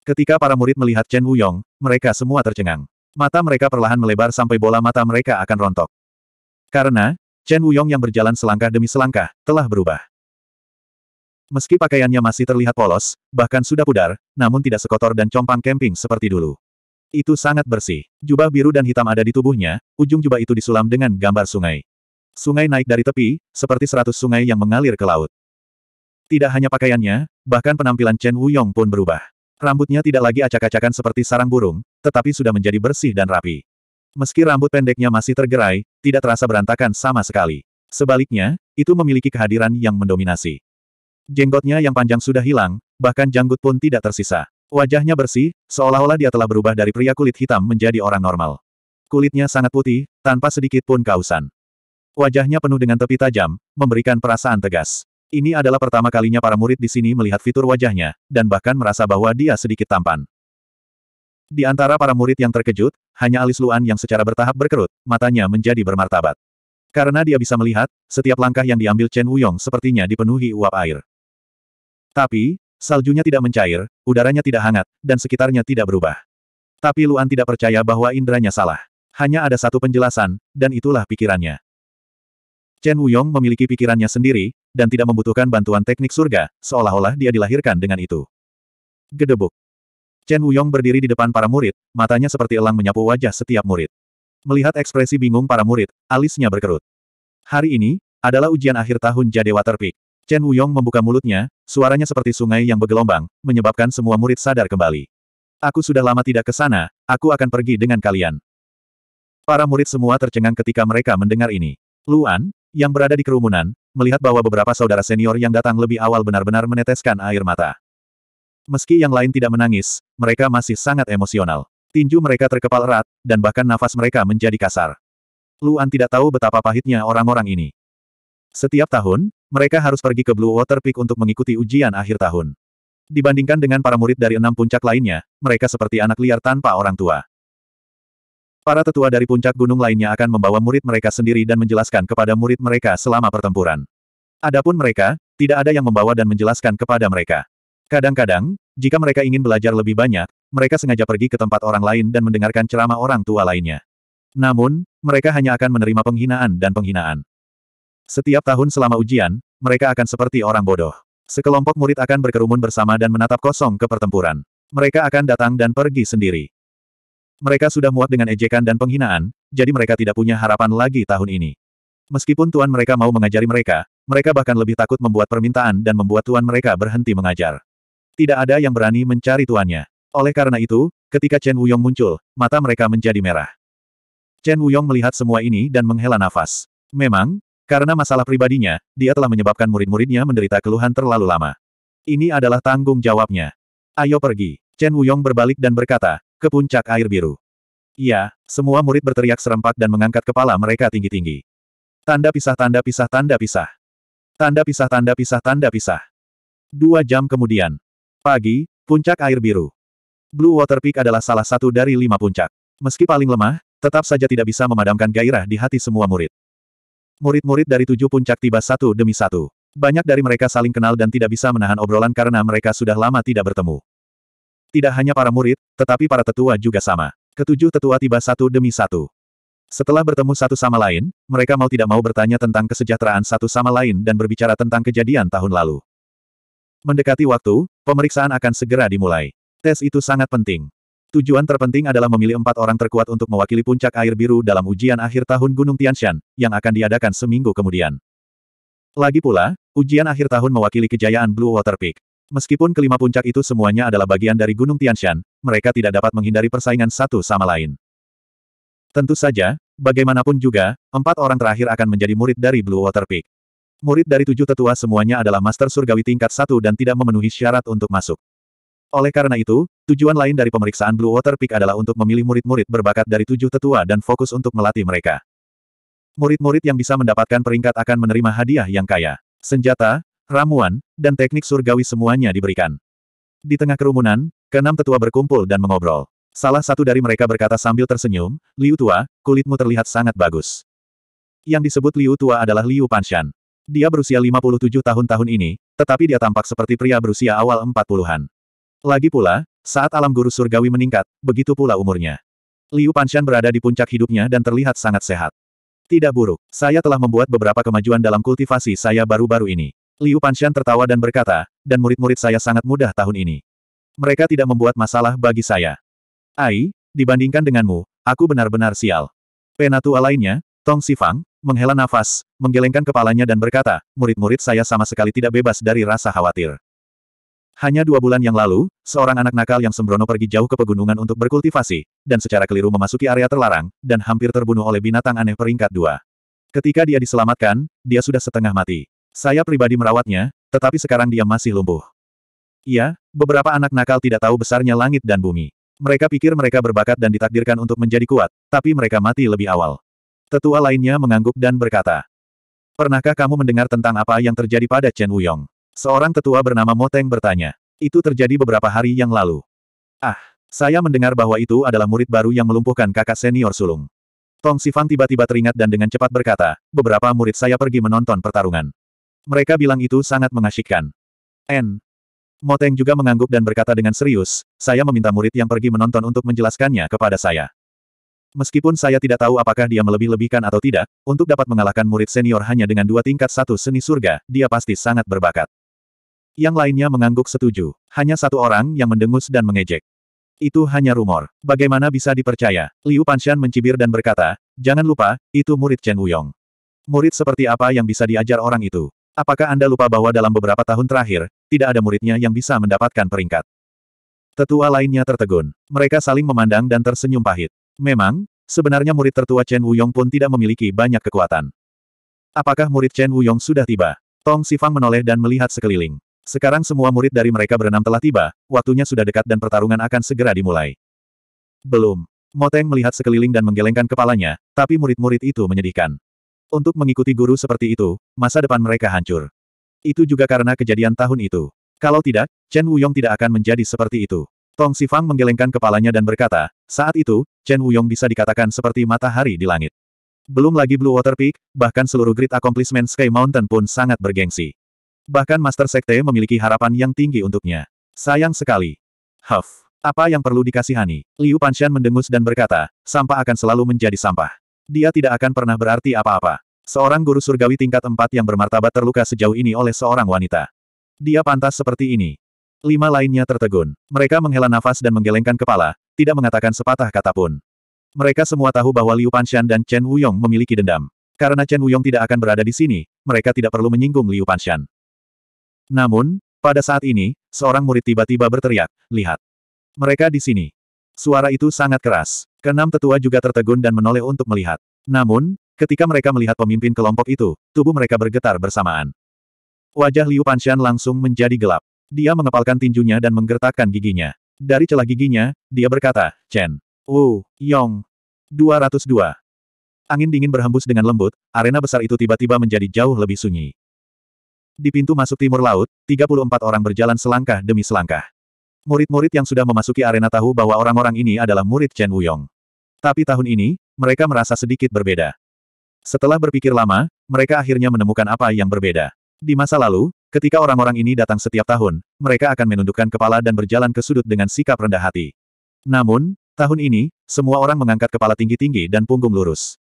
Ketika para murid melihat Chen Wuyong, mereka semua tercengang. Mata mereka perlahan melebar sampai bola mata mereka akan rontok. Karena, Chen Wuyong yang berjalan selangkah demi selangkah, telah berubah. Meski pakaiannya masih terlihat polos, bahkan sudah pudar, namun tidak sekotor dan compang camping seperti dulu. Itu sangat bersih. Jubah biru dan hitam ada di tubuhnya, ujung jubah itu disulam dengan gambar sungai. Sungai naik dari tepi, seperti seratus sungai yang mengalir ke laut. Tidak hanya pakaiannya, bahkan penampilan Chen Wuyong pun berubah. Rambutnya tidak lagi acak-acakan seperti sarang burung, tetapi sudah menjadi bersih dan rapi. Meski rambut pendeknya masih tergerai, tidak terasa berantakan sama sekali. Sebaliknya, itu memiliki kehadiran yang mendominasi. Jenggotnya yang panjang sudah hilang, bahkan janggut pun tidak tersisa. Wajahnya bersih, seolah-olah dia telah berubah dari pria kulit hitam menjadi orang normal. Kulitnya sangat putih, tanpa sedikit pun kausan. Wajahnya penuh dengan tepi tajam, memberikan perasaan tegas. Ini adalah pertama kalinya para murid di sini melihat fitur wajahnya, dan bahkan merasa bahwa dia sedikit tampan. Di antara para murid yang terkejut, hanya alis Luan yang secara bertahap berkerut, matanya menjadi bermartabat. Karena dia bisa melihat, setiap langkah yang diambil Chen Wuyong sepertinya dipenuhi uap air. Tapi, Saljunya tidak mencair, udaranya tidak hangat, dan sekitarnya tidak berubah. Tapi Luan tidak percaya bahwa inderanya salah. Hanya ada satu penjelasan, dan itulah pikirannya. Chen Wuyong memiliki pikirannya sendiri, dan tidak membutuhkan bantuan teknik surga, seolah-olah dia dilahirkan dengan itu. Gedebuk. Chen Wuyong berdiri di depan para murid, matanya seperti elang menyapu wajah setiap murid. Melihat ekspresi bingung para murid, alisnya berkerut. Hari ini, adalah ujian akhir tahun Jadewa Peak. Chen Wuyong membuka mulutnya, suaranya seperti sungai yang bergelombang, menyebabkan semua murid sadar kembali. Aku sudah lama tidak ke sana, aku akan pergi dengan kalian. Para murid semua tercengang ketika mereka mendengar ini. Luan, yang berada di kerumunan, melihat bahwa beberapa saudara senior yang datang lebih awal benar-benar meneteskan air mata. Meski yang lain tidak menangis, mereka masih sangat emosional. Tinju mereka terkepal erat, dan bahkan nafas mereka menjadi kasar. Luan tidak tahu betapa pahitnya orang-orang ini. Setiap tahun, mereka harus pergi ke Blue Water Peak untuk mengikuti ujian akhir tahun. Dibandingkan dengan para murid dari enam puncak lainnya, mereka seperti anak liar tanpa orang tua. Para tetua dari puncak gunung lainnya akan membawa murid mereka sendiri dan menjelaskan kepada murid mereka selama pertempuran. Adapun mereka, tidak ada yang membawa dan menjelaskan kepada mereka. Kadang-kadang, jika mereka ingin belajar lebih banyak, mereka sengaja pergi ke tempat orang lain dan mendengarkan ceramah orang tua lainnya. Namun, mereka hanya akan menerima penghinaan dan penghinaan. Setiap tahun selama ujian, mereka akan seperti orang bodoh. Sekelompok murid akan berkerumun bersama dan menatap kosong ke pertempuran. Mereka akan datang dan pergi sendiri. Mereka sudah muak dengan ejekan dan penghinaan, jadi mereka tidak punya harapan lagi tahun ini. Meskipun tuan mereka mau mengajari mereka, mereka bahkan lebih takut membuat permintaan dan membuat tuan mereka berhenti mengajar. Tidak ada yang berani mencari tuannya. Oleh karena itu, ketika Chen Wuyong muncul, mata mereka menjadi merah. Chen Wuyong melihat semua ini dan menghela nafas. Memang, karena masalah pribadinya, dia telah menyebabkan murid-muridnya menderita keluhan terlalu lama. Ini adalah tanggung jawabnya. Ayo pergi. Chen Wuyong berbalik dan berkata, ke puncak air biru. Iya, semua murid berteriak serempak dan mengangkat kepala mereka tinggi-tinggi. Tanda pisah tanda pisah tanda pisah. Tanda pisah tanda pisah tanda pisah. Dua jam kemudian. Pagi, puncak air biru. Blue Water Peak adalah salah satu dari lima puncak. Meski paling lemah, tetap saja tidak bisa memadamkan gairah di hati semua murid. Murid-murid dari tujuh puncak tiba satu demi satu. Banyak dari mereka saling kenal dan tidak bisa menahan obrolan karena mereka sudah lama tidak bertemu. Tidak hanya para murid, tetapi para tetua juga sama. Ketujuh tetua tiba satu demi satu. Setelah bertemu satu sama lain, mereka mau tidak mau bertanya tentang kesejahteraan satu sama lain dan berbicara tentang kejadian tahun lalu. Mendekati waktu, pemeriksaan akan segera dimulai. Tes itu sangat penting. Tujuan terpenting adalah memilih empat orang terkuat untuk mewakili puncak air biru dalam ujian akhir tahun Gunung Tianshan, yang akan diadakan seminggu kemudian. Lagi pula, ujian akhir tahun mewakili kejayaan Blue Water Peak. Meskipun kelima puncak itu semuanya adalah bagian dari Gunung Tianshan, mereka tidak dapat menghindari persaingan satu sama lain. Tentu saja, bagaimanapun juga, empat orang terakhir akan menjadi murid dari Blue Water Peak. Murid dari tujuh tetua semuanya adalah Master Surgawi tingkat satu dan tidak memenuhi syarat untuk masuk. Oleh karena itu, tujuan lain dari pemeriksaan Blue Water Peak adalah untuk memilih murid-murid berbakat dari tujuh tetua dan fokus untuk melatih mereka. Murid-murid yang bisa mendapatkan peringkat akan menerima hadiah yang kaya. Senjata, ramuan, dan teknik surgawi semuanya diberikan. Di tengah kerumunan, keenam tetua berkumpul dan mengobrol. Salah satu dari mereka berkata sambil tersenyum, Liu Tua, kulitmu terlihat sangat bagus. Yang disebut Liu Tua adalah Liu Panshan. Dia berusia 57 tahun tahun ini, tetapi dia tampak seperti pria berusia awal 40-an. Lagi pula, saat alam guru surgawi meningkat, begitu pula umurnya. Liu Panshan berada di puncak hidupnya dan terlihat sangat sehat. Tidak buruk, saya telah membuat beberapa kemajuan dalam kultivasi saya baru-baru ini. Liu Panshan tertawa dan berkata, dan murid-murid saya sangat mudah tahun ini. Mereka tidak membuat masalah bagi saya. Ai, dibandingkan denganmu, aku benar-benar sial. Penatua lainnya, Tong Sifang, menghela nafas, menggelengkan kepalanya dan berkata, murid-murid saya sama sekali tidak bebas dari rasa khawatir. Hanya dua bulan yang lalu, seorang anak nakal yang sembrono pergi jauh ke pegunungan untuk berkultivasi, dan secara keliru memasuki area terlarang, dan hampir terbunuh oleh binatang aneh peringkat dua. Ketika dia diselamatkan, dia sudah setengah mati. Saya pribadi merawatnya, tetapi sekarang dia masih lumpuh. Iya, beberapa anak nakal tidak tahu besarnya langit dan bumi. Mereka pikir mereka berbakat dan ditakdirkan untuk menjadi kuat, tapi mereka mati lebih awal. Tetua lainnya mengangguk dan berkata, Pernahkah kamu mendengar tentang apa yang terjadi pada Chen Wuyong? Seorang tetua bernama Moteng bertanya. Itu terjadi beberapa hari yang lalu. Ah, saya mendengar bahwa itu adalah murid baru yang melumpuhkan kakak senior sulung. Tong Sifang tiba-tiba teringat dan dengan cepat berkata, beberapa murid saya pergi menonton pertarungan. Mereka bilang itu sangat mengasyikkan. N. Moteng juga mengangguk dan berkata dengan serius, saya meminta murid yang pergi menonton untuk menjelaskannya kepada saya. Meskipun saya tidak tahu apakah dia melebih-lebihkan atau tidak, untuk dapat mengalahkan murid senior hanya dengan dua tingkat satu seni surga, dia pasti sangat berbakat. Yang lainnya mengangguk setuju. Hanya satu orang yang mendengus dan mengejek. Itu hanya rumor. Bagaimana bisa dipercaya? Liu Panshan mencibir dan berkata, Jangan lupa, itu murid Chen Wuyong. Murid seperti apa yang bisa diajar orang itu? Apakah Anda lupa bahwa dalam beberapa tahun terakhir, tidak ada muridnya yang bisa mendapatkan peringkat? Tetua lainnya tertegun. Mereka saling memandang dan tersenyum pahit. Memang, sebenarnya murid tertua Chen Wuyong pun tidak memiliki banyak kekuatan. Apakah murid Chen Wuyong sudah tiba? Tong Sifang menoleh dan melihat sekeliling. Sekarang semua murid dari mereka berenam telah tiba, waktunya sudah dekat dan pertarungan akan segera dimulai. Belum. Moteng melihat sekeliling dan menggelengkan kepalanya, tapi murid-murid itu menyedihkan. Untuk mengikuti guru seperti itu, masa depan mereka hancur. Itu juga karena kejadian tahun itu. Kalau tidak, Chen Wuyong tidak akan menjadi seperti itu. Tong Sifang menggelengkan kepalanya dan berkata, saat itu, Chen Wuyong bisa dikatakan seperti matahari di langit. Belum lagi Blue Water Peak, bahkan seluruh Great accomplishment Sky Mountain pun sangat bergengsi. Bahkan Master Sekte memiliki harapan yang tinggi untuknya. Sayang sekali. Huff. Apa yang perlu dikasihani? Liu Panshan mendengus dan berkata, sampah akan selalu menjadi sampah. Dia tidak akan pernah berarti apa-apa. Seorang guru surgawi tingkat empat yang bermartabat terluka sejauh ini oleh seorang wanita. Dia pantas seperti ini. Lima lainnya tertegun. Mereka menghela nafas dan menggelengkan kepala, tidak mengatakan sepatah kata pun. Mereka semua tahu bahwa Liu Panshan dan Chen Wuyong memiliki dendam. Karena Chen Wuyong tidak akan berada di sini, mereka tidak perlu menyinggung Liu Panshan. Namun, pada saat ini, seorang murid tiba-tiba berteriak, lihat. Mereka di sini. Suara itu sangat keras. Kenam tetua juga tertegun dan menoleh untuk melihat. Namun, ketika mereka melihat pemimpin kelompok itu, tubuh mereka bergetar bersamaan. Wajah Liu Panshan langsung menjadi gelap. Dia mengepalkan tinjunya dan menggertakkan giginya. Dari celah giginya, dia berkata, Chen. Wu, Yong. 202. Angin dingin berhembus dengan lembut, arena besar itu tiba-tiba menjadi jauh lebih sunyi. Di pintu masuk timur laut, 34 orang berjalan selangkah demi selangkah. Murid-murid yang sudah memasuki arena tahu bahwa orang-orang ini adalah murid Chen Wuyong. Tapi tahun ini, mereka merasa sedikit berbeda. Setelah berpikir lama, mereka akhirnya menemukan apa yang berbeda. Di masa lalu, ketika orang-orang ini datang setiap tahun, mereka akan menundukkan kepala dan berjalan ke sudut dengan sikap rendah hati. Namun, tahun ini, semua orang mengangkat kepala tinggi-tinggi dan punggung lurus.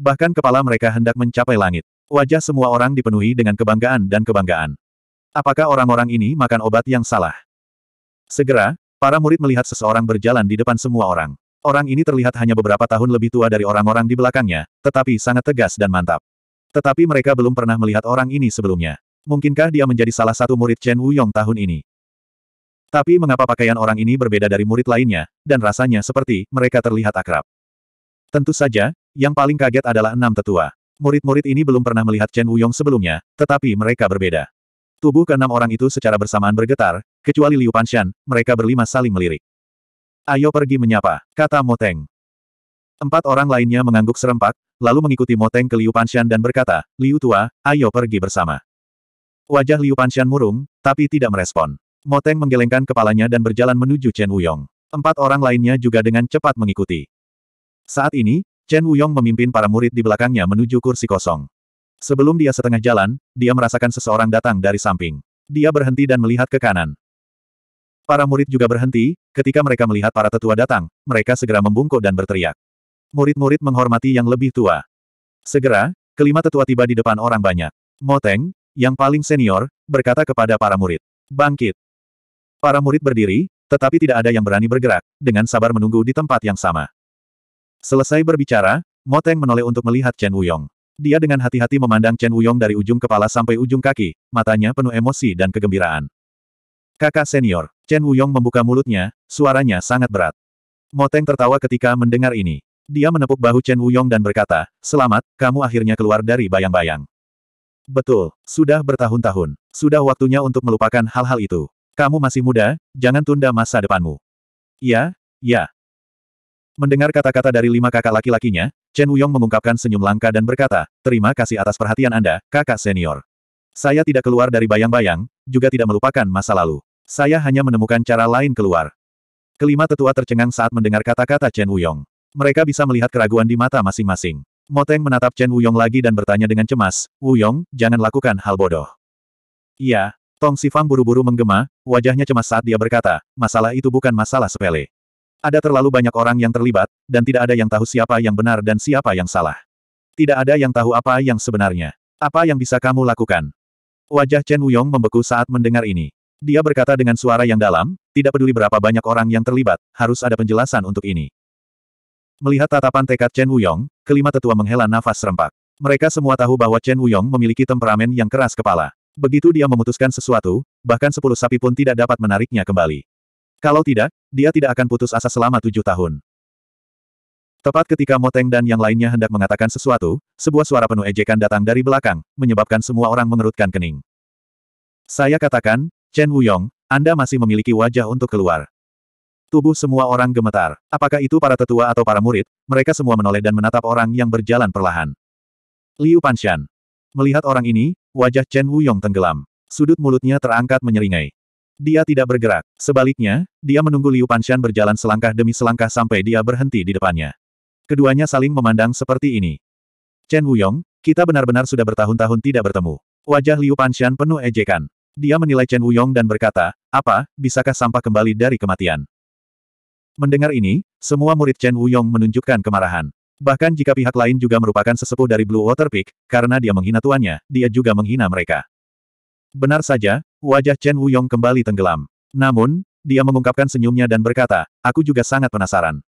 Bahkan kepala mereka hendak mencapai langit. Wajah semua orang dipenuhi dengan kebanggaan dan kebanggaan. Apakah orang-orang ini makan obat yang salah? Segera, para murid melihat seseorang berjalan di depan semua orang. Orang ini terlihat hanya beberapa tahun lebih tua dari orang-orang di belakangnya, tetapi sangat tegas dan mantap. Tetapi mereka belum pernah melihat orang ini sebelumnya. Mungkinkah dia menjadi salah satu murid Chen Wuyong tahun ini? Tapi mengapa pakaian orang ini berbeda dari murid lainnya, dan rasanya seperti mereka terlihat akrab? Tentu saja, yang paling kaget adalah enam tetua. Murid-murid ini belum pernah melihat Chen Wuyong sebelumnya, tetapi mereka berbeda. Tubuh keenam orang itu secara bersamaan bergetar, kecuali Liu Panshan, mereka berlima saling melirik. Ayo pergi menyapa, kata Moteng. Empat orang lainnya mengangguk serempak, lalu mengikuti Moteng ke Liu Panshan dan berkata, Liu tua, ayo pergi bersama. Wajah Liu Panshan murung, tapi tidak merespon. Moteng menggelengkan kepalanya dan berjalan menuju Chen Wuyong. Empat orang lainnya juga dengan cepat mengikuti. Saat ini, Chen Wuyong memimpin para murid di belakangnya menuju kursi kosong. Sebelum dia setengah jalan, dia merasakan seseorang datang dari samping. Dia berhenti dan melihat ke kanan. Para murid juga berhenti, ketika mereka melihat para tetua datang, mereka segera membungkuk dan berteriak. Murid-murid menghormati yang lebih tua. Segera, kelima tetua tiba di depan orang banyak. Moteng, yang paling senior, berkata kepada para murid. Bangkit! Para murid berdiri, tetapi tidak ada yang berani bergerak, dengan sabar menunggu di tempat yang sama. Selesai berbicara, Moteng menoleh untuk melihat Chen Wuyong. Dia dengan hati-hati memandang Chen Wuyong dari ujung kepala sampai ujung kaki, matanya penuh emosi dan kegembiraan. Kakak senior, Chen Wuyong membuka mulutnya, suaranya sangat berat. Moteng tertawa ketika mendengar ini. Dia menepuk bahu Chen Wuyong dan berkata, Selamat, kamu akhirnya keluar dari bayang-bayang. Betul, sudah bertahun-tahun. Sudah waktunya untuk melupakan hal-hal itu. Kamu masih muda, jangan tunda masa depanmu. Ya, ya, Mendengar kata-kata dari lima kakak laki-lakinya, Chen Wuyong mengungkapkan senyum langka dan berkata, terima kasih atas perhatian Anda, kakak senior. Saya tidak keluar dari bayang-bayang, juga tidak melupakan masa lalu. Saya hanya menemukan cara lain keluar. Kelima tetua tercengang saat mendengar kata-kata Chen Wuyong. Mereka bisa melihat keraguan di mata masing-masing. Moteng menatap Chen Wuyong lagi dan bertanya dengan cemas, Wuyong, jangan lakukan hal bodoh. Iya, Tong Sifang buru-buru menggema, wajahnya cemas saat dia berkata, masalah itu bukan masalah sepele. Ada terlalu banyak orang yang terlibat, dan tidak ada yang tahu siapa yang benar dan siapa yang salah. Tidak ada yang tahu apa yang sebenarnya. Apa yang bisa kamu lakukan? Wajah Chen Wuyong membeku saat mendengar ini. Dia berkata dengan suara yang dalam, tidak peduli berapa banyak orang yang terlibat, harus ada penjelasan untuk ini. Melihat tatapan tekad Chen Wuyong, kelima tetua menghela nafas serempak. Mereka semua tahu bahwa Chen Wuyong memiliki temperamen yang keras kepala. Begitu dia memutuskan sesuatu, bahkan sepuluh sapi pun tidak dapat menariknya kembali. Kalau tidak, dia tidak akan putus asa selama tujuh tahun. Tepat ketika Moteng dan yang lainnya hendak mengatakan sesuatu, sebuah suara penuh ejekan datang dari belakang, menyebabkan semua orang mengerutkan kening. Saya katakan, Chen Wuyong, Anda masih memiliki wajah untuk keluar. Tubuh semua orang gemetar. Apakah itu para tetua atau para murid, mereka semua menoleh dan menatap orang yang berjalan perlahan. Liu Panshan. Melihat orang ini, wajah Chen Wuyong tenggelam. Sudut mulutnya terangkat menyeringai. Dia tidak bergerak. Sebaliknya, dia menunggu Liu Panshan berjalan selangkah demi selangkah sampai dia berhenti di depannya. Keduanya saling memandang seperti ini. Chen Wuyong, kita benar-benar sudah bertahun-tahun tidak bertemu. Wajah Liu Panshan penuh ejekan. Dia menilai Chen Wuyong dan berkata, apa, bisakah sampah kembali dari kematian? Mendengar ini, semua murid Chen Wuyong menunjukkan kemarahan. Bahkan jika pihak lain juga merupakan sesepuh dari Blue Water Peak, karena dia menghina tuannya, dia juga menghina mereka. Benar saja, Wajah Chen Wuyong kembali tenggelam. Namun, dia mengungkapkan senyumnya dan berkata, aku juga sangat penasaran.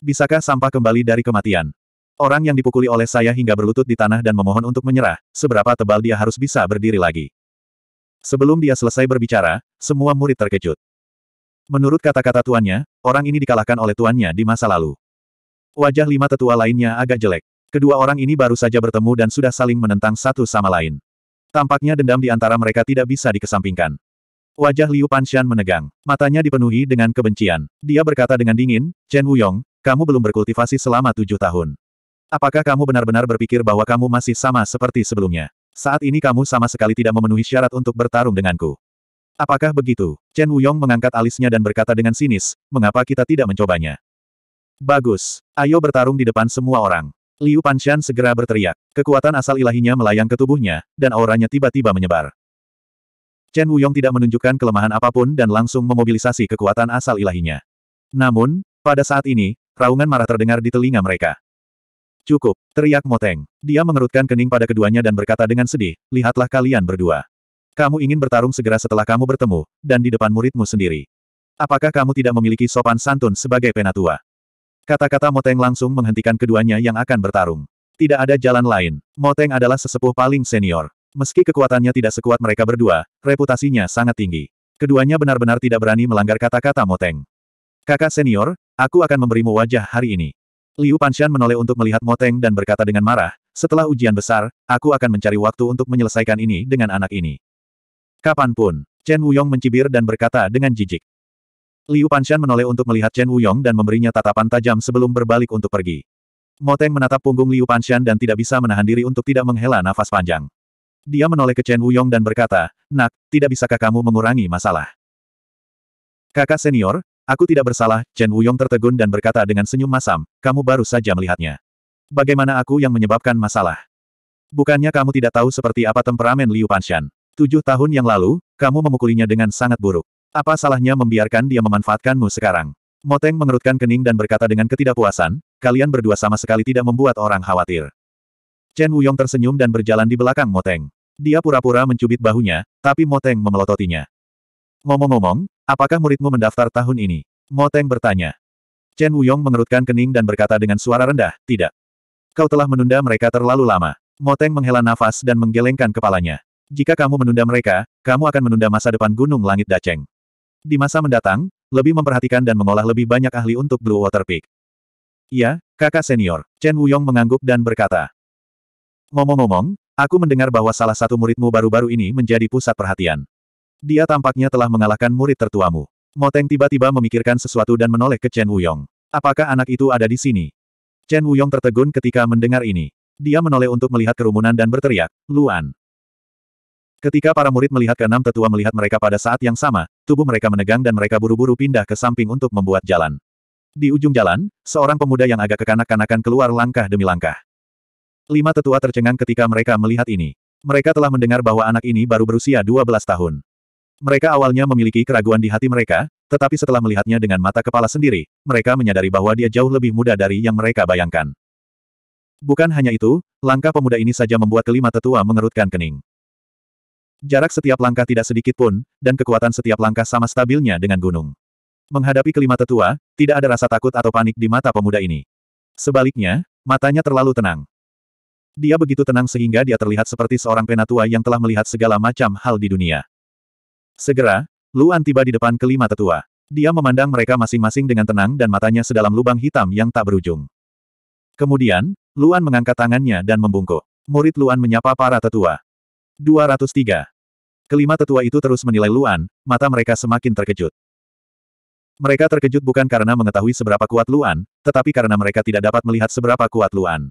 Bisakah sampah kembali dari kematian? Orang yang dipukuli oleh saya hingga berlutut di tanah dan memohon untuk menyerah, seberapa tebal dia harus bisa berdiri lagi. Sebelum dia selesai berbicara, semua murid terkejut. Menurut kata-kata tuannya, orang ini dikalahkan oleh tuannya di masa lalu. Wajah lima tetua lainnya agak jelek. Kedua orang ini baru saja bertemu dan sudah saling menentang satu sama lain. Tampaknya dendam di antara mereka tidak bisa dikesampingkan. Wajah Liu Panshan menegang. Matanya dipenuhi dengan kebencian. Dia berkata dengan dingin, Chen Wuyong, kamu belum berkultivasi selama tujuh tahun. Apakah kamu benar-benar berpikir bahwa kamu masih sama seperti sebelumnya? Saat ini kamu sama sekali tidak memenuhi syarat untuk bertarung denganku. Apakah begitu? Chen Wuyong mengangkat alisnya dan berkata dengan sinis, mengapa kita tidak mencobanya? Bagus. Ayo bertarung di depan semua orang. Liu Panshan segera berteriak. Kekuatan asal ilahinya melayang ke tubuhnya, dan auranya tiba-tiba menyebar. Chen Wuyong tidak menunjukkan kelemahan apapun dan langsung memobilisasi kekuatan asal ilahinya. Namun, pada saat ini, raungan marah terdengar di telinga mereka. Cukup, teriak Moteng. Dia mengerutkan kening pada keduanya dan berkata dengan sedih, lihatlah kalian berdua. Kamu ingin bertarung segera setelah kamu bertemu, dan di depan muridmu sendiri. Apakah kamu tidak memiliki sopan santun sebagai penatua? Kata-kata Moteng langsung menghentikan keduanya yang akan bertarung. Tidak ada jalan lain. Moteng adalah sesepuh paling senior. Meski kekuatannya tidak sekuat mereka berdua, reputasinya sangat tinggi. Keduanya benar-benar tidak berani melanggar kata-kata Moteng. Kakak senior, aku akan memberimu wajah hari ini. Liu Panshan menoleh untuk melihat Moteng dan berkata dengan marah, setelah ujian besar, aku akan mencari waktu untuk menyelesaikan ini dengan anak ini. Kapanpun, Chen Wuyong mencibir dan berkata dengan jijik. Liu Panshan menoleh untuk melihat Chen Wuyong dan memberinya tatapan tajam sebelum berbalik untuk pergi. Moteng menatap punggung Liu Panshan dan tidak bisa menahan diri untuk tidak menghela nafas panjang. Dia menoleh ke Chen Wuyong dan berkata, Nak, tidak bisakah kamu mengurangi masalah? Kakak senior, aku tidak bersalah, Chen Wuyong tertegun dan berkata dengan senyum masam, kamu baru saja melihatnya. Bagaimana aku yang menyebabkan masalah? Bukannya kamu tidak tahu seperti apa temperamen Liu Panshan. Tujuh tahun yang lalu, kamu memukulinya dengan sangat buruk. Apa salahnya membiarkan dia memanfaatkanmu sekarang? Moteng mengerutkan kening dan berkata dengan ketidakpuasan, kalian berdua sama sekali tidak membuat orang khawatir. Chen Wuyong tersenyum dan berjalan di belakang Moteng. Dia pura-pura mencubit bahunya, tapi Moteng memelototinya. Ngomong-ngomong, apakah muridmu mendaftar tahun ini? Moteng bertanya. Chen Wuyong mengerutkan kening dan berkata dengan suara rendah, tidak. Kau telah menunda mereka terlalu lama. Moteng menghela nafas dan menggelengkan kepalanya. Jika kamu menunda mereka, kamu akan menunda masa depan Gunung Langit Daceng. Di masa mendatang, lebih memperhatikan dan mengolah lebih banyak ahli untuk Blue Water Peak. Iya, kakak senior, Chen Wuyong mengangguk dan berkata. Ngomong-ngomong, aku mendengar bahwa salah satu muridmu baru-baru ini menjadi pusat perhatian. Dia tampaknya telah mengalahkan murid tertuamu. Moteng tiba-tiba memikirkan sesuatu dan menoleh ke Chen Wuyong. Apakah anak itu ada di sini? Chen Wuyong tertegun ketika mendengar ini. Dia menoleh untuk melihat kerumunan dan berteriak, Luan. Ketika para murid melihat keenam tetua melihat mereka pada saat yang sama, tubuh mereka menegang dan mereka buru-buru pindah ke samping untuk membuat jalan. Di ujung jalan, seorang pemuda yang agak kekanak-kanakan keluar langkah demi langkah. Lima tetua tercengang ketika mereka melihat ini. Mereka telah mendengar bahwa anak ini baru berusia 12 tahun. Mereka awalnya memiliki keraguan di hati mereka, tetapi setelah melihatnya dengan mata kepala sendiri, mereka menyadari bahwa dia jauh lebih muda dari yang mereka bayangkan. Bukan hanya itu, langkah pemuda ini saja membuat kelima tetua mengerutkan kening. Jarak setiap langkah tidak sedikit pun, dan kekuatan setiap langkah sama stabilnya dengan gunung. Menghadapi kelima tetua, tidak ada rasa takut atau panik di mata pemuda ini. Sebaliknya, matanya terlalu tenang. Dia begitu tenang sehingga dia terlihat seperti seorang penatua yang telah melihat segala macam hal di dunia. Segera, Luan tiba di depan kelima tetua. Dia memandang mereka masing-masing dengan tenang dan matanya sedalam lubang hitam yang tak berujung. Kemudian, Luan mengangkat tangannya dan membungkuk. Murid Luan menyapa para tetua. 203. Kelima tetua itu terus menilai Luan, mata mereka semakin terkejut. Mereka terkejut bukan karena mengetahui seberapa kuat Luan, tetapi karena mereka tidak dapat melihat seberapa kuat Luan.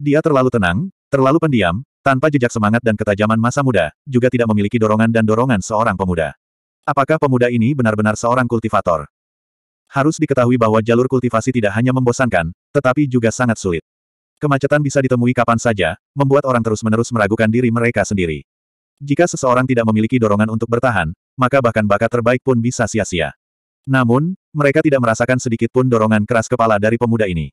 Dia terlalu tenang, terlalu pendiam, tanpa jejak semangat dan ketajaman masa muda, juga tidak memiliki dorongan dan dorongan seorang pemuda. Apakah pemuda ini benar-benar seorang kultivator? Harus diketahui bahwa jalur kultivasi tidak hanya membosankan, tetapi juga sangat sulit. Kemacetan bisa ditemui kapan saja, membuat orang terus-menerus meragukan diri mereka sendiri. Jika seseorang tidak memiliki dorongan untuk bertahan, maka bahkan bakat terbaik pun bisa sia-sia. Namun, mereka tidak merasakan sedikit pun dorongan keras kepala dari pemuda ini.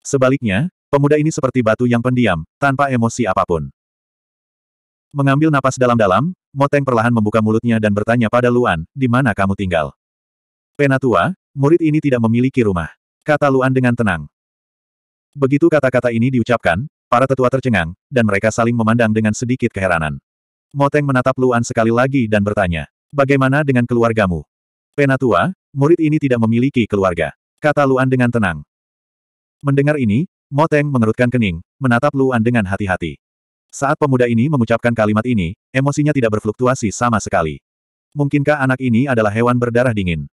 Sebaliknya, pemuda ini seperti batu yang pendiam, tanpa emosi apapun. Mengambil napas dalam-dalam, Moteng perlahan membuka mulutnya dan bertanya pada Luan, di mana kamu tinggal? Penatua, murid ini tidak memiliki rumah. Kata Luan dengan tenang. Begitu kata-kata ini diucapkan, para tetua tercengang, dan mereka saling memandang dengan sedikit keheranan. Moteng menatap Luan sekali lagi dan bertanya, bagaimana dengan keluargamu? Penatua, murid ini tidak memiliki keluarga, kata Luan dengan tenang. Mendengar ini, Moteng mengerutkan kening, menatap Luan dengan hati-hati. Saat pemuda ini mengucapkan kalimat ini, emosinya tidak berfluktuasi sama sekali. Mungkinkah anak ini adalah hewan berdarah dingin?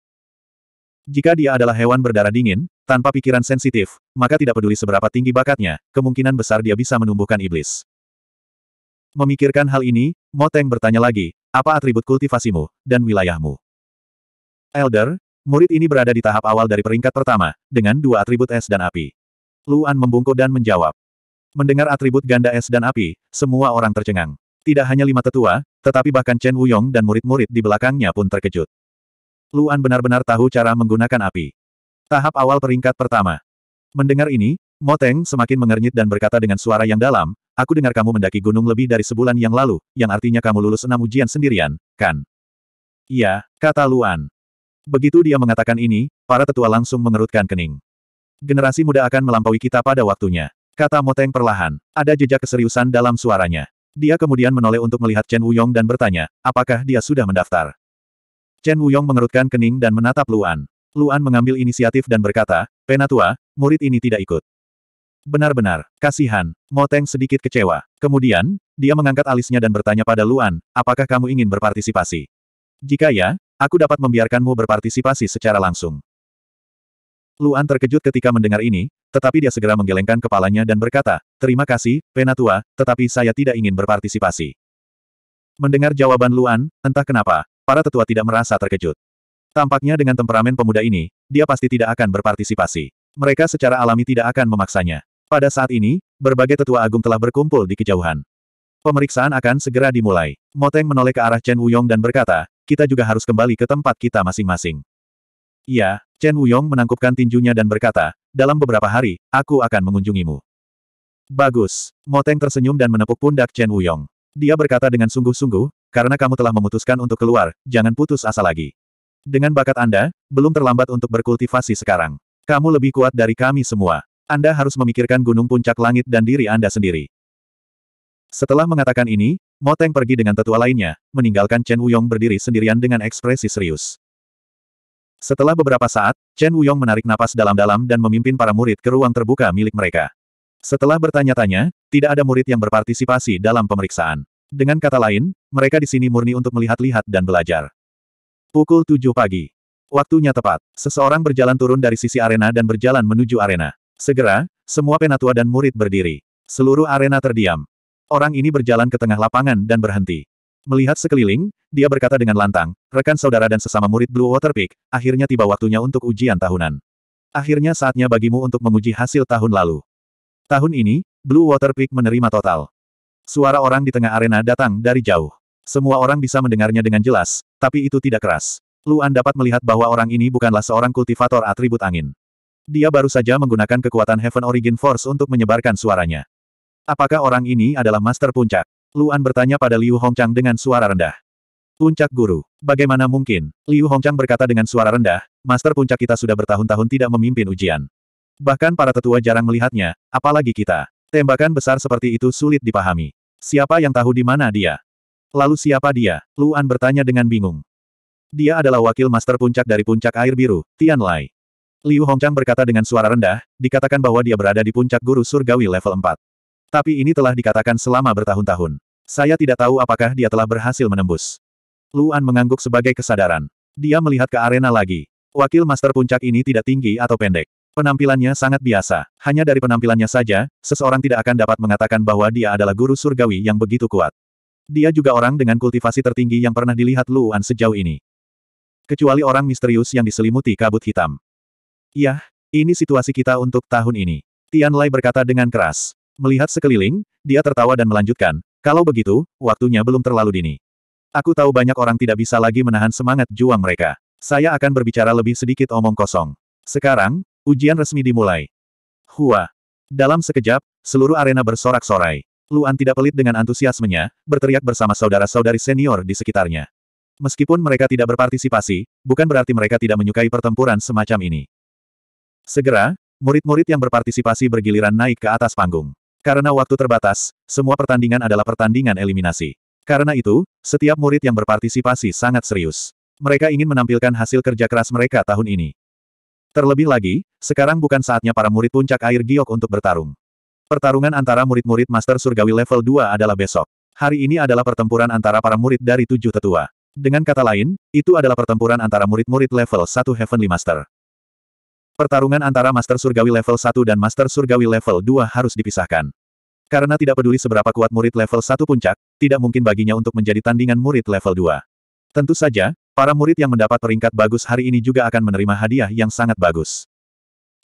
Jika dia adalah hewan berdarah dingin, tanpa pikiran sensitif, maka tidak peduli seberapa tinggi bakatnya, kemungkinan besar dia bisa menumbuhkan iblis. Memikirkan hal ini, Moteng bertanya lagi, apa atribut kultivasimu, dan wilayahmu? Elder, murid ini berada di tahap awal dari peringkat pertama, dengan dua atribut es dan api. Luan membungkuk dan menjawab. Mendengar atribut ganda es dan api, semua orang tercengang. Tidak hanya lima tetua, tetapi bahkan Chen Wuyong dan murid-murid di belakangnya pun terkejut. Luan benar-benar tahu cara menggunakan api. Tahap awal peringkat pertama. Mendengar ini, Moteng semakin mengernyit dan berkata dengan suara yang dalam, aku dengar kamu mendaki gunung lebih dari sebulan yang lalu, yang artinya kamu lulus enam ujian sendirian, kan? Iya, kata Luan. Begitu dia mengatakan ini, para tetua langsung mengerutkan kening. Generasi muda akan melampaui kita pada waktunya. Kata Moteng perlahan. Ada jejak keseriusan dalam suaranya. Dia kemudian menoleh untuk melihat Chen Wuyong dan bertanya, apakah dia sudah mendaftar? Chen Wuyong mengerutkan kening dan menatap Luan. Luan mengambil inisiatif dan berkata, Penatua, murid ini tidak ikut. Benar-benar, kasihan, Moteng sedikit kecewa. Kemudian, dia mengangkat alisnya dan bertanya pada Luan, apakah kamu ingin berpartisipasi? Jika ya, aku dapat membiarkanmu berpartisipasi secara langsung. Luan terkejut ketika mendengar ini, tetapi dia segera menggelengkan kepalanya dan berkata, terima kasih, Penatua, tetapi saya tidak ingin berpartisipasi. Mendengar jawaban Luan, entah kenapa, para tetua tidak merasa terkejut. Tampaknya dengan temperamen pemuda ini, dia pasti tidak akan berpartisipasi. Mereka secara alami tidak akan memaksanya. Pada saat ini, berbagai tetua agung telah berkumpul di kejauhan. Pemeriksaan akan segera dimulai. Moteng menoleh ke arah Chen Wuyong dan berkata, kita juga harus kembali ke tempat kita masing-masing. Iya, Chen Wuyong menangkupkan tinjunya dan berkata, dalam beberapa hari, aku akan mengunjungimu. Bagus. Moteng tersenyum dan menepuk pundak Chen Wuyong. Dia berkata dengan sungguh-sungguh, karena kamu telah memutuskan untuk keluar, jangan putus asa lagi. Dengan bakat Anda, belum terlambat untuk berkultivasi sekarang. Kamu lebih kuat dari kami semua. Anda harus memikirkan gunung puncak langit dan diri Anda sendiri. Setelah mengatakan ini, Moteng pergi dengan tetua lainnya, meninggalkan Chen Wuyong berdiri sendirian dengan ekspresi serius. Setelah beberapa saat, Chen Wuyong menarik napas dalam-dalam dan memimpin para murid ke ruang terbuka milik mereka. Setelah bertanya-tanya, tidak ada murid yang berpartisipasi dalam pemeriksaan. Dengan kata lain, mereka di sini murni untuk melihat-lihat dan belajar. Pukul 7 pagi. Waktunya tepat. Seseorang berjalan turun dari sisi arena dan berjalan menuju arena. Segera, semua penatua dan murid berdiri. Seluruh arena terdiam. Orang ini berjalan ke tengah lapangan dan berhenti. Melihat sekeliling, dia berkata dengan lantang, rekan saudara dan sesama murid Blue Water Peak, akhirnya tiba waktunya untuk ujian tahunan. Akhirnya saatnya bagimu untuk menguji hasil tahun lalu. Tahun ini, Blue Water Peak menerima total. Suara orang di tengah arena datang dari jauh. Semua orang bisa mendengarnya dengan jelas, tapi itu tidak keras. Luan dapat melihat bahwa orang ini bukanlah seorang kultivator atribut angin. Dia baru saja menggunakan kekuatan Heaven Origin Force untuk menyebarkan suaranya. Apakah orang ini adalah Master Puncak? Luan bertanya pada Liu Hongchang dengan suara rendah. Puncak Guru, bagaimana mungkin? Liu Hongchang berkata dengan suara rendah, Master Puncak kita sudah bertahun-tahun tidak memimpin ujian. Bahkan para tetua jarang melihatnya, apalagi kita. Tembakan besar seperti itu sulit dipahami. Siapa yang tahu di mana dia? Lalu siapa dia? Luan bertanya dengan bingung. Dia adalah wakil Master Puncak dari Puncak Air Biru, Tian Lai. Liu Hongchang berkata dengan suara rendah, dikatakan bahwa dia berada di puncak guru surgawi level 4. Tapi ini telah dikatakan selama bertahun-tahun. Saya tidak tahu apakah dia telah berhasil menembus. Luan mengangguk sebagai kesadaran. Dia melihat ke arena lagi. Wakil master puncak ini tidak tinggi atau pendek. Penampilannya sangat biasa. Hanya dari penampilannya saja, seseorang tidak akan dapat mengatakan bahwa dia adalah guru surgawi yang begitu kuat. Dia juga orang dengan kultivasi tertinggi yang pernah dilihat Luan sejauh ini. Kecuali orang misterius yang diselimuti kabut hitam. Ya, ini situasi kita untuk tahun ini. Tian Lai berkata dengan keras. Melihat sekeliling, dia tertawa dan melanjutkan, kalau begitu, waktunya belum terlalu dini. Aku tahu banyak orang tidak bisa lagi menahan semangat juang mereka. Saya akan berbicara lebih sedikit omong kosong. Sekarang, ujian resmi dimulai. Hua. Dalam sekejap, seluruh arena bersorak-sorai. Luan tidak pelit dengan antusiasmenya, berteriak bersama saudara-saudari senior di sekitarnya. Meskipun mereka tidak berpartisipasi, bukan berarti mereka tidak menyukai pertempuran semacam ini. Segera, murid-murid yang berpartisipasi bergiliran naik ke atas panggung. Karena waktu terbatas, semua pertandingan adalah pertandingan eliminasi. Karena itu, setiap murid yang berpartisipasi sangat serius. Mereka ingin menampilkan hasil kerja keras mereka tahun ini. Terlebih lagi, sekarang bukan saatnya para murid puncak air giok untuk bertarung. Pertarungan antara murid-murid Master Surgawi level 2 adalah besok. Hari ini adalah pertempuran antara para murid dari tujuh tetua. Dengan kata lain, itu adalah pertempuran antara murid-murid level 1 Heavenly Master. Pertarungan antara Master Surgawi level 1 dan Master Surgawi level 2 harus dipisahkan. Karena tidak peduli seberapa kuat murid level 1 puncak, tidak mungkin baginya untuk menjadi tandingan murid level 2. Tentu saja, para murid yang mendapat peringkat bagus hari ini juga akan menerima hadiah yang sangat bagus.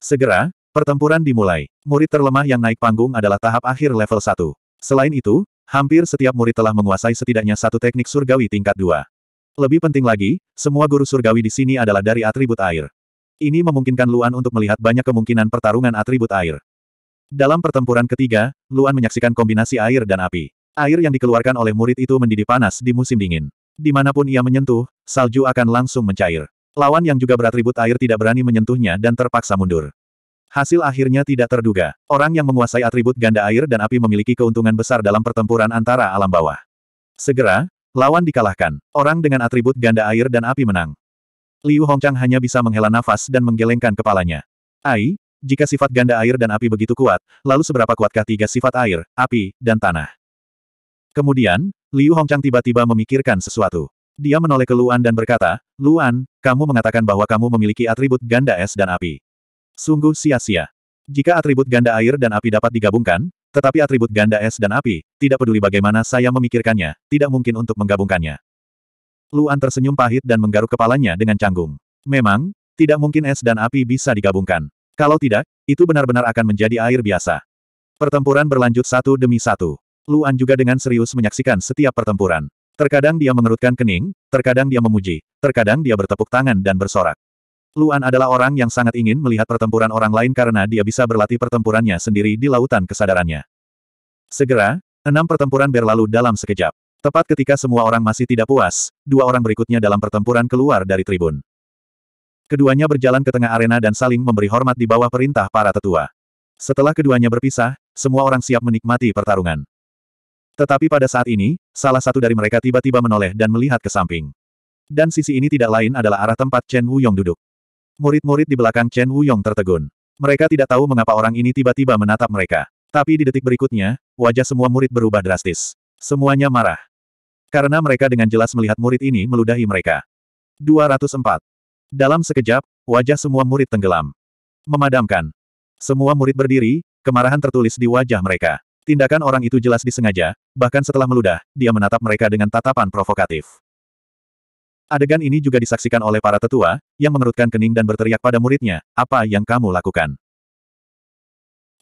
Segera, pertempuran dimulai. Murid terlemah yang naik panggung adalah tahap akhir level 1. Selain itu, hampir setiap murid telah menguasai setidaknya satu teknik surgawi tingkat 2. Lebih penting lagi, semua guru surgawi di sini adalah dari atribut air. Ini memungkinkan Luan untuk melihat banyak kemungkinan pertarungan atribut air. Dalam pertempuran ketiga, Luan menyaksikan kombinasi air dan api. Air yang dikeluarkan oleh murid itu mendidih panas di musim dingin. Dimanapun ia menyentuh, salju akan langsung mencair. Lawan yang juga beratribut air tidak berani menyentuhnya dan terpaksa mundur. Hasil akhirnya tidak terduga. Orang yang menguasai atribut ganda air dan api memiliki keuntungan besar dalam pertempuran antara alam bawah. Segera, lawan dikalahkan. Orang dengan atribut ganda air dan api menang. Liu Hongchang hanya bisa menghela nafas dan menggelengkan kepalanya. Ai, jika sifat ganda air dan api begitu kuat, lalu seberapa kuatkah tiga sifat air, api, dan tanah? Kemudian, Liu Hongchang tiba-tiba memikirkan sesuatu. Dia menoleh ke Luan dan berkata, Luan, kamu mengatakan bahwa kamu memiliki atribut ganda es dan api. Sungguh sia-sia. Jika atribut ganda air dan api dapat digabungkan, tetapi atribut ganda es dan api, tidak peduli bagaimana saya memikirkannya, tidak mungkin untuk menggabungkannya. Luan tersenyum pahit dan menggaruk kepalanya dengan canggung. Memang, tidak mungkin es dan api bisa digabungkan. Kalau tidak, itu benar-benar akan menjadi air biasa. Pertempuran berlanjut satu demi satu. Luan juga dengan serius menyaksikan setiap pertempuran. Terkadang dia mengerutkan kening, terkadang dia memuji, terkadang dia bertepuk tangan dan bersorak. Luan adalah orang yang sangat ingin melihat pertempuran orang lain karena dia bisa berlatih pertempurannya sendiri di lautan kesadarannya. Segera, enam pertempuran berlalu dalam sekejap. Tepat ketika semua orang masih tidak puas, dua orang berikutnya dalam pertempuran keluar dari tribun. Keduanya berjalan ke tengah arena dan saling memberi hormat di bawah perintah para tetua. Setelah keduanya berpisah, semua orang siap menikmati pertarungan. Tetapi pada saat ini, salah satu dari mereka tiba-tiba menoleh dan melihat ke samping. Dan sisi ini tidak lain adalah arah tempat Chen Wuyong duduk. Murid-murid di belakang Chen Wuyong tertegun. Mereka tidak tahu mengapa orang ini tiba-tiba menatap mereka. Tapi di detik berikutnya, wajah semua murid berubah drastis. Semuanya marah. Karena mereka dengan jelas melihat murid ini meludahi mereka. 204. Dalam sekejap, wajah semua murid tenggelam. Memadamkan. Semua murid berdiri, kemarahan tertulis di wajah mereka. Tindakan orang itu jelas disengaja, bahkan setelah meludah, dia menatap mereka dengan tatapan provokatif. Adegan ini juga disaksikan oleh para tetua, yang mengerutkan kening dan berteriak pada muridnya, apa yang kamu lakukan?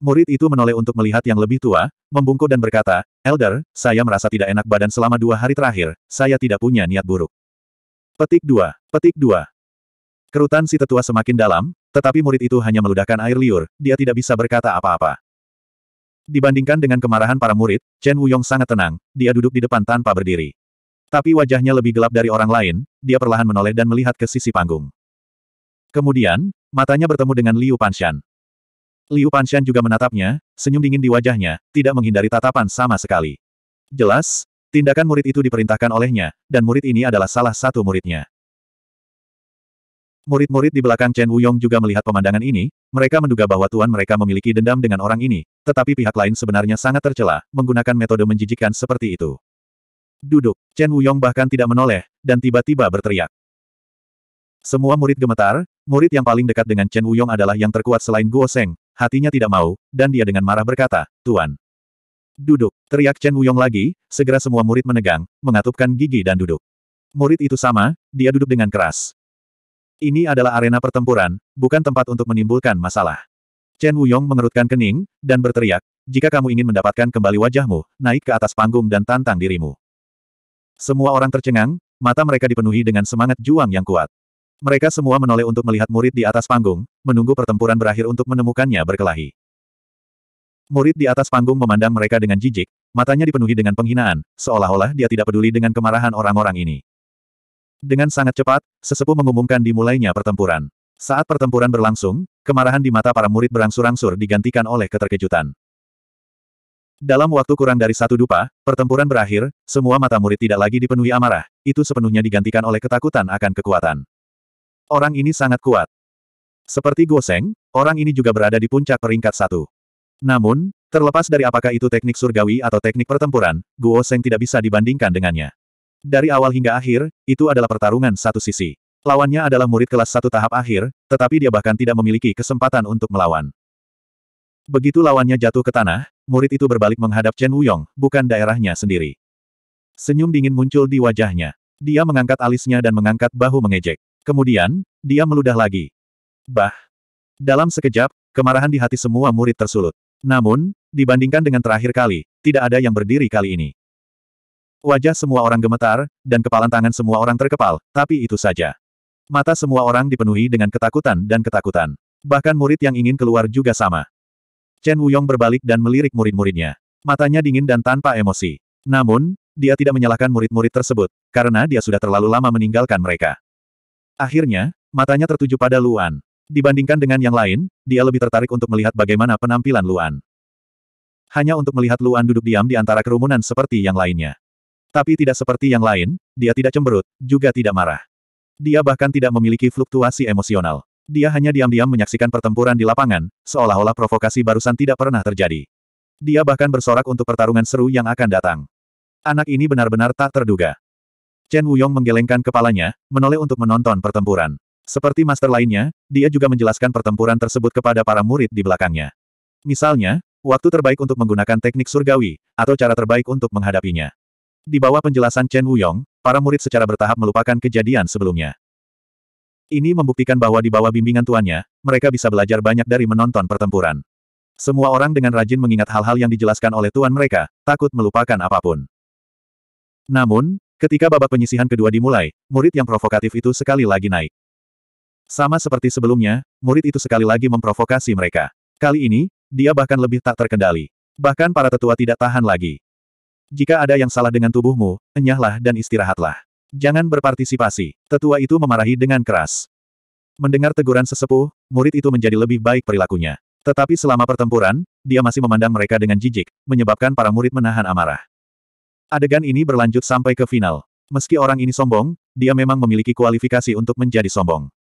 Murid itu menoleh untuk melihat yang lebih tua, membungkuk dan berkata, Elder, saya merasa tidak enak badan selama dua hari terakhir, saya tidak punya niat buruk. Petik 2, petik 2. Kerutan si tetua semakin dalam, tetapi murid itu hanya meludahkan air liur, dia tidak bisa berkata apa-apa. Dibandingkan dengan kemarahan para murid, Chen Wuyong sangat tenang, dia duduk di depan tanpa berdiri. Tapi wajahnya lebih gelap dari orang lain, dia perlahan menoleh dan melihat ke sisi panggung. Kemudian, matanya bertemu dengan Liu Panshan. Liu Panshan juga menatapnya, senyum dingin di wajahnya, tidak menghindari tatapan sama sekali. Jelas, tindakan murid itu diperintahkan olehnya, dan murid ini adalah salah satu muridnya. Murid-murid di belakang Chen Wuyong juga melihat pemandangan ini, mereka menduga bahwa tuan mereka memiliki dendam dengan orang ini, tetapi pihak lain sebenarnya sangat tercela, menggunakan metode menjijikan seperti itu. Duduk, Chen Wuyong bahkan tidak menoleh, dan tiba-tiba berteriak. Semua murid gemetar, murid yang paling dekat dengan Chen Wuyong adalah yang terkuat selain Guo Seng, hatinya tidak mau, dan dia dengan marah berkata, Tuan. Duduk, teriak Chen Wuyong lagi, segera semua murid menegang, mengatupkan gigi dan duduk. Murid itu sama, dia duduk dengan keras. Ini adalah arena pertempuran, bukan tempat untuk menimbulkan masalah. Chen Wuyong mengerutkan kening, dan berteriak, jika kamu ingin mendapatkan kembali wajahmu, naik ke atas panggung dan tantang dirimu. Semua orang tercengang, mata mereka dipenuhi dengan semangat juang yang kuat. Mereka semua menoleh untuk melihat murid di atas panggung, menunggu pertempuran berakhir untuk menemukannya berkelahi. Murid di atas panggung memandang mereka dengan jijik, matanya dipenuhi dengan penghinaan, seolah-olah dia tidak peduli dengan kemarahan orang-orang ini. Dengan sangat cepat, sesepuh mengumumkan dimulainya pertempuran. Saat pertempuran berlangsung, kemarahan di mata para murid berangsur-angsur digantikan oleh keterkejutan. Dalam waktu kurang dari satu dupa, pertempuran berakhir, semua mata murid tidak lagi dipenuhi amarah, itu sepenuhnya digantikan oleh ketakutan akan kekuatan. Orang ini sangat kuat. Seperti Goseng, orang ini juga berada di puncak peringkat satu. Namun, terlepas dari apakah itu teknik surgawi atau teknik pertempuran, Guo Goseng tidak bisa dibandingkan dengannya. Dari awal hingga akhir, itu adalah pertarungan satu sisi. Lawannya adalah murid kelas satu tahap akhir, tetapi dia bahkan tidak memiliki kesempatan untuk melawan. Begitu lawannya jatuh ke tanah, murid itu berbalik menghadap Chen Wuyong, bukan daerahnya sendiri. Senyum dingin muncul di wajahnya. Dia mengangkat alisnya dan mengangkat bahu mengejek. Kemudian, dia meludah lagi. Bah! Dalam sekejap, kemarahan di hati semua murid tersulut. Namun, dibandingkan dengan terakhir kali, tidak ada yang berdiri kali ini. Wajah semua orang gemetar, dan kepalan tangan semua orang terkepal, tapi itu saja. Mata semua orang dipenuhi dengan ketakutan dan ketakutan. Bahkan murid yang ingin keluar juga sama. Chen Wuyong berbalik dan melirik murid-muridnya. Matanya dingin dan tanpa emosi. Namun, dia tidak menyalahkan murid-murid tersebut, karena dia sudah terlalu lama meninggalkan mereka. Akhirnya, matanya tertuju pada Luan. Dibandingkan dengan yang lain, dia lebih tertarik untuk melihat bagaimana penampilan Luan. Hanya untuk melihat Luan duduk diam di antara kerumunan seperti yang lainnya. Tapi tidak seperti yang lain, dia tidak cemberut, juga tidak marah. Dia bahkan tidak memiliki fluktuasi emosional. Dia hanya diam-diam menyaksikan pertempuran di lapangan, seolah-olah provokasi barusan tidak pernah terjadi. Dia bahkan bersorak untuk pertarungan seru yang akan datang. Anak ini benar-benar tak terduga. Chen Wuyong menggelengkan kepalanya, menoleh untuk menonton pertempuran. Seperti master lainnya, dia juga menjelaskan pertempuran tersebut kepada para murid di belakangnya. Misalnya, waktu terbaik untuk menggunakan teknik surgawi, atau cara terbaik untuk menghadapinya. Di bawah penjelasan Chen Wuyong, para murid secara bertahap melupakan kejadian sebelumnya. Ini membuktikan bahwa di bawah bimbingan tuannya, mereka bisa belajar banyak dari menonton pertempuran. Semua orang dengan rajin mengingat hal-hal yang dijelaskan oleh tuan mereka, takut melupakan apapun. Namun, Ketika babak penyisihan kedua dimulai, murid yang provokatif itu sekali lagi naik. Sama seperti sebelumnya, murid itu sekali lagi memprovokasi mereka. Kali ini, dia bahkan lebih tak terkendali. Bahkan para tetua tidak tahan lagi. Jika ada yang salah dengan tubuhmu, enyahlah dan istirahatlah. Jangan berpartisipasi. Tetua itu memarahi dengan keras. Mendengar teguran sesepuh, murid itu menjadi lebih baik perilakunya. Tetapi selama pertempuran, dia masih memandang mereka dengan jijik, menyebabkan para murid menahan amarah. Adegan ini berlanjut sampai ke final. Meski orang ini sombong, dia memang memiliki kualifikasi untuk menjadi sombong.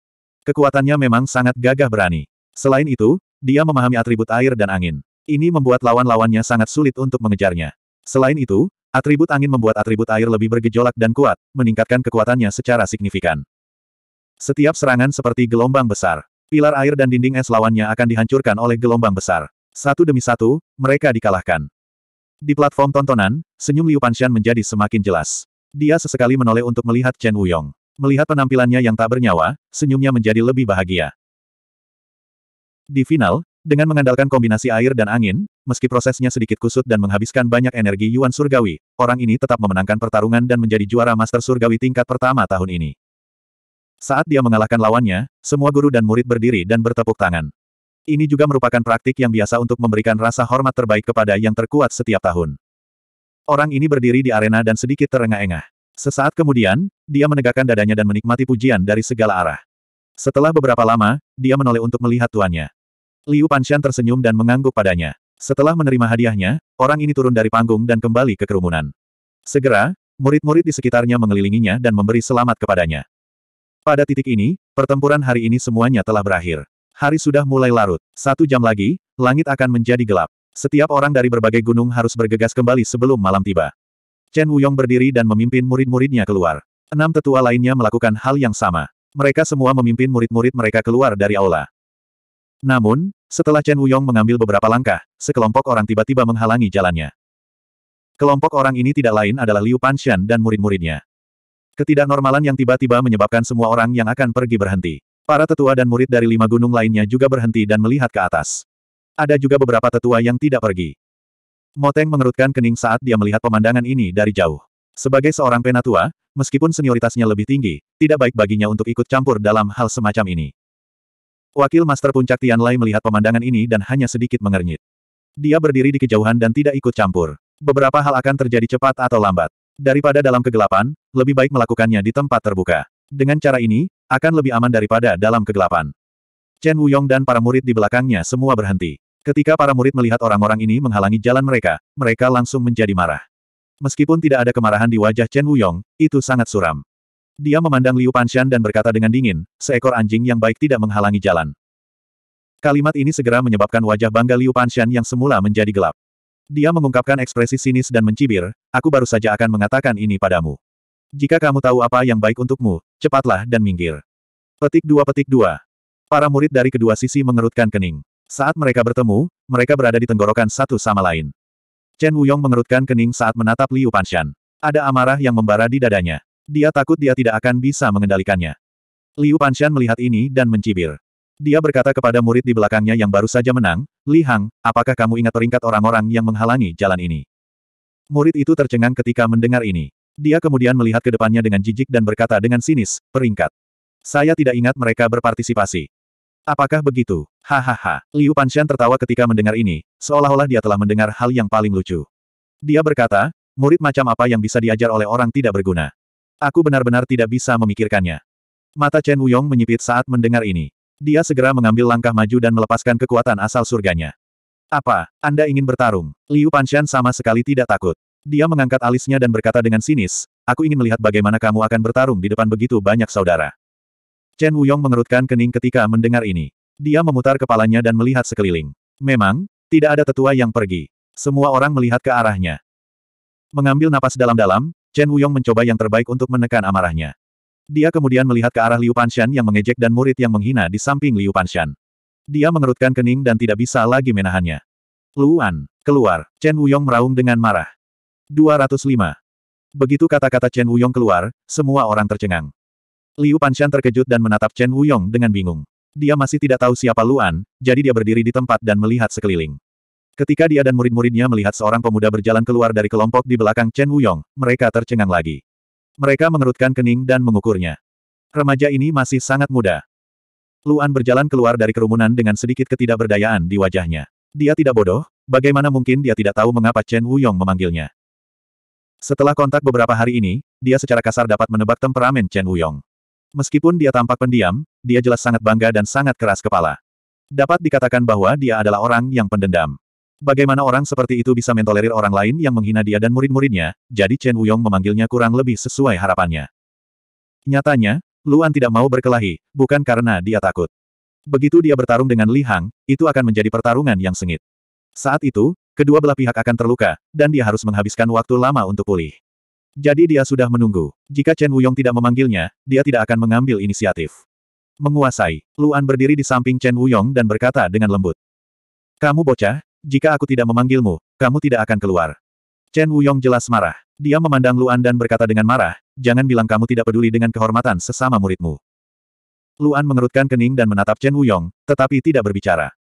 Kekuatannya memang sangat gagah berani. Selain itu, dia memahami atribut air dan angin. Ini membuat lawan-lawannya sangat sulit untuk mengejarnya. Selain itu, atribut angin membuat atribut air lebih bergejolak dan kuat, meningkatkan kekuatannya secara signifikan. Setiap serangan seperti gelombang besar. Pilar air dan dinding es lawannya akan dihancurkan oleh gelombang besar. Satu demi satu, mereka dikalahkan. Di platform tontonan, senyum Liu Panshan menjadi semakin jelas. Dia sesekali menoleh untuk melihat Chen Wuyong. Melihat penampilannya yang tak bernyawa, senyumnya menjadi lebih bahagia. Di final, dengan mengandalkan kombinasi air dan angin, meski prosesnya sedikit kusut dan menghabiskan banyak energi Yuan Surgawi, orang ini tetap memenangkan pertarungan dan menjadi juara Master Surgawi tingkat pertama tahun ini. Saat dia mengalahkan lawannya, semua guru dan murid berdiri dan bertepuk tangan. Ini juga merupakan praktik yang biasa untuk memberikan rasa hormat terbaik kepada yang terkuat setiap tahun. Orang ini berdiri di arena dan sedikit terengah-engah. Sesaat kemudian, dia menegakkan dadanya dan menikmati pujian dari segala arah. Setelah beberapa lama, dia menoleh untuk melihat tuannya. Liu Panshan tersenyum dan mengangguk padanya. Setelah menerima hadiahnya, orang ini turun dari panggung dan kembali ke kerumunan. Segera, murid-murid di sekitarnya mengelilinginya dan memberi selamat kepadanya. Pada titik ini, pertempuran hari ini semuanya telah berakhir. Hari sudah mulai larut. Satu jam lagi, langit akan menjadi gelap. Setiap orang dari berbagai gunung harus bergegas kembali sebelum malam tiba. Chen Wuyong berdiri dan memimpin murid-muridnya keluar. Enam tetua lainnya melakukan hal yang sama. Mereka semua memimpin murid-murid mereka keluar dari aula. Namun, setelah Chen Wuyong mengambil beberapa langkah, sekelompok orang tiba-tiba menghalangi jalannya. Kelompok orang ini tidak lain adalah Liu Panshan dan murid-muridnya. Ketidaknormalan yang tiba-tiba menyebabkan semua orang yang akan pergi berhenti. Para tetua dan murid dari lima gunung lainnya juga berhenti dan melihat ke atas. Ada juga beberapa tetua yang tidak pergi. Moteng mengerutkan kening saat dia melihat pemandangan ini dari jauh. Sebagai seorang penatua, meskipun senioritasnya lebih tinggi, tidak baik baginya untuk ikut campur dalam hal semacam ini. Wakil Master Puncak Tianlai melihat pemandangan ini dan hanya sedikit mengernyit. Dia berdiri di kejauhan dan tidak ikut campur. Beberapa hal akan terjadi cepat atau lambat. Daripada dalam kegelapan, lebih baik melakukannya di tempat terbuka. Dengan cara ini, akan lebih aman daripada dalam kegelapan. Chen Wuyong dan para murid di belakangnya semua berhenti. Ketika para murid melihat orang-orang ini menghalangi jalan mereka, mereka langsung menjadi marah. Meskipun tidak ada kemarahan di wajah Chen Wuyong, itu sangat suram. Dia memandang Liu Panshan dan berkata dengan dingin, seekor anjing yang baik tidak menghalangi jalan. Kalimat ini segera menyebabkan wajah bangga Liu Panshan yang semula menjadi gelap. Dia mengungkapkan ekspresi sinis dan mencibir, aku baru saja akan mengatakan ini padamu. Jika kamu tahu apa yang baik untukmu, Cepatlah dan minggir. Petik dua petik dua. Para murid dari kedua sisi mengerutkan kening. Saat mereka bertemu, mereka berada di tenggorokan satu sama lain. Chen Wuyong mengerutkan kening saat menatap Liu Panshan. Ada amarah yang membara di dadanya. Dia takut dia tidak akan bisa mengendalikannya. Liu Panshan melihat ini dan mencibir. Dia berkata kepada murid di belakangnya yang baru saja menang, Li Hang, apakah kamu ingat peringkat orang-orang yang menghalangi jalan ini? Murid itu tercengang ketika mendengar ini. Dia kemudian melihat ke depannya dengan jijik dan berkata dengan sinis, peringkat. Saya tidak ingat mereka berpartisipasi. Apakah begitu? Hahaha. Liu Panshan tertawa ketika mendengar ini, seolah-olah dia telah mendengar hal yang paling lucu. Dia berkata, murid macam apa yang bisa diajar oleh orang tidak berguna? Aku benar-benar tidak bisa memikirkannya. Mata Chen Wuyong menyipit saat mendengar ini. Dia segera mengambil langkah maju dan melepaskan kekuatan asal surganya. Apa, Anda ingin bertarung? Liu Panshan sama sekali tidak takut. Dia mengangkat alisnya dan berkata dengan sinis, aku ingin melihat bagaimana kamu akan bertarung di depan begitu banyak saudara. Chen Wuyong mengerutkan kening ketika mendengar ini. Dia memutar kepalanya dan melihat sekeliling. Memang, tidak ada tetua yang pergi. Semua orang melihat ke arahnya. Mengambil napas dalam-dalam, Chen Wuyong mencoba yang terbaik untuk menekan amarahnya. Dia kemudian melihat ke arah Liu Panshan yang mengejek dan murid yang menghina di samping Liu Panshan. Dia mengerutkan kening dan tidak bisa lagi menahannya. Luan, keluar. Chen Wuyong meraung dengan marah. 205. Begitu kata-kata Chen Wuyong keluar, semua orang tercengang. Liu Panshan terkejut dan menatap Chen Wuyong dengan bingung. Dia masih tidak tahu siapa Luan, jadi dia berdiri di tempat dan melihat sekeliling. Ketika dia dan murid-muridnya melihat seorang pemuda berjalan keluar dari kelompok di belakang Chen Wuyong, mereka tercengang lagi. Mereka mengerutkan kening dan mengukurnya. Remaja ini masih sangat muda. Luan berjalan keluar dari kerumunan dengan sedikit ketidakberdayaan di wajahnya. Dia tidak bodoh, bagaimana mungkin dia tidak tahu mengapa Chen Wuyong memanggilnya. Setelah kontak beberapa hari ini, dia secara kasar dapat menebak temperamen Chen Wuyong. Meskipun dia tampak pendiam, dia jelas sangat bangga dan sangat keras kepala. Dapat dikatakan bahwa dia adalah orang yang pendendam. Bagaimana orang seperti itu bisa mentolerir orang lain yang menghina dia dan murid-muridnya, jadi Chen Wuyong memanggilnya kurang lebih sesuai harapannya. Nyatanya, Luan tidak mau berkelahi, bukan karena dia takut. Begitu dia bertarung dengan Li Hang, itu akan menjadi pertarungan yang sengit. Saat itu, kedua belah pihak akan terluka, dan dia harus menghabiskan waktu lama untuk pulih. Jadi dia sudah menunggu. Jika Chen Wuyong tidak memanggilnya, dia tidak akan mengambil inisiatif. Menguasai, Luan berdiri di samping Chen Wuyong dan berkata dengan lembut. Kamu bocah, jika aku tidak memanggilmu, kamu tidak akan keluar. Chen Wuyong jelas marah. Dia memandang Luan dan berkata dengan marah, jangan bilang kamu tidak peduli dengan kehormatan sesama muridmu. Luan mengerutkan kening dan menatap Chen Wuyong, tetapi tidak berbicara.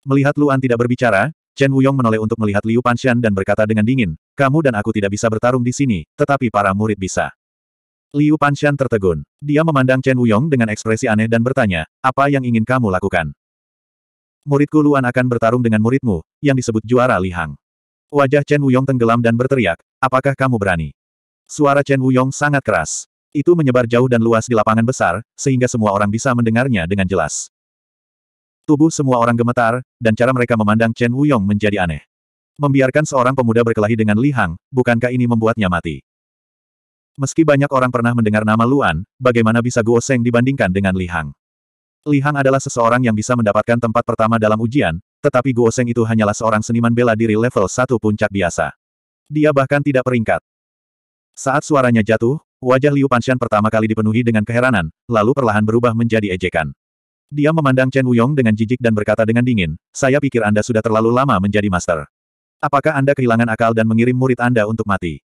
Melihat Luan tidak berbicara, Chen Wuyong menoleh untuk melihat Liu Panshan dan berkata dengan dingin, kamu dan aku tidak bisa bertarung di sini, tetapi para murid bisa. Liu Panshan tertegun. Dia memandang Chen Wuyong dengan ekspresi aneh dan bertanya, apa yang ingin kamu lakukan? Muridku Luan akan bertarung dengan muridmu, yang disebut juara Li Wajah Chen Wuyong tenggelam dan berteriak, apakah kamu berani? Suara Chen Wuyong sangat keras. Itu menyebar jauh dan luas di lapangan besar, sehingga semua orang bisa mendengarnya dengan jelas. Tubuh semua orang gemetar, dan cara mereka memandang Chen Wuyong menjadi aneh. Membiarkan seorang pemuda berkelahi dengan Li Hang, bukankah ini membuatnya mati? Meski banyak orang pernah mendengar nama Luan, bagaimana bisa Guo Seng dibandingkan dengan Li Hang? Li Hang adalah seseorang yang bisa mendapatkan tempat pertama dalam ujian, tetapi Guo Seng itu hanyalah seorang seniman bela diri level 1 puncak biasa. Dia bahkan tidak peringkat. Saat suaranya jatuh, wajah Liu Panshan pertama kali dipenuhi dengan keheranan, lalu perlahan berubah menjadi ejekan. Dia memandang Chen Wuyong dengan jijik dan berkata dengan dingin, saya pikir Anda sudah terlalu lama menjadi master. Apakah Anda kehilangan akal dan mengirim murid Anda untuk mati?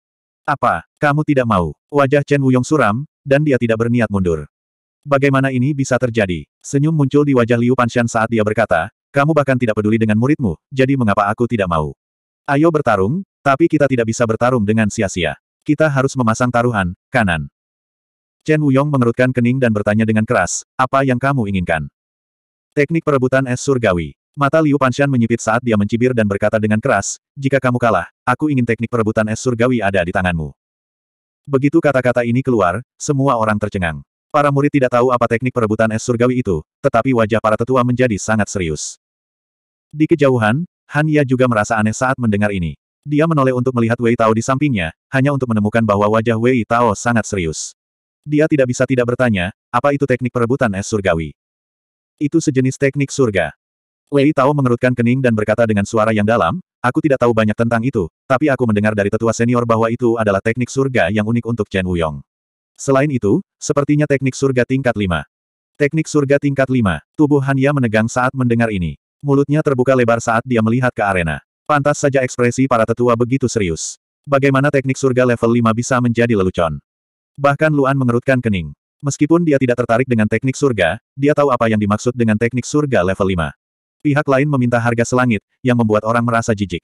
Apa, kamu tidak mau? Wajah Chen Wuyong suram, dan dia tidak berniat mundur. Bagaimana ini bisa terjadi? Senyum muncul di wajah Liu Panshan saat dia berkata, kamu bahkan tidak peduli dengan muridmu, jadi mengapa aku tidak mau? Ayo bertarung, tapi kita tidak bisa bertarung dengan sia-sia. Kita harus memasang taruhan, kanan. Chen Wuyong mengerutkan kening dan bertanya dengan keras, apa yang kamu inginkan? Teknik perebutan es surgawi. Mata Liu Panshan menyipit saat dia mencibir dan berkata dengan keras, jika kamu kalah, aku ingin teknik perebutan es surgawi ada di tanganmu. Begitu kata-kata ini keluar, semua orang tercengang. Para murid tidak tahu apa teknik perebutan es surgawi itu, tetapi wajah para tetua menjadi sangat serius. Di kejauhan, Han Ya juga merasa aneh saat mendengar ini. Dia menoleh untuk melihat Wei Tao di sampingnya, hanya untuk menemukan bahwa wajah Wei Tao sangat serius. Dia tidak bisa tidak bertanya, apa itu teknik perebutan es surgawi? Itu sejenis teknik surga. Wei Tao mengerutkan kening dan berkata dengan suara yang dalam, aku tidak tahu banyak tentang itu, tapi aku mendengar dari tetua senior bahwa itu adalah teknik surga yang unik untuk Chen Wuyong. Selain itu, sepertinya teknik surga tingkat 5. Teknik surga tingkat 5, tubuh Hanya menegang saat mendengar ini. Mulutnya terbuka lebar saat dia melihat ke arena. Pantas saja ekspresi para tetua begitu serius. Bagaimana teknik surga level 5 bisa menjadi lelucon? Bahkan Luan mengerutkan kening. Meskipun dia tidak tertarik dengan teknik surga, dia tahu apa yang dimaksud dengan teknik surga level 5. Pihak lain meminta harga selangit, yang membuat orang merasa jijik.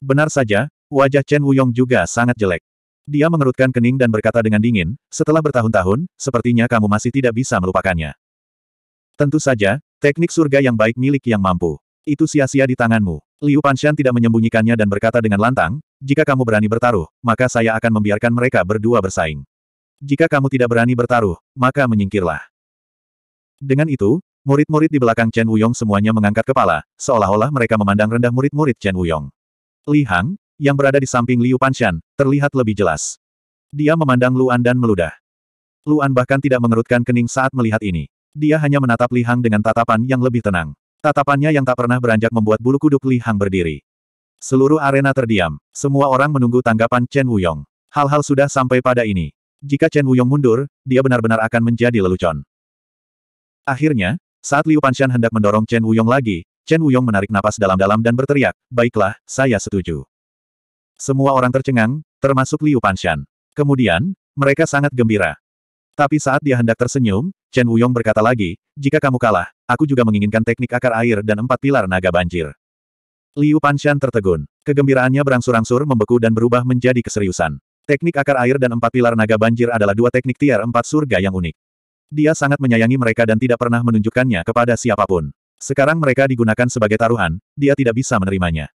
Benar saja, wajah Chen Wuyong juga sangat jelek. Dia mengerutkan kening dan berkata dengan dingin, setelah bertahun-tahun, sepertinya kamu masih tidak bisa melupakannya. Tentu saja, teknik surga yang baik milik yang mampu. Itu sia-sia di tanganmu. Liu Panshan tidak menyembunyikannya dan berkata dengan lantang, jika kamu berani bertaruh, maka saya akan membiarkan mereka berdua bersaing. Jika kamu tidak berani bertaruh, maka menyingkirlah. Dengan itu, murid-murid di belakang Chen Wuyong semuanya mengangkat kepala, seolah-olah mereka memandang rendah murid-murid Chen Wuyong. Li Hang, yang berada di samping Liu Panshan, terlihat lebih jelas. Dia memandang Luan dan meludah. Luan bahkan tidak mengerutkan kening saat melihat ini. Dia hanya menatap Li Hang dengan tatapan yang lebih tenang. Tatapannya yang tak pernah beranjak membuat bulu kuduk Li Hang berdiri. Seluruh arena terdiam. Semua orang menunggu tanggapan Chen Wuyong. Hal-hal sudah sampai pada ini. Jika Chen Wuyong mundur, dia benar-benar akan menjadi lelucon. Akhirnya, saat Liu Panshan hendak mendorong Chen Wuyong lagi, Chen Wuyong menarik napas dalam-dalam dan berteriak, baiklah, saya setuju. Semua orang tercengang, termasuk Liu Panshan. Kemudian, mereka sangat gembira. Tapi saat dia hendak tersenyum, Chen Wuyong berkata lagi, jika kamu kalah, aku juga menginginkan teknik akar air dan empat pilar naga banjir. Liu Panshan tertegun. Kegembiraannya berangsur-angsur membeku dan berubah menjadi keseriusan. Teknik akar air dan empat pilar naga banjir adalah dua teknik tiar empat surga yang unik. Dia sangat menyayangi mereka dan tidak pernah menunjukkannya kepada siapapun. Sekarang mereka digunakan sebagai taruhan, dia tidak bisa menerimanya.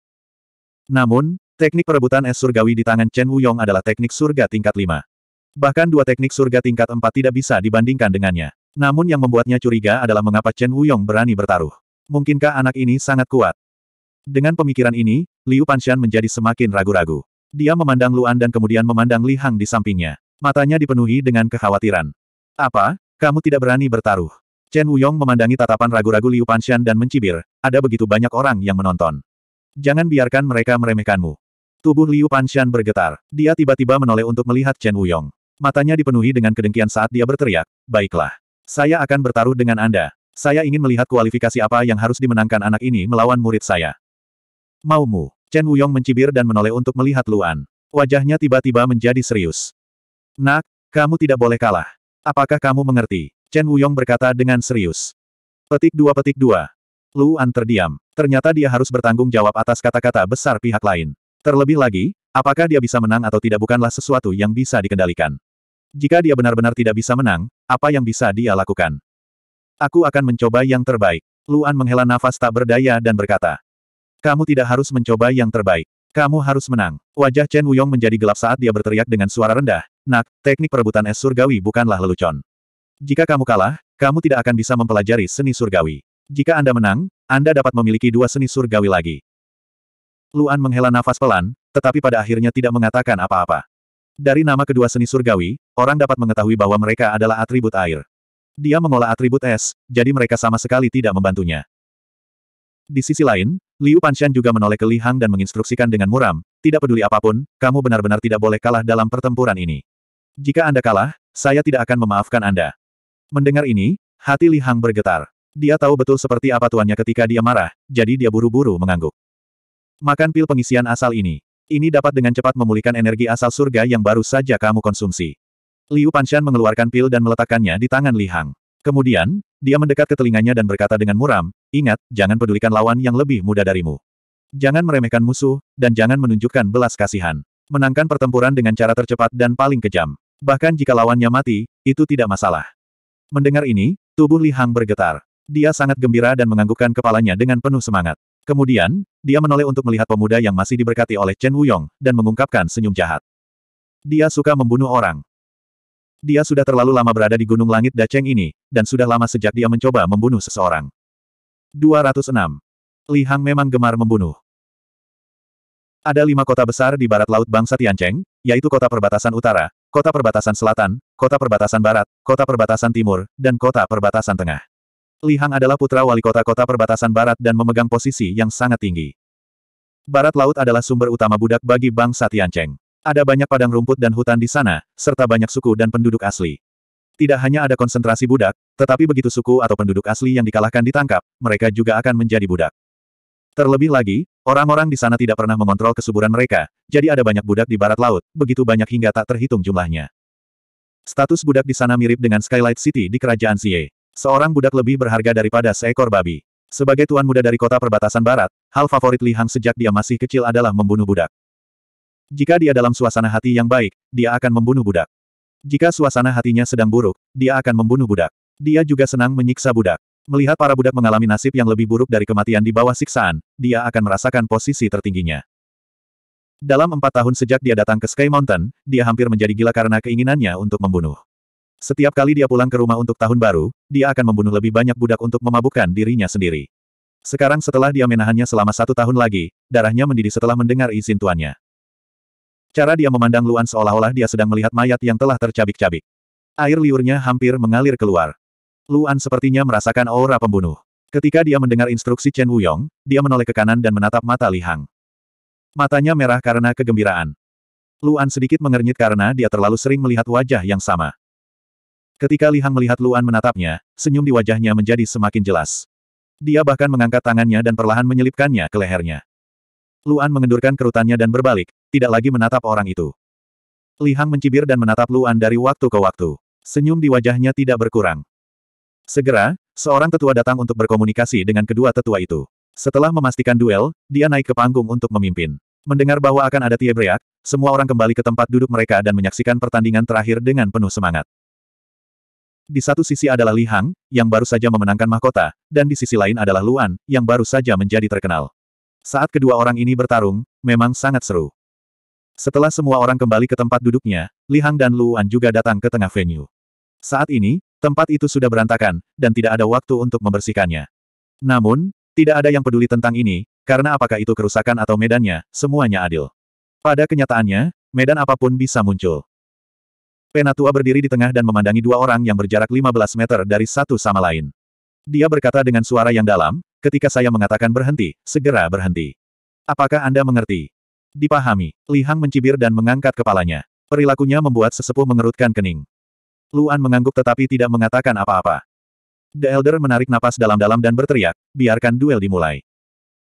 Namun, teknik perebutan es surgawi di tangan Chen Wuyong adalah teknik surga tingkat Lima. Bahkan dua teknik surga tingkat Empat tidak bisa dibandingkan dengannya. Namun yang membuatnya curiga adalah mengapa Chen Wuyong berani bertaruh. Mungkinkah anak ini sangat kuat? Dengan pemikiran ini, Liu Panshan menjadi semakin ragu-ragu. Dia memandang Luan dan kemudian memandang Li Hang di sampingnya. Matanya dipenuhi dengan kekhawatiran. Apa? Kamu tidak berani bertaruh. Chen Wuyong memandangi tatapan ragu-ragu Liu Panshan dan mencibir, ada begitu banyak orang yang menonton. Jangan biarkan mereka meremehkanmu. Tubuh Liu Panshan bergetar. Dia tiba-tiba menoleh untuk melihat Chen Wuyong. Matanya dipenuhi dengan kedengkian saat dia berteriak, Baiklah. Saya akan bertaruh dengan Anda. Saya ingin melihat kualifikasi apa yang harus dimenangkan anak ini melawan murid saya. Maumu. Chen Wuyong mencibir dan menoleh untuk melihat Luan. Wajahnya tiba-tiba menjadi serius. Nak, kamu tidak boleh kalah. Apakah kamu mengerti? Chen Wuyong berkata dengan serius. Petik dua petik dua. Luan terdiam. Ternyata dia harus bertanggung jawab atas kata-kata besar pihak lain. Terlebih lagi, apakah dia bisa menang atau tidak bukanlah sesuatu yang bisa dikendalikan. Jika dia benar-benar tidak bisa menang, apa yang bisa dia lakukan? Aku akan mencoba yang terbaik. Luan menghela nafas tak berdaya dan berkata, kamu tidak harus mencoba yang terbaik. Kamu harus menang. Wajah Chen Wuyong menjadi gelap saat dia berteriak dengan suara rendah. Nak, teknik perebutan es surgawi bukanlah lelucon. Jika kamu kalah, kamu tidak akan bisa mempelajari seni surgawi. Jika Anda menang, Anda dapat memiliki dua seni surgawi lagi. Luan menghela nafas pelan, tetapi pada akhirnya tidak mengatakan apa-apa. Dari nama kedua seni surgawi, orang dapat mengetahui bahwa mereka adalah atribut air. Dia mengolah atribut es, jadi mereka sama sekali tidak membantunya. Di sisi lain, Liu Panshan juga menoleh ke Li Hang dan menginstruksikan dengan muram, tidak peduli apapun, kamu benar-benar tidak boleh kalah dalam pertempuran ini. Jika Anda kalah, saya tidak akan memaafkan Anda. Mendengar ini, hati Li Hang bergetar. Dia tahu betul seperti apa tuannya ketika dia marah, jadi dia buru-buru mengangguk. Makan pil pengisian asal ini. Ini dapat dengan cepat memulihkan energi asal surga yang baru saja kamu konsumsi. Liu Panshan mengeluarkan pil dan meletakkannya di tangan Li Hang. Kemudian, dia mendekat ke telinganya dan berkata dengan muram, Ingat, jangan pedulikan lawan yang lebih muda darimu. Jangan meremehkan musuh, dan jangan menunjukkan belas kasihan. Menangkan pertempuran dengan cara tercepat dan paling kejam. Bahkan jika lawannya mati, itu tidak masalah. Mendengar ini, tubuh Li Hang bergetar. Dia sangat gembira dan menganggukkan kepalanya dengan penuh semangat. Kemudian, dia menoleh untuk melihat pemuda yang masih diberkati oleh Chen Wuyong, dan mengungkapkan senyum jahat. Dia suka membunuh orang. Dia sudah terlalu lama berada di Gunung Langit Dacheng ini, dan sudah lama sejak dia mencoba membunuh seseorang. 206. Li Hang memang gemar membunuh. Ada lima kota besar di barat laut bangsa Tiancheng, yaitu kota perbatasan utara, kota perbatasan selatan, kota perbatasan barat, kota perbatasan timur, dan kota perbatasan tengah. Li Hang adalah putra wali kota kota perbatasan barat dan memegang posisi yang sangat tinggi. Barat laut adalah sumber utama budak bagi bangsa Tiancheng. Ada banyak padang rumput dan hutan di sana, serta banyak suku dan penduduk asli. Tidak hanya ada konsentrasi budak, tetapi begitu suku atau penduduk asli yang dikalahkan ditangkap, mereka juga akan menjadi budak. Terlebih lagi, orang-orang di sana tidak pernah mengontrol kesuburan mereka, jadi ada banyak budak di barat laut, begitu banyak hingga tak terhitung jumlahnya. Status budak di sana mirip dengan Skylight City di kerajaan Xie. Seorang budak lebih berharga daripada seekor babi. Sebagai tuan muda dari kota perbatasan barat, hal favorit Li Hang sejak dia masih kecil adalah membunuh budak. Jika dia dalam suasana hati yang baik, dia akan membunuh budak. Jika suasana hatinya sedang buruk, dia akan membunuh budak. Dia juga senang menyiksa budak. Melihat para budak mengalami nasib yang lebih buruk dari kematian di bawah siksaan, dia akan merasakan posisi tertingginya. Dalam empat tahun sejak dia datang ke Sky Mountain, dia hampir menjadi gila karena keinginannya untuk membunuh. Setiap kali dia pulang ke rumah untuk tahun baru, dia akan membunuh lebih banyak budak untuk memabukkan dirinya sendiri. Sekarang setelah dia menahannya selama satu tahun lagi, darahnya mendidih setelah mendengar izin tuannya. Cara dia memandang Luan seolah-olah dia sedang melihat mayat yang telah tercabik-cabik. Air liurnya hampir mengalir keluar. Luan sepertinya merasakan aura pembunuh. Ketika dia mendengar instruksi Chen Wuyong, dia menoleh ke kanan dan menatap mata Li Hang. Matanya merah karena kegembiraan. Luan sedikit mengernyit karena dia terlalu sering melihat wajah yang sama. Ketika Li Hang melihat Luan menatapnya, senyum di wajahnya menjadi semakin jelas. Dia bahkan mengangkat tangannya dan perlahan menyelipkannya ke lehernya. Luan mengendurkan kerutannya dan berbalik, tidak lagi menatap orang itu. Li Hang mencibir dan menatap Luan dari waktu ke waktu. Senyum di wajahnya tidak berkurang. Segera, seorang tetua datang untuk berkomunikasi dengan kedua tetua itu. Setelah memastikan duel, dia naik ke panggung untuk memimpin. Mendengar bahwa akan ada Tiebreak, semua orang kembali ke tempat duduk mereka dan menyaksikan pertandingan terakhir dengan penuh semangat. Di satu sisi adalah Li Hang, yang baru saja memenangkan mahkota, dan di sisi lain adalah Luan, yang baru saja menjadi terkenal. Saat kedua orang ini bertarung, memang sangat seru. Setelah semua orang kembali ke tempat duduknya, Li Hang dan Luan juga datang ke tengah venue. Saat ini, tempat itu sudah berantakan, dan tidak ada waktu untuk membersihkannya. Namun, tidak ada yang peduli tentang ini, karena apakah itu kerusakan atau medannya, semuanya adil. Pada kenyataannya, medan apapun bisa muncul. Penatua berdiri di tengah dan memandangi dua orang yang berjarak 15 meter dari satu sama lain. Dia berkata dengan suara yang dalam, ketika saya mengatakan berhenti, segera berhenti. Apakah Anda mengerti? Dipahami, Li Hang mencibir dan mengangkat kepalanya. Perilakunya membuat sesepuh mengerutkan kening. Luan mengangguk tetapi tidak mengatakan apa-apa. The Elder menarik napas dalam-dalam dan berteriak, biarkan duel dimulai.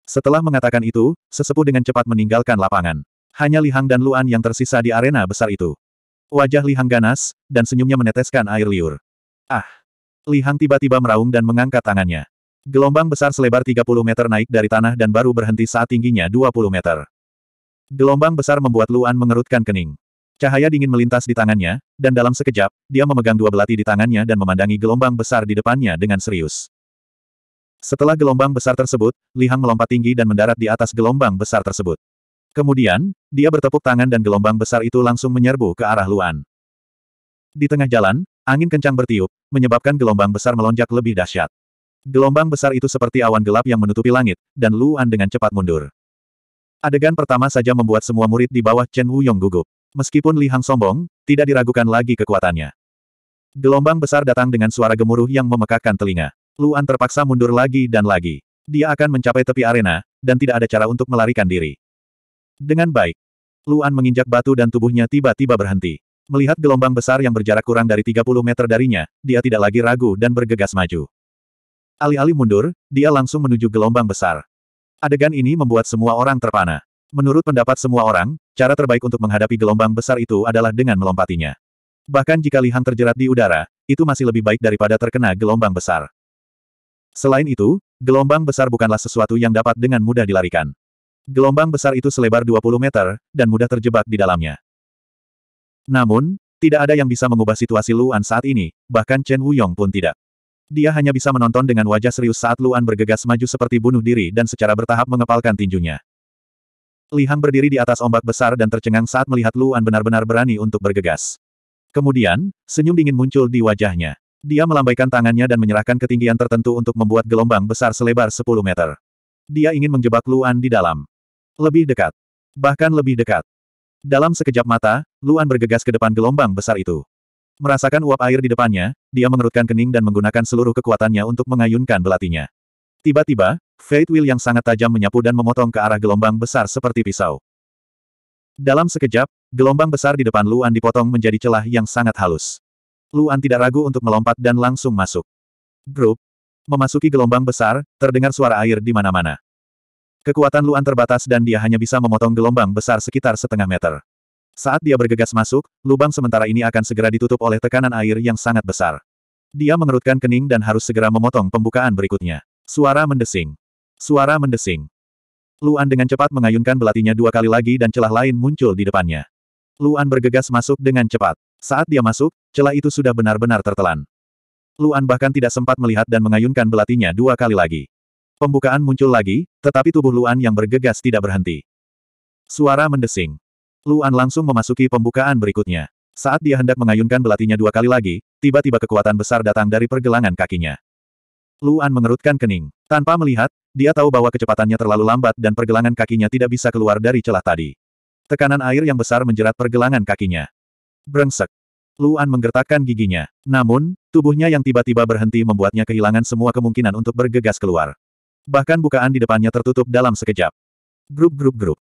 Setelah mengatakan itu, sesepuh dengan cepat meninggalkan lapangan. Hanya Li Hang dan Luan yang tersisa di arena besar itu. Wajah Li Hang ganas, dan senyumnya meneteskan air liur. Ah! Li Hang tiba-tiba meraung dan mengangkat tangannya. Gelombang besar selebar 30 meter naik dari tanah dan baru berhenti saat tingginya 20 meter. Gelombang besar membuat Luan mengerutkan kening. Cahaya dingin melintas di tangannya, dan dalam sekejap, dia memegang dua belati di tangannya dan memandangi gelombang besar di depannya dengan serius. Setelah gelombang besar tersebut, Lihang melompat tinggi dan mendarat di atas gelombang besar tersebut. Kemudian, dia bertepuk tangan dan gelombang besar itu langsung menyerbu ke arah Luan. Di tengah jalan, angin kencang bertiup, menyebabkan gelombang besar melonjak lebih dahsyat. Gelombang besar itu seperti awan gelap yang menutupi langit, dan Luan dengan cepat mundur. Adegan pertama saja membuat semua murid di bawah Chen Wu Yong gugup. Meskipun Li Hang sombong, tidak diragukan lagi kekuatannya. Gelombang besar datang dengan suara gemuruh yang memekakkan telinga. Luan terpaksa mundur lagi dan lagi. Dia akan mencapai tepi arena, dan tidak ada cara untuk melarikan diri. Dengan baik, Luan menginjak batu dan tubuhnya tiba-tiba berhenti. Melihat gelombang besar yang berjarak kurang dari 30 meter darinya, dia tidak lagi ragu dan bergegas maju. Alih-alih mundur, dia langsung menuju gelombang besar. Adegan ini membuat semua orang terpana. Menurut pendapat semua orang, cara terbaik untuk menghadapi gelombang besar itu adalah dengan melompatinya. Bahkan jika Lihang terjerat di udara, itu masih lebih baik daripada terkena gelombang besar. Selain itu, gelombang besar bukanlah sesuatu yang dapat dengan mudah dilarikan. Gelombang besar itu selebar 20 meter, dan mudah terjebak di dalamnya. Namun, tidak ada yang bisa mengubah situasi Luan saat ini, bahkan Chen Wuyong pun tidak. Dia hanya bisa menonton dengan wajah serius saat Luan bergegas maju seperti bunuh diri dan secara bertahap mengepalkan tinjunya. Lihan berdiri di atas ombak besar dan tercengang saat melihat Luan benar-benar berani untuk bergegas. Kemudian, senyum dingin muncul di wajahnya. Dia melambaikan tangannya dan menyerahkan ketinggian tertentu untuk membuat gelombang besar selebar 10 meter. Dia ingin menjebak Luan di dalam. Lebih dekat. Bahkan lebih dekat. Dalam sekejap mata, Luan bergegas ke depan gelombang besar itu. Merasakan uap air di depannya, dia mengerutkan kening dan menggunakan seluruh kekuatannya untuk mengayunkan belatinya. Tiba-tiba, Fate Wheel yang sangat tajam menyapu dan memotong ke arah gelombang besar seperti pisau. Dalam sekejap, gelombang besar di depan Luan dipotong menjadi celah yang sangat halus. Luan tidak ragu untuk melompat dan langsung masuk. Grup. Memasuki gelombang besar, terdengar suara air di mana-mana. Kekuatan Luan terbatas dan dia hanya bisa memotong gelombang besar sekitar setengah meter. Saat dia bergegas masuk, lubang sementara ini akan segera ditutup oleh tekanan air yang sangat besar. Dia mengerutkan kening dan harus segera memotong pembukaan berikutnya. Suara mendesing. Suara mendesing. Luan dengan cepat mengayunkan belatinya dua kali lagi dan celah lain muncul di depannya. Luan bergegas masuk dengan cepat. Saat dia masuk, celah itu sudah benar-benar tertelan. Luan bahkan tidak sempat melihat dan mengayunkan belatinya dua kali lagi. Pembukaan muncul lagi, tetapi tubuh Luan yang bergegas tidak berhenti. Suara mendesing. Luan langsung memasuki pembukaan berikutnya. Saat dia hendak mengayunkan belatinya dua kali lagi, tiba-tiba kekuatan besar datang dari pergelangan kakinya. Luan mengerutkan kening. Tanpa melihat, dia tahu bahwa kecepatannya terlalu lambat dan pergelangan kakinya tidak bisa keluar dari celah tadi. Tekanan air yang besar menjerat pergelangan kakinya. Brengsek. Luan menggertakkan giginya. Namun, tubuhnya yang tiba-tiba berhenti membuatnya kehilangan semua kemungkinan untuk bergegas keluar. Bahkan bukaan di depannya tertutup dalam sekejap. Grup-grup-grup.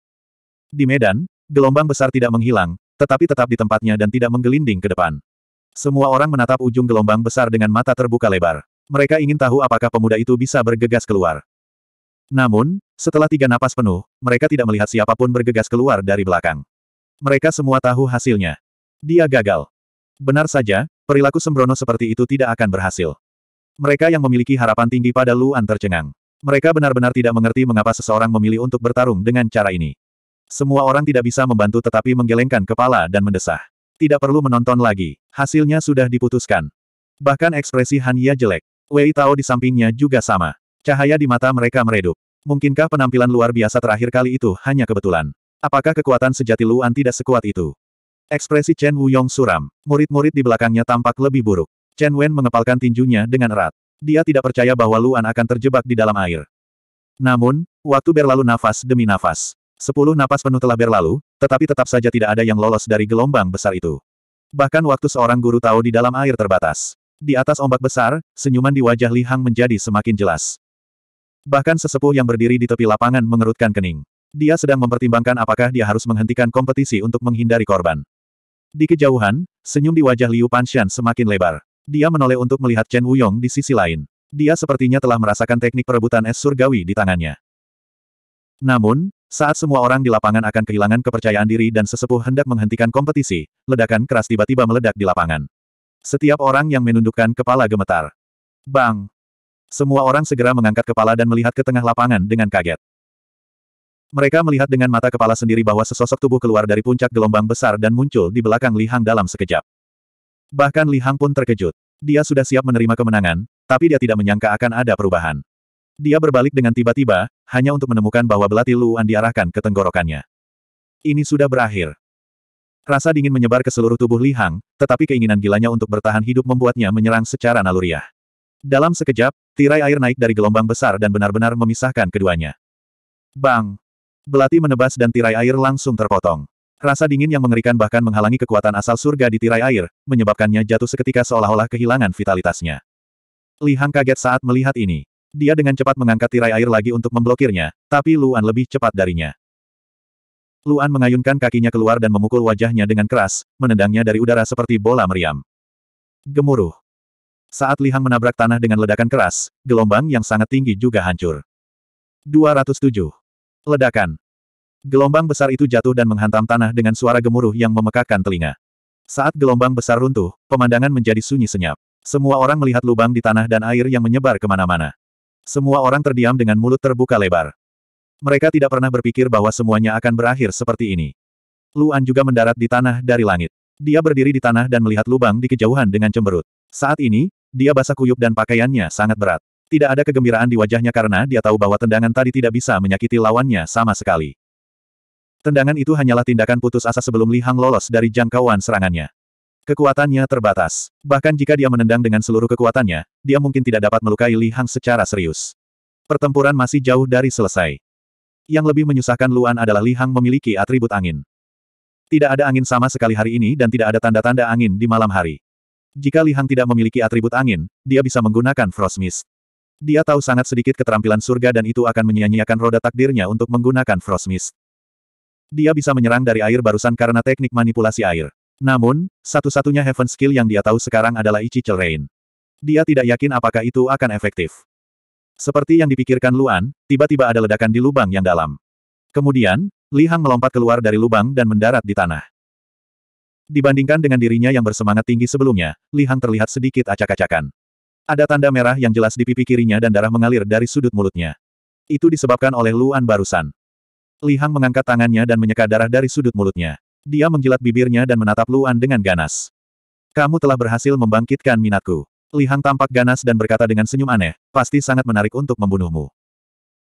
Di medan, Gelombang besar tidak menghilang, tetapi tetap di tempatnya dan tidak menggelinding ke depan. Semua orang menatap ujung gelombang besar dengan mata terbuka lebar. Mereka ingin tahu apakah pemuda itu bisa bergegas keluar. Namun, setelah tiga napas penuh, mereka tidak melihat siapapun bergegas keluar dari belakang. Mereka semua tahu hasilnya. Dia gagal. Benar saja, perilaku sembrono seperti itu tidak akan berhasil. Mereka yang memiliki harapan tinggi pada Luan tercengang. Mereka benar-benar tidak mengerti mengapa seseorang memilih untuk bertarung dengan cara ini. Semua orang tidak bisa membantu tetapi menggelengkan kepala dan mendesah. Tidak perlu menonton lagi, hasilnya sudah diputuskan. Bahkan ekspresi Hania jelek. Wei Tao di sampingnya juga sama. Cahaya di mata mereka meredup. Mungkinkah penampilan luar biasa terakhir kali itu hanya kebetulan? Apakah kekuatan sejati Luan tidak sekuat itu? Ekspresi Chen Wuyong suram. Murid-murid di belakangnya tampak lebih buruk. Chen Wen mengepalkan tinjunya dengan erat. Dia tidak percaya bahwa Luan akan terjebak di dalam air. Namun, waktu berlalu nafas demi nafas. Sepuluh napas penuh telah berlalu, tetapi tetap saja tidak ada yang lolos dari gelombang besar itu. Bahkan waktu seorang guru tahu di dalam air terbatas. Di atas ombak besar, senyuman di wajah Li Hang menjadi semakin jelas. Bahkan sesepuh yang berdiri di tepi lapangan mengerutkan kening. Dia sedang mempertimbangkan apakah dia harus menghentikan kompetisi untuk menghindari korban. Di kejauhan, senyum di wajah Liu Panshan semakin lebar. Dia menoleh untuk melihat Chen Wuyong di sisi lain. Dia sepertinya telah merasakan teknik perebutan es surgawi di tangannya. Namun, saat semua orang di lapangan akan kehilangan kepercayaan diri dan sesepuh hendak menghentikan kompetisi, ledakan keras tiba-tiba meledak di lapangan. Setiap orang yang menundukkan kepala gemetar. Bang! Semua orang segera mengangkat kepala dan melihat ke tengah lapangan dengan kaget. Mereka melihat dengan mata kepala sendiri bahwa sesosok tubuh keluar dari puncak gelombang besar dan muncul di belakang Li Hang dalam sekejap. Bahkan Li Hang pun terkejut. Dia sudah siap menerima kemenangan, tapi dia tidak menyangka akan ada perubahan. Dia berbalik dengan tiba-tiba, hanya untuk menemukan bahwa belati Luan diarahkan ke tenggorokannya. Ini sudah berakhir. Rasa dingin menyebar ke seluruh tubuh Li Hang, tetapi keinginan gilanya untuk bertahan hidup membuatnya menyerang secara naluriah. Dalam sekejap, tirai air naik dari gelombang besar dan benar-benar memisahkan keduanya. Bang! Belati menebas dan tirai air langsung terpotong. Rasa dingin yang mengerikan bahkan menghalangi kekuatan asal surga di tirai air, menyebabkannya jatuh seketika seolah-olah kehilangan vitalitasnya. Li Hang kaget saat melihat ini. Dia dengan cepat mengangkat tirai air lagi untuk memblokirnya, tapi Luan lebih cepat darinya. Luan mengayunkan kakinya keluar dan memukul wajahnya dengan keras, menendangnya dari udara seperti bola meriam. Gemuruh. Saat Lihang menabrak tanah dengan ledakan keras, gelombang yang sangat tinggi juga hancur. 207. Ledakan. Gelombang besar itu jatuh dan menghantam tanah dengan suara gemuruh yang memekakkan telinga. Saat gelombang besar runtuh, pemandangan menjadi sunyi senyap. Semua orang melihat lubang di tanah dan air yang menyebar kemana-mana. Semua orang terdiam dengan mulut terbuka lebar. Mereka tidak pernah berpikir bahwa semuanya akan berakhir seperti ini. Luan juga mendarat di tanah dari langit. Dia berdiri di tanah dan melihat lubang di kejauhan dengan cemberut. Saat ini, dia basah kuyup dan pakaiannya sangat berat. Tidak ada kegembiraan di wajahnya karena dia tahu bahwa tendangan tadi tidak bisa menyakiti lawannya sama sekali. Tendangan itu hanyalah tindakan putus asa sebelum Li Hang lolos dari jangkauan serangannya. Kekuatannya terbatas. Bahkan jika dia menendang dengan seluruh kekuatannya, dia mungkin tidak dapat melukai Li Hang secara serius. Pertempuran masih jauh dari selesai. Yang lebih menyusahkan Luan adalah Li Hang memiliki atribut angin. Tidak ada angin sama sekali hari ini dan tidak ada tanda-tanda angin di malam hari. Jika Li Hang tidak memiliki atribut angin, dia bisa menggunakan Frost Mist. Dia tahu sangat sedikit keterampilan surga dan itu akan menyia-nyiakan roda takdirnya untuk menggunakan Frost Mist. Dia bisa menyerang dari air barusan karena teknik manipulasi air. Namun, satu-satunya heaven skill yang dia tahu sekarang adalah Ichichel Rain. Dia tidak yakin apakah itu akan efektif. Seperti yang dipikirkan Luan, tiba-tiba ada ledakan di lubang yang dalam. Kemudian, Li Hang melompat keluar dari lubang dan mendarat di tanah. Dibandingkan dengan dirinya yang bersemangat tinggi sebelumnya, Li Hang terlihat sedikit acak-acakan. Ada tanda merah yang jelas di pipi kirinya dan darah mengalir dari sudut mulutnya. Itu disebabkan oleh Luan barusan. Li Hang mengangkat tangannya dan menyeka darah dari sudut mulutnya. Dia menjilat bibirnya dan menatap Luan dengan ganas. Kamu telah berhasil membangkitkan minatku. Li Hang tampak ganas dan berkata dengan senyum aneh, pasti sangat menarik untuk membunuhmu.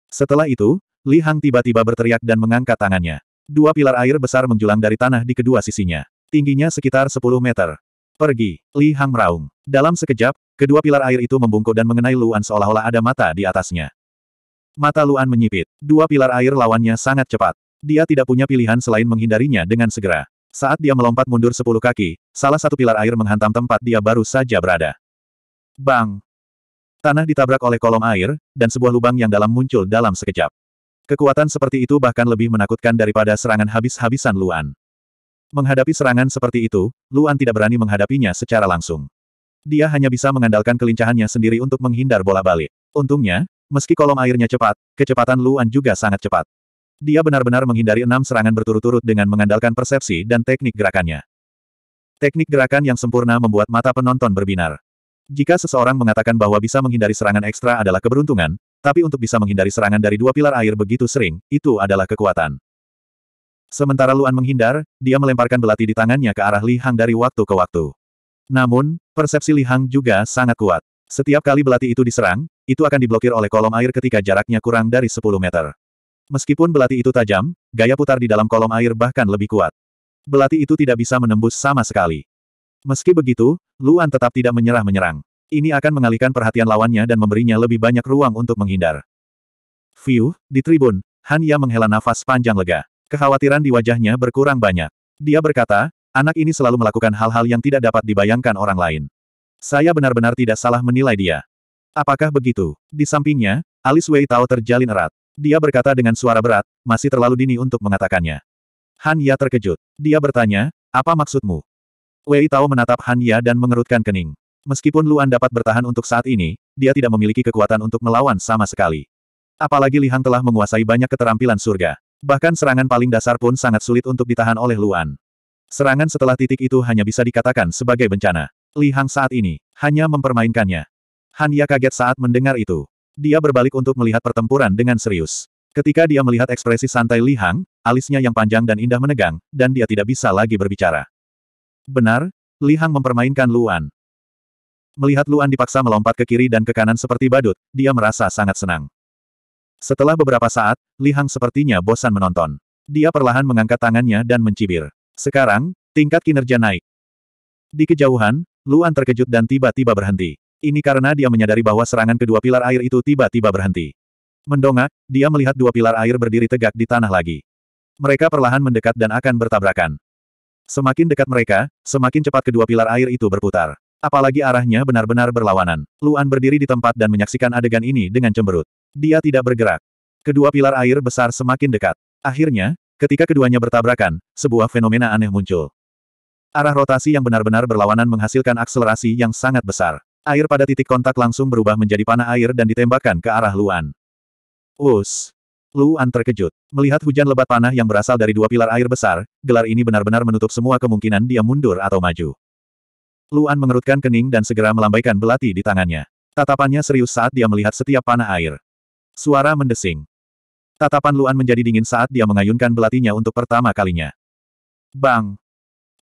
Setelah itu, Li Hang tiba-tiba berteriak dan mengangkat tangannya. Dua pilar air besar menjulang dari tanah di kedua sisinya. Tingginya sekitar 10 meter. Pergi, Li Hang meraung. Dalam sekejap, kedua pilar air itu membungkuk dan mengenai Luan seolah-olah ada mata di atasnya. Mata Luan menyipit. Dua pilar air lawannya sangat cepat. Dia tidak punya pilihan selain menghindarinya dengan segera. Saat dia melompat mundur sepuluh kaki, salah satu pilar air menghantam tempat dia baru saja berada. Bang! Tanah ditabrak oleh kolom air, dan sebuah lubang yang dalam muncul dalam sekejap. Kekuatan seperti itu bahkan lebih menakutkan daripada serangan habis-habisan Luan. Menghadapi serangan seperti itu, Luan tidak berani menghadapinya secara langsung. Dia hanya bisa mengandalkan kelincahannya sendiri untuk menghindar bola balik. Untungnya, meski kolom airnya cepat, kecepatan Luan juga sangat cepat. Dia benar-benar menghindari enam serangan berturut-turut dengan mengandalkan persepsi dan teknik gerakannya. Teknik gerakan yang sempurna membuat mata penonton berbinar. Jika seseorang mengatakan bahwa bisa menghindari serangan ekstra adalah keberuntungan, tapi untuk bisa menghindari serangan dari dua pilar air begitu sering, itu adalah kekuatan. Sementara Luan menghindar, dia melemparkan belati di tangannya ke arah Li Hang dari waktu ke waktu. Namun, persepsi Li Hang juga sangat kuat. Setiap kali belati itu diserang, itu akan diblokir oleh kolom air ketika jaraknya kurang dari 10 meter. Meskipun belati itu tajam, gaya putar di dalam kolom air bahkan lebih kuat. Belati itu tidak bisa menembus sama sekali. Meski begitu, Luan tetap tidak menyerah menyerang. Ini akan mengalihkan perhatian lawannya dan memberinya lebih banyak ruang untuk menghindar. View, di tribun, Han Ya menghela nafas panjang lega. Kekhawatiran di wajahnya berkurang banyak. Dia berkata, anak ini selalu melakukan hal-hal yang tidak dapat dibayangkan orang lain. Saya benar-benar tidak salah menilai dia. Apakah begitu? Di sampingnya, alis Wei Tao terjalin erat. Dia berkata dengan suara berat, masih terlalu dini untuk mengatakannya. Han Ya terkejut. Dia bertanya, apa maksudmu? Wei Tao menatap Han Ya dan mengerutkan kening. Meskipun Luan dapat bertahan untuk saat ini, dia tidak memiliki kekuatan untuk melawan sama sekali. Apalagi Li Hang telah menguasai banyak keterampilan surga. Bahkan serangan paling dasar pun sangat sulit untuk ditahan oleh Luan. Serangan setelah titik itu hanya bisa dikatakan sebagai bencana. Li Hang saat ini, hanya mempermainkannya. Han Ya kaget saat mendengar itu. Dia berbalik untuk melihat pertempuran dengan serius. Ketika dia melihat ekspresi santai Li Hang, alisnya yang panjang dan indah menegang, dan dia tidak bisa lagi berbicara. Benar, Li Hang mempermainkan Luan. Melihat Luan dipaksa melompat ke kiri dan ke kanan seperti badut, dia merasa sangat senang. Setelah beberapa saat, Li Hang sepertinya bosan menonton. Dia perlahan mengangkat tangannya dan mencibir. Sekarang, tingkat kinerja naik. Di kejauhan, Luan terkejut dan tiba-tiba berhenti. Ini karena dia menyadari bahwa serangan kedua pilar air itu tiba-tiba berhenti. Mendongak, dia melihat dua pilar air berdiri tegak di tanah lagi. Mereka perlahan mendekat dan akan bertabrakan. Semakin dekat mereka, semakin cepat kedua pilar air itu berputar. Apalagi arahnya benar-benar berlawanan. Luan berdiri di tempat dan menyaksikan adegan ini dengan cemberut. Dia tidak bergerak. Kedua pilar air besar semakin dekat. Akhirnya, ketika keduanya bertabrakan, sebuah fenomena aneh muncul. Arah rotasi yang benar-benar berlawanan menghasilkan akselerasi yang sangat besar. Air pada titik kontak langsung berubah menjadi panah air dan ditembakkan ke arah Luan. Us. Luan terkejut. Melihat hujan lebat panah yang berasal dari dua pilar air besar, gelar ini benar-benar menutup semua kemungkinan dia mundur atau maju. Luan mengerutkan kening dan segera melambaikan belati di tangannya. Tatapannya serius saat dia melihat setiap panah air. Suara mendesing. Tatapan Luan menjadi dingin saat dia mengayunkan belatinya untuk pertama kalinya. Bang!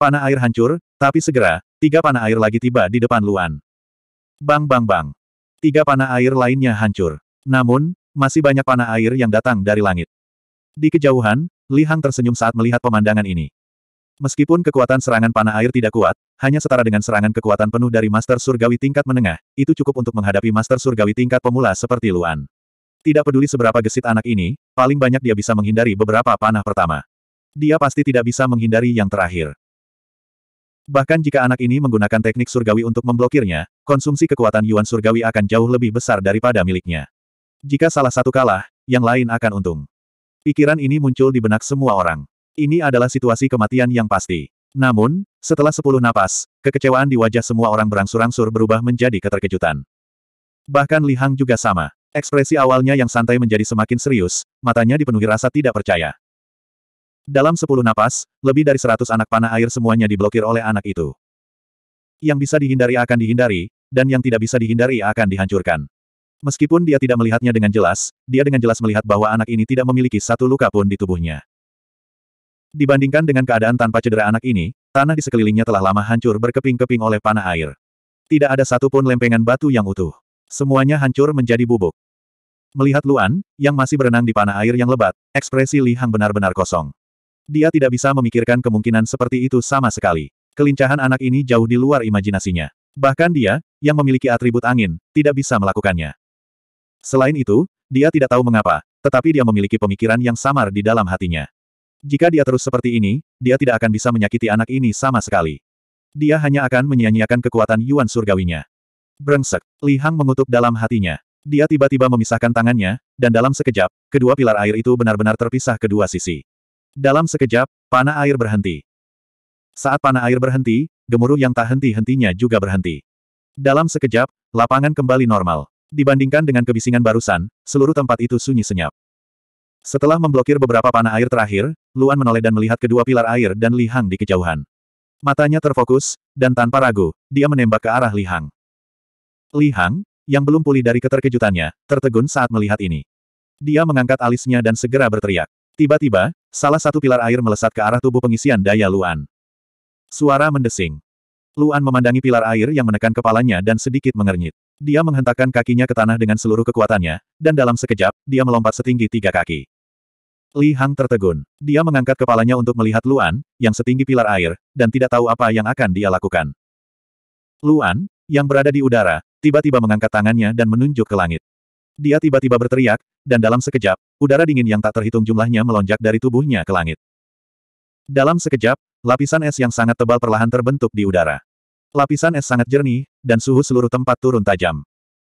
Panah air hancur, tapi segera, tiga panah air lagi tiba di depan Luan. Bang bang bang. Tiga panah air lainnya hancur. Namun, masih banyak panah air yang datang dari langit. Di kejauhan, Li Hang tersenyum saat melihat pemandangan ini. Meskipun kekuatan serangan panah air tidak kuat, hanya setara dengan serangan kekuatan penuh dari Master Surgawi tingkat menengah, itu cukup untuk menghadapi Master Surgawi tingkat pemula seperti Luan. Tidak peduli seberapa gesit anak ini, paling banyak dia bisa menghindari beberapa panah pertama. Dia pasti tidak bisa menghindari yang terakhir. Bahkan jika anak ini menggunakan teknik surgawi untuk memblokirnya, konsumsi kekuatan Yuan surgawi akan jauh lebih besar daripada miliknya. Jika salah satu kalah, yang lain akan untung. Pikiran ini muncul di benak semua orang. Ini adalah situasi kematian yang pasti. Namun, setelah sepuluh napas, kekecewaan di wajah semua orang berangsur-angsur berubah menjadi keterkejutan. Bahkan Li Hang juga sama. Ekspresi awalnya yang santai menjadi semakin serius, matanya dipenuhi rasa tidak percaya. Dalam sepuluh napas, lebih dari seratus anak panah air semuanya diblokir oleh anak itu. Yang bisa dihindari akan dihindari, dan yang tidak bisa dihindari akan dihancurkan. Meskipun dia tidak melihatnya dengan jelas, dia dengan jelas melihat bahwa anak ini tidak memiliki satu luka pun di tubuhnya. Dibandingkan dengan keadaan tanpa cedera anak ini, tanah di sekelilingnya telah lama hancur berkeping-keping oleh panah air. Tidak ada satupun lempengan batu yang utuh. Semuanya hancur menjadi bubuk. Melihat Luan, yang masih berenang di panah air yang lebat, ekspresi Li Hang benar-benar kosong. Dia tidak bisa memikirkan kemungkinan seperti itu sama sekali. Kelincahan anak ini jauh di luar imajinasinya. Bahkan dia, yang memiliki atribut angin, tidak bisa melakukannya. Selain itu, dia tidak tahu mengapa, tetapi dia memiliki pemikiran yang samar di dalam hatinya. Jika dia terus seperti ini, dia tidak akan bisa menyakiti anak ini sama sekali. Dia hanya akan menyia-nyiakan kekuatan Yuan surgawinya. Brengsek, Li Hang mengutuk dalam hatinya. Dia tiba-tiba memisahkan tangannya, dan dalam sekejap, kedua pilar air itu benar-benar terpisah kedua sisi. Dalam sekejap, panah air berhenti. Saat panah air berhenti, gemuruh yang tak henti-hentinya juga berhenti. Dalam sekejap, lapangan kembali normal. Dibandingkan dengan kebisingan barusan, seluruh tempat itu sunyi senyap. Setelah memblokir beberapa panah air terakhir, Luan menoleh dan melihat kedua pilar air dan Lihang di kejauhan. Matanya terfokus, dan tanpa ragu, dia menembak ke arah Lihang. Lihang, yang belum pulih dari keterkejutannya, tertegun saat melihat ini. Dia mengangkat alisnya dan segera berteriak. Tiba-tiba, salah satu pilar air melesat ke arah tubuh pengisian daya Luan. Suara mendesing. Luan memandangi pilar air yang menekan kepalanya dan sedikit mengernyit. Dia menghentakkan kakinya ke tanah dengan seluruh kekuatannya, dan dalam sekejap, dia melompat setinggi tiga kaki. Li Hang tertegun. Dia mengangkat kepalanya untuk melihat Luan, yang setinggi pilar air, dan tidak tahu apa yang akan dia lakukan. Luan, yang berada di udara, tiba-tiba mengangkat tangannya dan menunjuk ke langit. Dia tiba-tiba berteriak, dan dalam sekejap, udara dingin yang tak terhitung jumlahnya melonjak dari tubuhnya ke langit. Dalam sekejap, lapisan es yang sangat tebal perlahan terbentuk di udara. Lapisan es sangat jernih, dan suhu seluruh tempat turun tajam.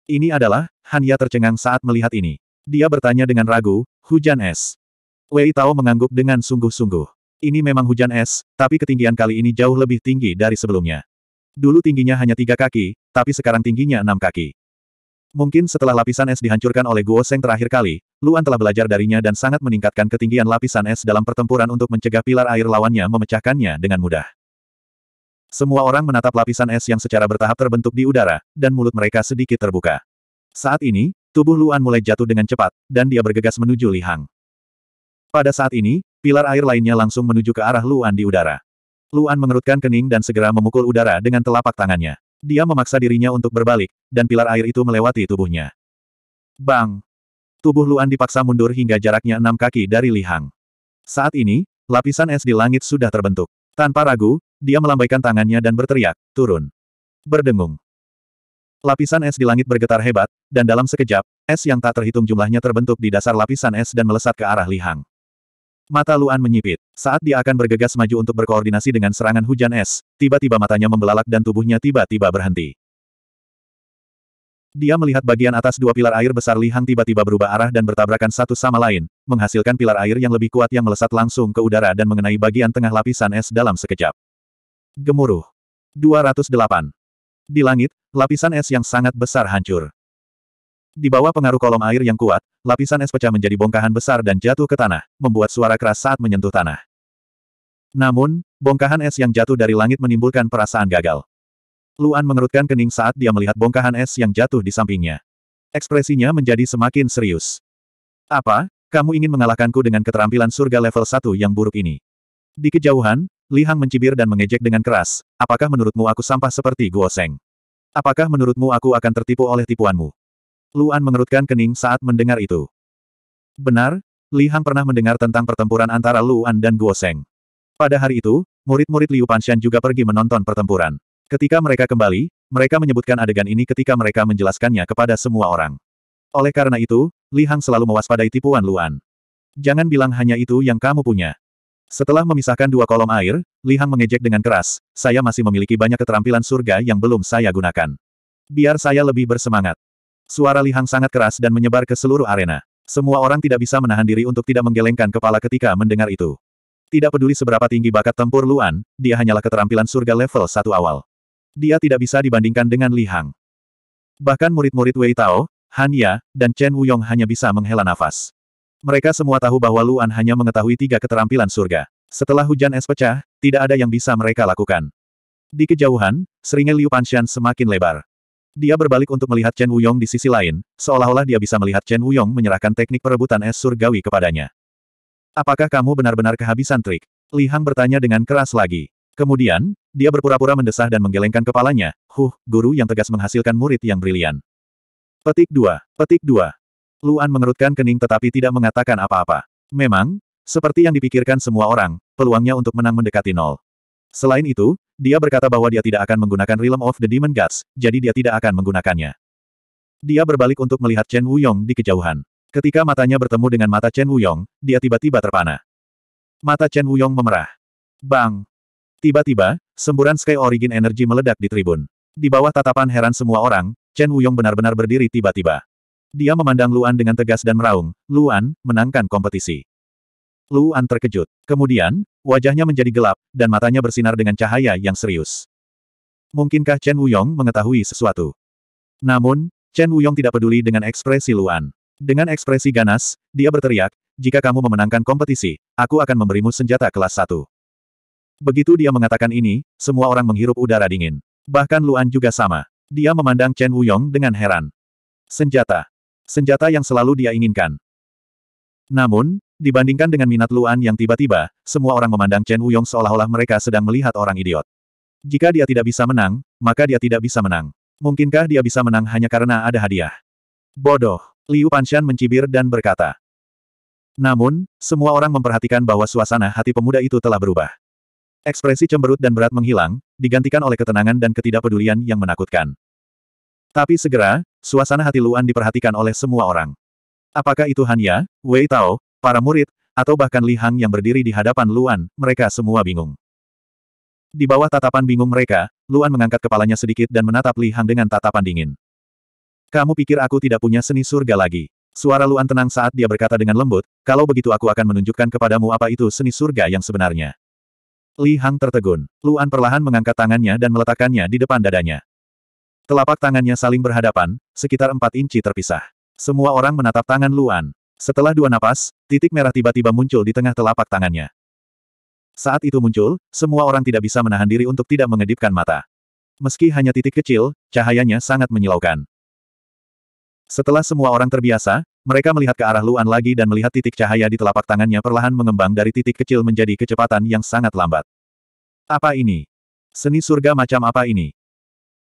Ini adalah, Hanya tercengang saat melihat ini. Dia bertanya dengan ragu, hujan es. Wei Tao mengangguk dengan sungguh-sungguh. Ini memang hujan es, tapi ketinggian kali ini jauh lebih tinggi dari sebelumnya. Dulu tingginya hanya tiga kaki, tapi sekarang tingginya enam kaki. Mungkin setelah lapisan es dihancurkan oleh Guo Seng terakhir kali, Luan telah belajar darinya dan sangat meningkatkan ketinggian lapisan es dalam pertempuran untuk mencegah pilar air lawannya memecahkannya dengan mudah. Semua orang menatap lapisan es yang secara bertahap terbentuk di udara, dan mulut mereka sedikit terbuka. Saat ini, tubuh Luan mulai jatuh dengan cepat, dan dia bergegas menuju Li Hang. Pada saat ini, pilar air lainnya langsung menuju ke arah Luan di udara. Luan mengerutkan kening dan segera memukul udara dengan telapak tangannya. Dia memaksa dirinya untuk berbalik, dan pilar air itu melewati tubuhnya. Bang! Tubuh Luan dipaksa mundur hingga jaraknya enam kaki dari Lihang. Saat ini, lapisan es di langit sudah terbentuk. Tanpa ragu, dia melambaikan tangannya dan berteriak, turun. Berdengung. Lapisan es di langit bergetar hebat, dan dalam sekejap, es yang tak terhitung jumlahnya terbentuk di dasar lapisan es dan melesat ke arah Lihang. Mata Luan menyipit. Saat dia akan bergegas maju untuk berkoordinasi dengan serangan hujan es, tiba-tiba matanya membelalak dan tubuhnya tiba-tiba berhenti. Dia melihat bagian atas dua pilar air besar Lihang tiba-tiba berubah arah dan bertabrakan satu sama lain, menghasilkan pilar air yang lebih kuat yang melesat langsung ke udara dan mengenai bagian tengah lapisan es dalam sekejap. Gemuruh. 208. Di langit, lapisan es yang sangat besar hancur. Di bawah pengaruh kolom air yang kuat, lapisan es pecah menjadi bongkahan besar dan jatuh ke tanah, membuat suara keras saat menyentuh tanah. Namun, bongkahan es yang jatuh dari langit menimbulkan perasaan gagal. Luan mengerutkan kening saat dia melihat bongkahan es yang jatuh di sampingnya. Ekspresinya menjadi semakin serius. Apa, kamu ingin mengalahkanku dengan keterampilan surga level 1 yang buruk ini? Di kejauhan, Li Hang mencibir dan mengejek dengan keras, apakah menurutmu aku sampah seperti Guo Seng? Apakah menurutmu aku akan tertipu oleh tipuanmu? Luan mengerutkan kening saat mendengar itu. Benar, Li Hang pernah mendengar tentang pertempuran antara Luan dan Guo Seng. Pada hari itu, murid-murid Liu Panshan juga pergi menonton pertempuran. Ketika mereka kembali, mereka menyebutkan adegan ini ketika mereka menjelaskannya kepada semua orang. Oleh karena itu, Li Hang selalu mewaspadai tipuan Luan. Jangan bilang hanya itu yang kamu punya. Setelah memisahkan dua kolom air, Li Hang mengejek dengan keras, saya masih memiliki banyak keterampilan surga yang belum saya gunakan. Biar saya lebih bersemangat. Suara Lihang sangat keras dan menyebar ke seluruh arena. Semua orang tidak bisa menahan diri untuk tidak menggelengkan kepala ketika mendengar itu. Tidak peduli seberapa tinggi bakat tempur Luan, dia hanyalah keterampilan surga level satu awal. Dia tidak bisa dibandingkan dengan Lihang. Bahkan murid-murid Wei Tao, Han Ya, dan Chen Wuyong hanya bisa menghela nafas. Mereka semua tahu bahwa Luan hanya mengetahui tiga keterampilan surga. Setelah hujan es pecah, tidak ada yang bisa mereka lakukan. Di kejauhan, seringai Liu Panshan semakin lebar. Dia berbalik untuk melihat Chen Wuyong di sisi lain, seolah-olah dia bisa melihat Chen Wuyong menyerahkan teknik perebutan es surgawi kepadanya. Apakah kamu benar-benar kehabisan trik? Li Hang bertanya dengan keras lagi. Kemudian, dia berpura-pura mendesah dan menggelengkan kepalanya, huh, guru yang tegas menghasilkan murid yang brilian. Petik 2, petik 2. Luan mengerutkan kening tetapi tidak mengatakan apa-apa. Memang, seperti yang dipikirkan semua orang, peluangnya untuk menang mendekati nol. Selain itu, dia berkata bahwa dia tidak akan menggunakan Realm of the Demon Gods, jadi dia tidak akan menggunakannya. Dia berbalik untuk melihat Chen Wuyong di kejauhan. Ketika matanya bertemu dengan mata Chen Wuyong, dia tiba-tiba terpana. Mata Chen Wuyong memerah. Bang! Tiba-tiba, semburan Sky Origin Energy meledak di tribun. Di bawah tatapan heran semua orang, Chen Wuyong benar-benar berdiri tiba-tiba. Dia memandang Luan dengan tegas dan meraung, Luan, menangkan kompetisi. Luan terkejut. Kemudian, wajahnya menjadi gelap, dan matanya bersinar dengan cahaya yang serius. Mungkinkah Chen Wuyong mengetahui sesuatu? Namun, Chen Wuyong tidak peduli dengan ekspresi Luan. Dengan ekspresi ganas, dia berteriak, jika kamu memenangkan kompetisi, aku akan memberimu senjata kelas 1. Begitu dia mengatakan ini, semua orang menghirup udara dingin. Bahkan Luan juga sama. Dia memandang Chen Wuyong dengan heran. Senjata. Senjata yang selalu dia inginkan. Namun, Dibandingkan dengan minat Luan yang tiba-tiba, semua orang memandang Chen Wuyong seolah-olah mereka sedang melihat orang idiot. Jika dia tidak bisa menang, maka dia tidak bisa menang. Mungkinkah dia bisa menang hanya karena ada hadiah? Bodoh! Liu Panshan mencibir dan berkata. Namun, semua orang memperhatikan bahwa suasana hati pemuda itu telah berubah. Ekspresi cemberut dan berat menghilang, digantikan oleh ketenangan dan ketidakpedulian yang menakutkan. Tapi segera, suasana hati Luan diperhatikan oleh semua orang. Apakah itu Hanya, Wei Tao, Para murid, atau bahkan Li Hang yang berdiri di hadapan Luan, mereka semua bingung. Di bawah tatapan bingung mereka, Luan mengangkat kepalanya sedikit dan menatap Li Hang dengan tatapan dingin. Kamu pikir aku tidak punya seni surga lagi? Suara Luan tenang saat dia berkata dengan lembut, kalau begitu aku akan menunjukkan kepadamu apa itu seni surga yang sebenarnya. Li Hang tertegun. Luan perlahan mengangkat tangannya dan meletakkannya di depan dadanya. Telapak tangannya saling berhadapan, sekitar empat inci terpisah. Semua orang menatap tangan Luan. Setelah dua napas, titik merah tiba-tiba muncul di tengah telapak tangannya. Saat itu muncul, semua orang tidak bisa menahan diri untuk tidak mengedipkan mata. Meski hanya titik kecil, cahayanya sangat menyilaukan. Setelah semua orang terbiasa, mereka melihat ke arah Luan lagi dan melihat titik cahaya di telapak tangannya perlahan mengembang dari titik kecil menjadi kecepatan yang sangat lambat. Apa ini? Seni surga macam apa ini?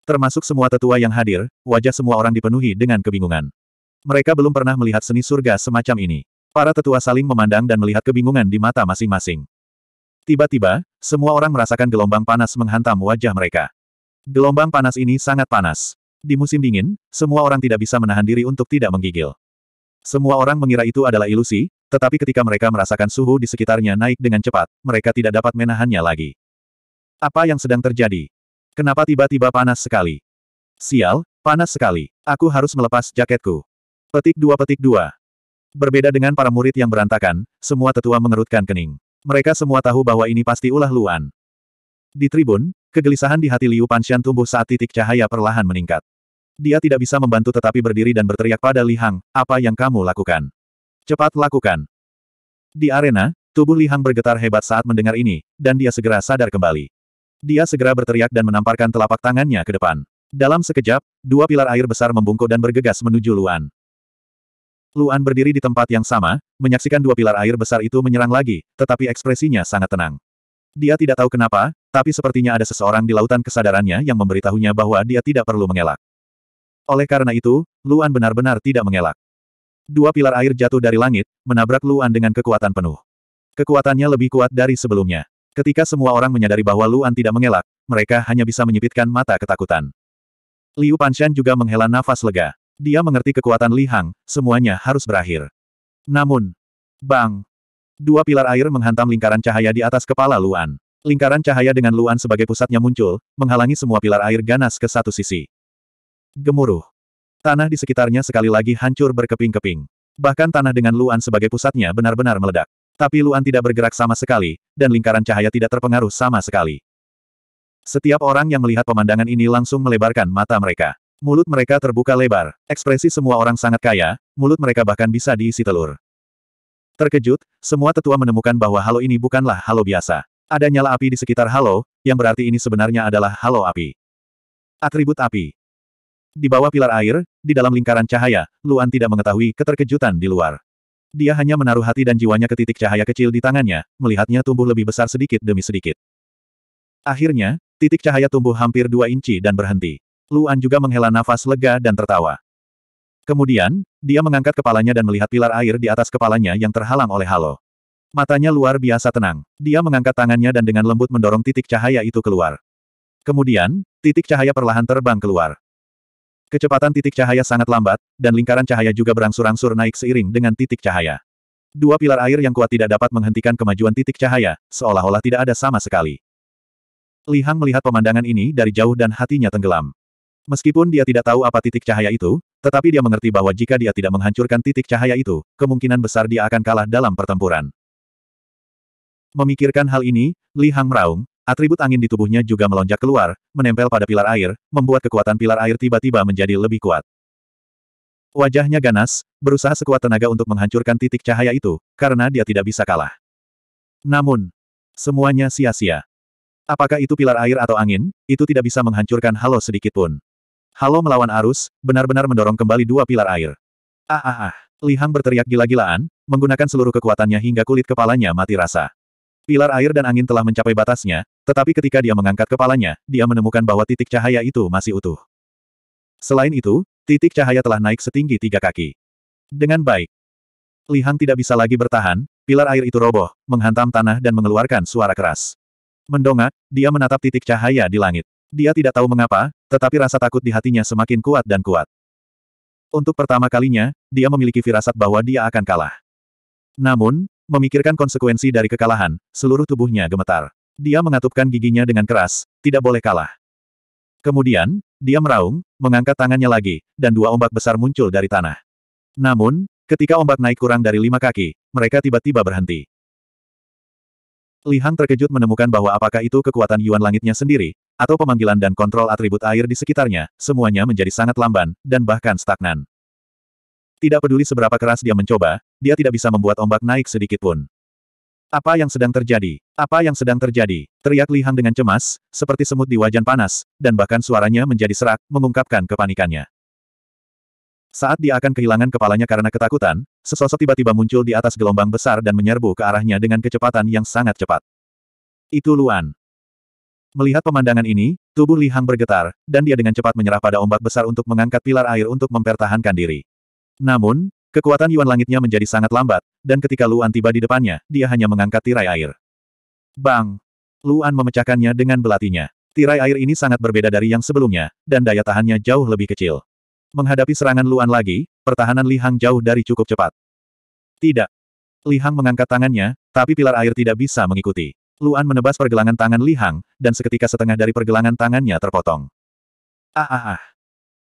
Termasuk semua tetua yang hadir, wajah semua orang dipenuhi dengan kebingungan. Mereka belum pernah melihat seni surga semacam ini. Para tetua saling memandang dan melihat kebingungan di mata masing-masing. Tiba-tiba, semua orang merasakan gelombang panas menghantam wajah mereka. Gelombang panas ini sangat panas. Di musim dingin, semua orang tidak bisa menahan diri untuk tidak menggigil. Semua orang mengira itu adalah ilusi, tetapi ketika mereka merasakan suhu di sekitarnya naik dengan cepat, mereka tidak dapat menahannya lagi. Apa yang sedang terjadi? Kenapa tiba-tiba panas sekali? Sial, panas sekali. Aku harus melepas jaketku. Petik dua petik dua. Berbeda dengan para murid yang berantakan, semua tetua mengerutkan kening. Mereka semua tahu bahwa ini pasti ulah Luan. Di tribun, kegelisahan di hati Liu Panshan tumbuh saat titik cahaya perlahan meningkat. Dia tidak bisa membantu tetapi berdiri dan berteriak pada Li Hang, apa yang kamu lakukan? Cepat lakukan. Di arena, tubuh Li Hang bergetar hebat saat mendengar ini, dan dia segera sadar kembali. Dia segera berteriak dan menamparkan telapak tangannya ke depan. Dalam sekejap, dua pilar air besar membungkuk dan bergegas menuju Luan. Luan berdiri di tempat yang sama, menyaksikan dua pilar air besar itu menyerang lagi, tetapi ekspresinya sangat tenang. Dia tidak tahu kenapa, tapi sepertinya ada seseorang di lautan kesadarannya yang memberitahunya bahwa dia tidak perlu mengelak. Oleh karena itu, Luan benar-benar tidak mengelak. Dua pilar air jatuh dari langit, menabrak Luan dengan kekuatan penuh. Kekuatannya lebih kuat dari sebelumnya. Ketika semua orang menyadari bahwa Luan tidak mengelak, mereka hanya bisa menyipitkan mata ketakutan. Liu Panshan juga menghela nafas lega. Dia mengerti kekuatan Li Hang, semuanya harus berakhir. Namun, bang! Dua pilar air menghantam lingkaran cahaya di atas kepala Luan. Lingkaran cahaya dengan Luan sebagai pusatnya muncul, menghalangi semua pilar air ganas ke satu sisi. Gemuruh. Tanah di sekitarnya sekali lagi hancur berkeping-keping. Bahkan tanah dengan Luan sebagai pusatnya benar-benar meledak. Tapi Luan tidak bergerak sama sekali, dan lingkaran cahaya tidak terpengaruh sama sekali. Setiap orang yang melihat pemandangan ini langsung melebarkan mata mereka. Mulut mereka terbuka lebar, ekspresi semua orang sangat kaya, mulut mereka bahkan bisa diisi telur. Terkejut, semua tetua menemukan bahwa halo ini bukanlah halo biasa. Ada nyala api di sekitar halo, yang berarti ini sebenarnya adalah halo api. Atribut api. Di bawah pilar air, di dalam lingkaran cahaya, Luan tidak mengetahui keterkejutan di luar. Dia hanya menaruh hati dan jiwanya ke titik cahaya kecil di tangannya, melihatnya tumbuh lebih besar sedikit demi sedikit. Akhirnya, titik cahaya tumbuh hampir dua inci dan berhenti. Luan juga menghela nafas lega dan tertawa. Kemudian, dia mengangkat kepalanya dan melihat pilar air di atas kepalanya yang terhalang oleh halo. Matanya luar biasa tenang. Dia mengangkat tangannya dan dengan lembut mendorong titik cahaya itu keluar. Kemudian, titik cahaya perlahan terbang keluar. Kecepatan titik cahaya sangat lambat, dan lingkaran cahaya juga berangsur-angsur naik seiring dengan titik cahaya. Dua pilar air yang kuat tidak dapat menghentikan kemajuan titik cahaya, seolah-olah tidak ada sama sekali. Li melihat pemandangan ini dari jauh dan hatinya tenggelam. Meskipun dia tidak tahu apa titik cahaya itu, tetapi dia mengerti bahwa jika dia tidak menghancurkan titik cahaya itu, kemungkinan besar dia akan kalah dalam pertempuran. Memikirkan hal ini, Li Hang meraung, atribut angin di tubuhnya juga melonjak keluar, menempel pada pilar air, membuat kekuatan pilar air tiba-tiba menjadi lebih kuat. Wajahnya ganas, berusaha sekuat tenaga untuk menghancurkan titik cahaya itu, karena dia tidak bisa kalah. Namun, semuanya sia-sia. Apakah itu pilar air atau angin, itu tidak bisa menghancurkan halo sedikitpun. Halo melawan arus, benar-benar mendorong kembali dua pilar air. Ah ah ah. Li Hang berteriak gila-gilaan, menggunakan seluruh kekuatannya hingga kulit kepalanya mati rasa. Pilar air dan angin telah mencapai batasnya, tetapi ketika dia mengangkat kepalanya, dia menemukan bahwa titik cahaya itu masih utuh. Selain itu, titik cahaya telah naik setinggi tiga kaki. Dengan baik, Li Hang tidak bisa lagi bertahan, pilar air itu roboh, menghantam tanah dan mengeluarkan suara keras. Mendongak, dia menatap titik cahaya di langit. Dia tidak tahu mengapa, tetapi rasa takut di hatinya semakin kuat dan kuat. Untuk pertama kalinya, dia memiliki firasat bahwa dia akan kalah. Namun, memikirkan konsekuensi dari kekalahan, seluruh tubuhnya gemetar. Dia mengatupkan giginya dengan keras, tidak boleh kalah. Kemudian, dia meraung, mengangkat tangannya lagi, dan dua ombak besar muncul dari tanah. Namun, ketika ombak naik kurang dari lima kaki, mereka tiba-tiba berhenti. Li Hang terkejut menemukan bahwa apakah itu kekuatan Yuan langitnya sendiri, atau pemanggilan dan kontrol atribut air di sekitarnya, semuanya menjadi sangat lamban, dan bahkan stagnan. Tidak peduli seberapa keras dia mencoba, dia tidak bisa membuat ombak naik sedikit pun. Apa yang sedang terjadi? Apa yang sedang terjadi? Teriak Li Hang dengan cemas, seperti semut di wajan panas, dan bahkan suaranya menjadi serak, mengungkapkan kepanikannya. Saat dia akan kehilangan kepalanya karena ketakutan, sesosok tiba-tiba muncul di atas gelombang besar dan menyerbu ke arahnya dengan kecepatan yang sangat cepat. Itu Luan. Melihat pemandangan ini, tubuh Li Hang bergetar, dan dia dengan cepat menyerah pada ombak besar untuk mengangkat pilar air untuk mempertahankan diri. Namun, kekuatan Yuan Langitnya menjadi sangat lambat, dan ketika Luan tiba di depannya, dia hanya mengangkat tirai air. Bang! Luan memecahkannya dengan belatinya. Tirai air ini sangat berbeda dari yang sebelumnya, dan daya tahannya jauh lebih kecil. Menghadapi serangan Luan lagi, pertahanan Li Hang jauh dari cukup cepat. Tidak. Li Hang mengangkat tangannya, tapi pilar air tidak bisa mengikuti. Luan menebas pergelangan tangan Li Hang, dan seketika setengah dari pergelangan tangannya terpotong. Ah ah ah.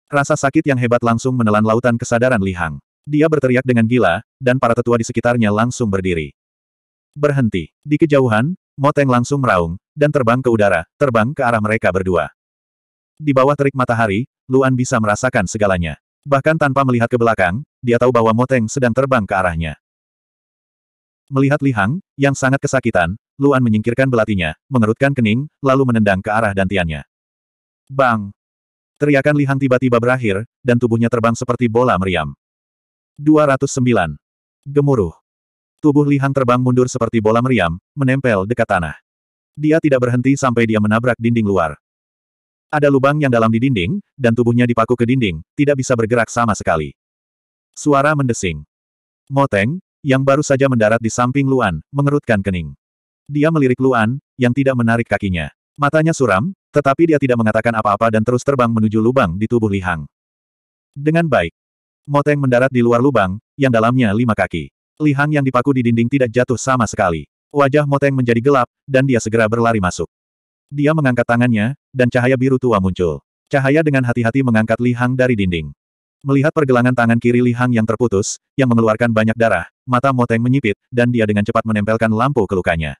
Rasa sakit yang hebat langsung menelan lautan kesadaran Li Hang. Dia berteriak dengan gila, dan para tetua di sekitarnya langsung berdiri. Berhenti. Di kejauhan, Moteng langsung meraung, dan terbang ke udara, terbang ke arah mereka berdua. Di bawah terik matahari, Luan bisa merasakan segalanya. Bahkan tanpa melihat ke belakang, dia tahu bahwa Moteng sedang terbang ke arahnya. Melihat Li Hang, yang sangat kesakitan, Luan menyingkirkan belatinya, mengerutkan kening, lalu menendang ke arah dantiannya. Bang! Teriakan Li Hang tiba-tiba berakhir, dan tubuhnya terbang seperti bola meriam. 209. Gemuruh. Tubuh Li Hang terbang mundur seperti bola meriam, menempel dekat tanah. Dia tidak berhenti sampai dia menabrak dinding luar. Ada lubang yang dalam di dinding, dan tubuhnya dipaku ke dinding, tidak bisa bergerak sama sekali. Suara mendesing. Moteng, yang baru saja mendarat di samping Luan, mengerutkan kening. Dia melirik Luan, yang tidak menarik kakinya. Matanya suram, tetapi dia tidak mengatakan apa-apa dan terus terbang menuju lubang di tubuh Lihang. Dengan baik. Moteng mendarat di luar lubang, yang dalamnya lima kaki. Lihang yang dipaku di dinding tidak jatuh sama sekali. Wajah Moteng menjadi gelap, dan dia segera berlari masuk. Dia mengangkat tangannya, dan cahaya biru tua muncul. Cahaya dengan hati-hati mengangkat Lihang dari dinding. Melihat pergelangan tangan kiri Li Hang yang terputus, yang mengeluarkan banyak darah, mata Moteng menyipit, dan dia dengan cepat menempelkan lampu ke lukanya.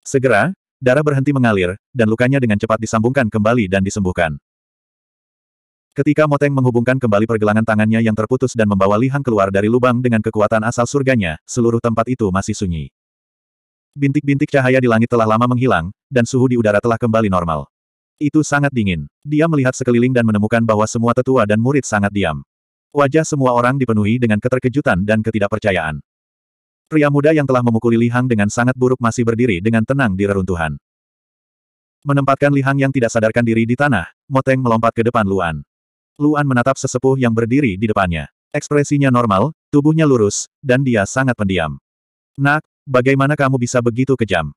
Segera, darah berhenti mengalir, dan lukanya dengan cepat disambungkan kembali dan disembuhkan. Ketika Moteng menghubungkan kembali pergelangan tangannya yang terputus dan membawa Li Hang keluar dari lubang dengan kekuatan asal surganya, seluruh tempat itu masih sunyi. Bintik-bintik cahaya di langit telah lama menghilang, dan suhu di udara telah kembali normal. Itu sangat dingin. Dia melihat sekeliling dan menemukan bahwa semua tetua dan murid sangat diam. Wajah semua orang dipenuhi dengan keterkejutan dan ketidakpercayaan. Pria muda yang telah memukuli Lihang dengan sangat buruk masih berdiri dengan tenang di reruntuhan. Menempatkan Lihang yang tidak sadarkan diri di tanah, Moteng melompat ke depan Luan. Luan menatap sesepuh yang berdiri di depannya. Ekspresinya normal, tubuhnya lurus, dan dia sangat pendiam. Nak, bagaimana kamu bisa begitu kejam?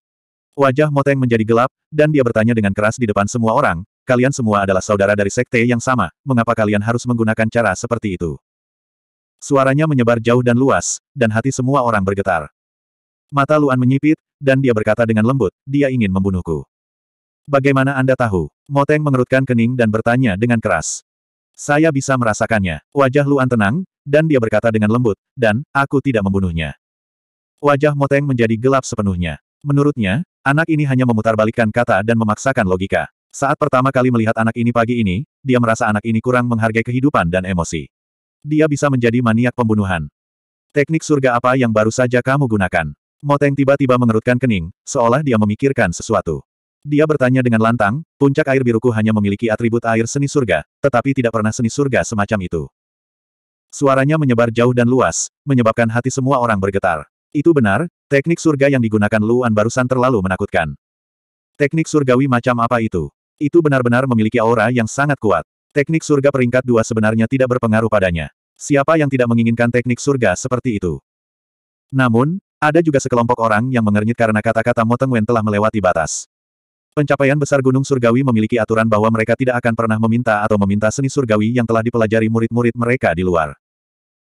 Wajah Moteng menjadi gelap, dan dia bertanya dengan keras di depan semua orang, kalian semua adalah saudara dari sekte yang sama, mengapa kalian harus menggunakan cara seperti itu? Suaranya menyebar jauh dan luas, dan hati semua orang bergetar. Mata Luan menyipit, dan dia berkata dengan lembut, dia ingin membunuhku. Bagaimana Anda tahu? Moteng mengerutkan kening dan bertanya dengan keras. Saya bisa merasakannya. Wajah Luan tenang, dan dia berkata dengan lembut, dan, aku tidak membunuhnya. Wajah Moteng menjadi gelap sepenuhnya. Menurutnya, Anak ini hanya memutarbalikkan kata dan memaksakan logika. Saat pertama kali melihat anak ini pagi ini, dia merasa anak ini kurang menghargai kehidupan dan emosi. Dia bisa menjadi maniak pembunuhan. Teknik surga apa yang baru saja kamu gunakan? Moteng tiba-tiba mengerutkan kening, seolah dia memikirkan sesuatu. Dia bertanya dengan lantang, puncak air biruku hanya memiliki atribut air seni surga, tetapi tidak pernah seni surga semacam itu. Suaranya menyebar jauh dan luas, menyebabkan hati semua orang bergetar. Itu benar, teknik surga yang digunakan Luan barusan terlalu menakutkan. Teknik surgawi macam apa itu? Itu benar-benar memiliki aura yang sangat kuat. Teknik surga peringkat dua sebenarnya tidak berpengaruh padanya. Siapa yang tidak menginginkan teknik surga seperti itu? Namun, ada juga sekelompok orang yang mengernyit karena kata-kata Moteng Wen telah melewati batas. Pencapaian besar Gunung Surgawi memiliki aturan bahwa mereka tidak akan pernah meminta atau meminta seni surgawi yang telah dipelajari murid-murid mereka di luar.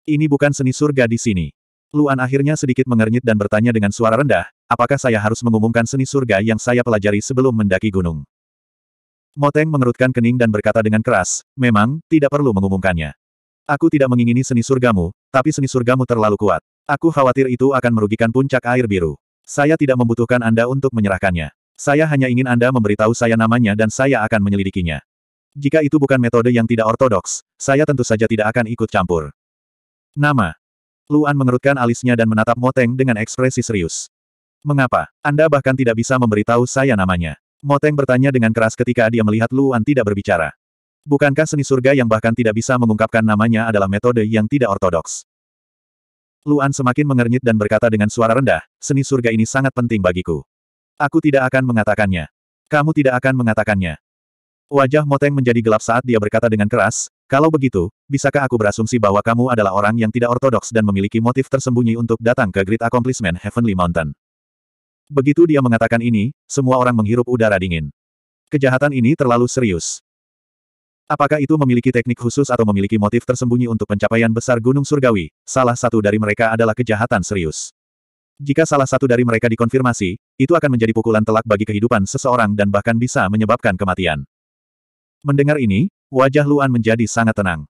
Ini bukan seni surga di sini. Luan akhirnya sedikit mengernyit dan bertanya dengan suara rendah, apakah saya harus mengumumkan seni surga yang saya pelajari sebelum mendaki gunung? Moteng mengerutkan kening dan berkata dengan keras, memang, tidak perlu mengumumkannya. Aku tidak mengingini seni surgamu, tapi seni surgamu terlalu kuat. Aku khawatir itu akan merugikan puncak air biru. Saya tidak membutuhkan Anda untuk menyerahkannya. Saya hanya ingin Anda memberitahu saya namanya dan saya akan menyelidikinya. Jika itu bukan metode yang tidak ortodoks, saya tentu saja tidak akan ikut campur. Nama, Luan mengerutkan alisnya dan menatap Moteng dengan ekspresi serius. Mengapa? Anda bahkan tidak bisa memberitahu saya namanya. Moteng bertanya dengan keras ketika dia melihat Luan tidak berbicara. Bukankah seni surga yang bahkan tidak bisa mengungkapkan namanya adalah metode yang tidak ortodoks? Luan semakin mengernyit dan berkata dengan suara rendah, seni surga ini sangat penting bagiku. Aku tidak akan mengatakannya. Kamu tidak akan mengatakannya. Wajah Moteng menjadi gelap saat dia berkata dengan keras, kalau begitu, bisakah aku berasumsi bahwa kamu adalah orang yang tidak ortodoks dan memiliki motif tersembunyi untuk datang ke Great Accomplishment Heavenly Mountain? Begitu dia mengatakan ini, semua orang menghirup udara dingin. Kejahatan ini terlalu serius. Apakah itu memiliki teknik khusus atau memiliki motif tersembunyi untuk pencapaian besar Gunung Surgawi, salah satu dari mereka adalah kejahatan serius. Jika salah satu dari mereka dikonfirmasi, itu akan menjadi pukulan telak bagi kehidupan seseorang dan bahkan bisa menyebabkan kematian. Mendengar ini, Wajah Luan menjadi sangat tenang.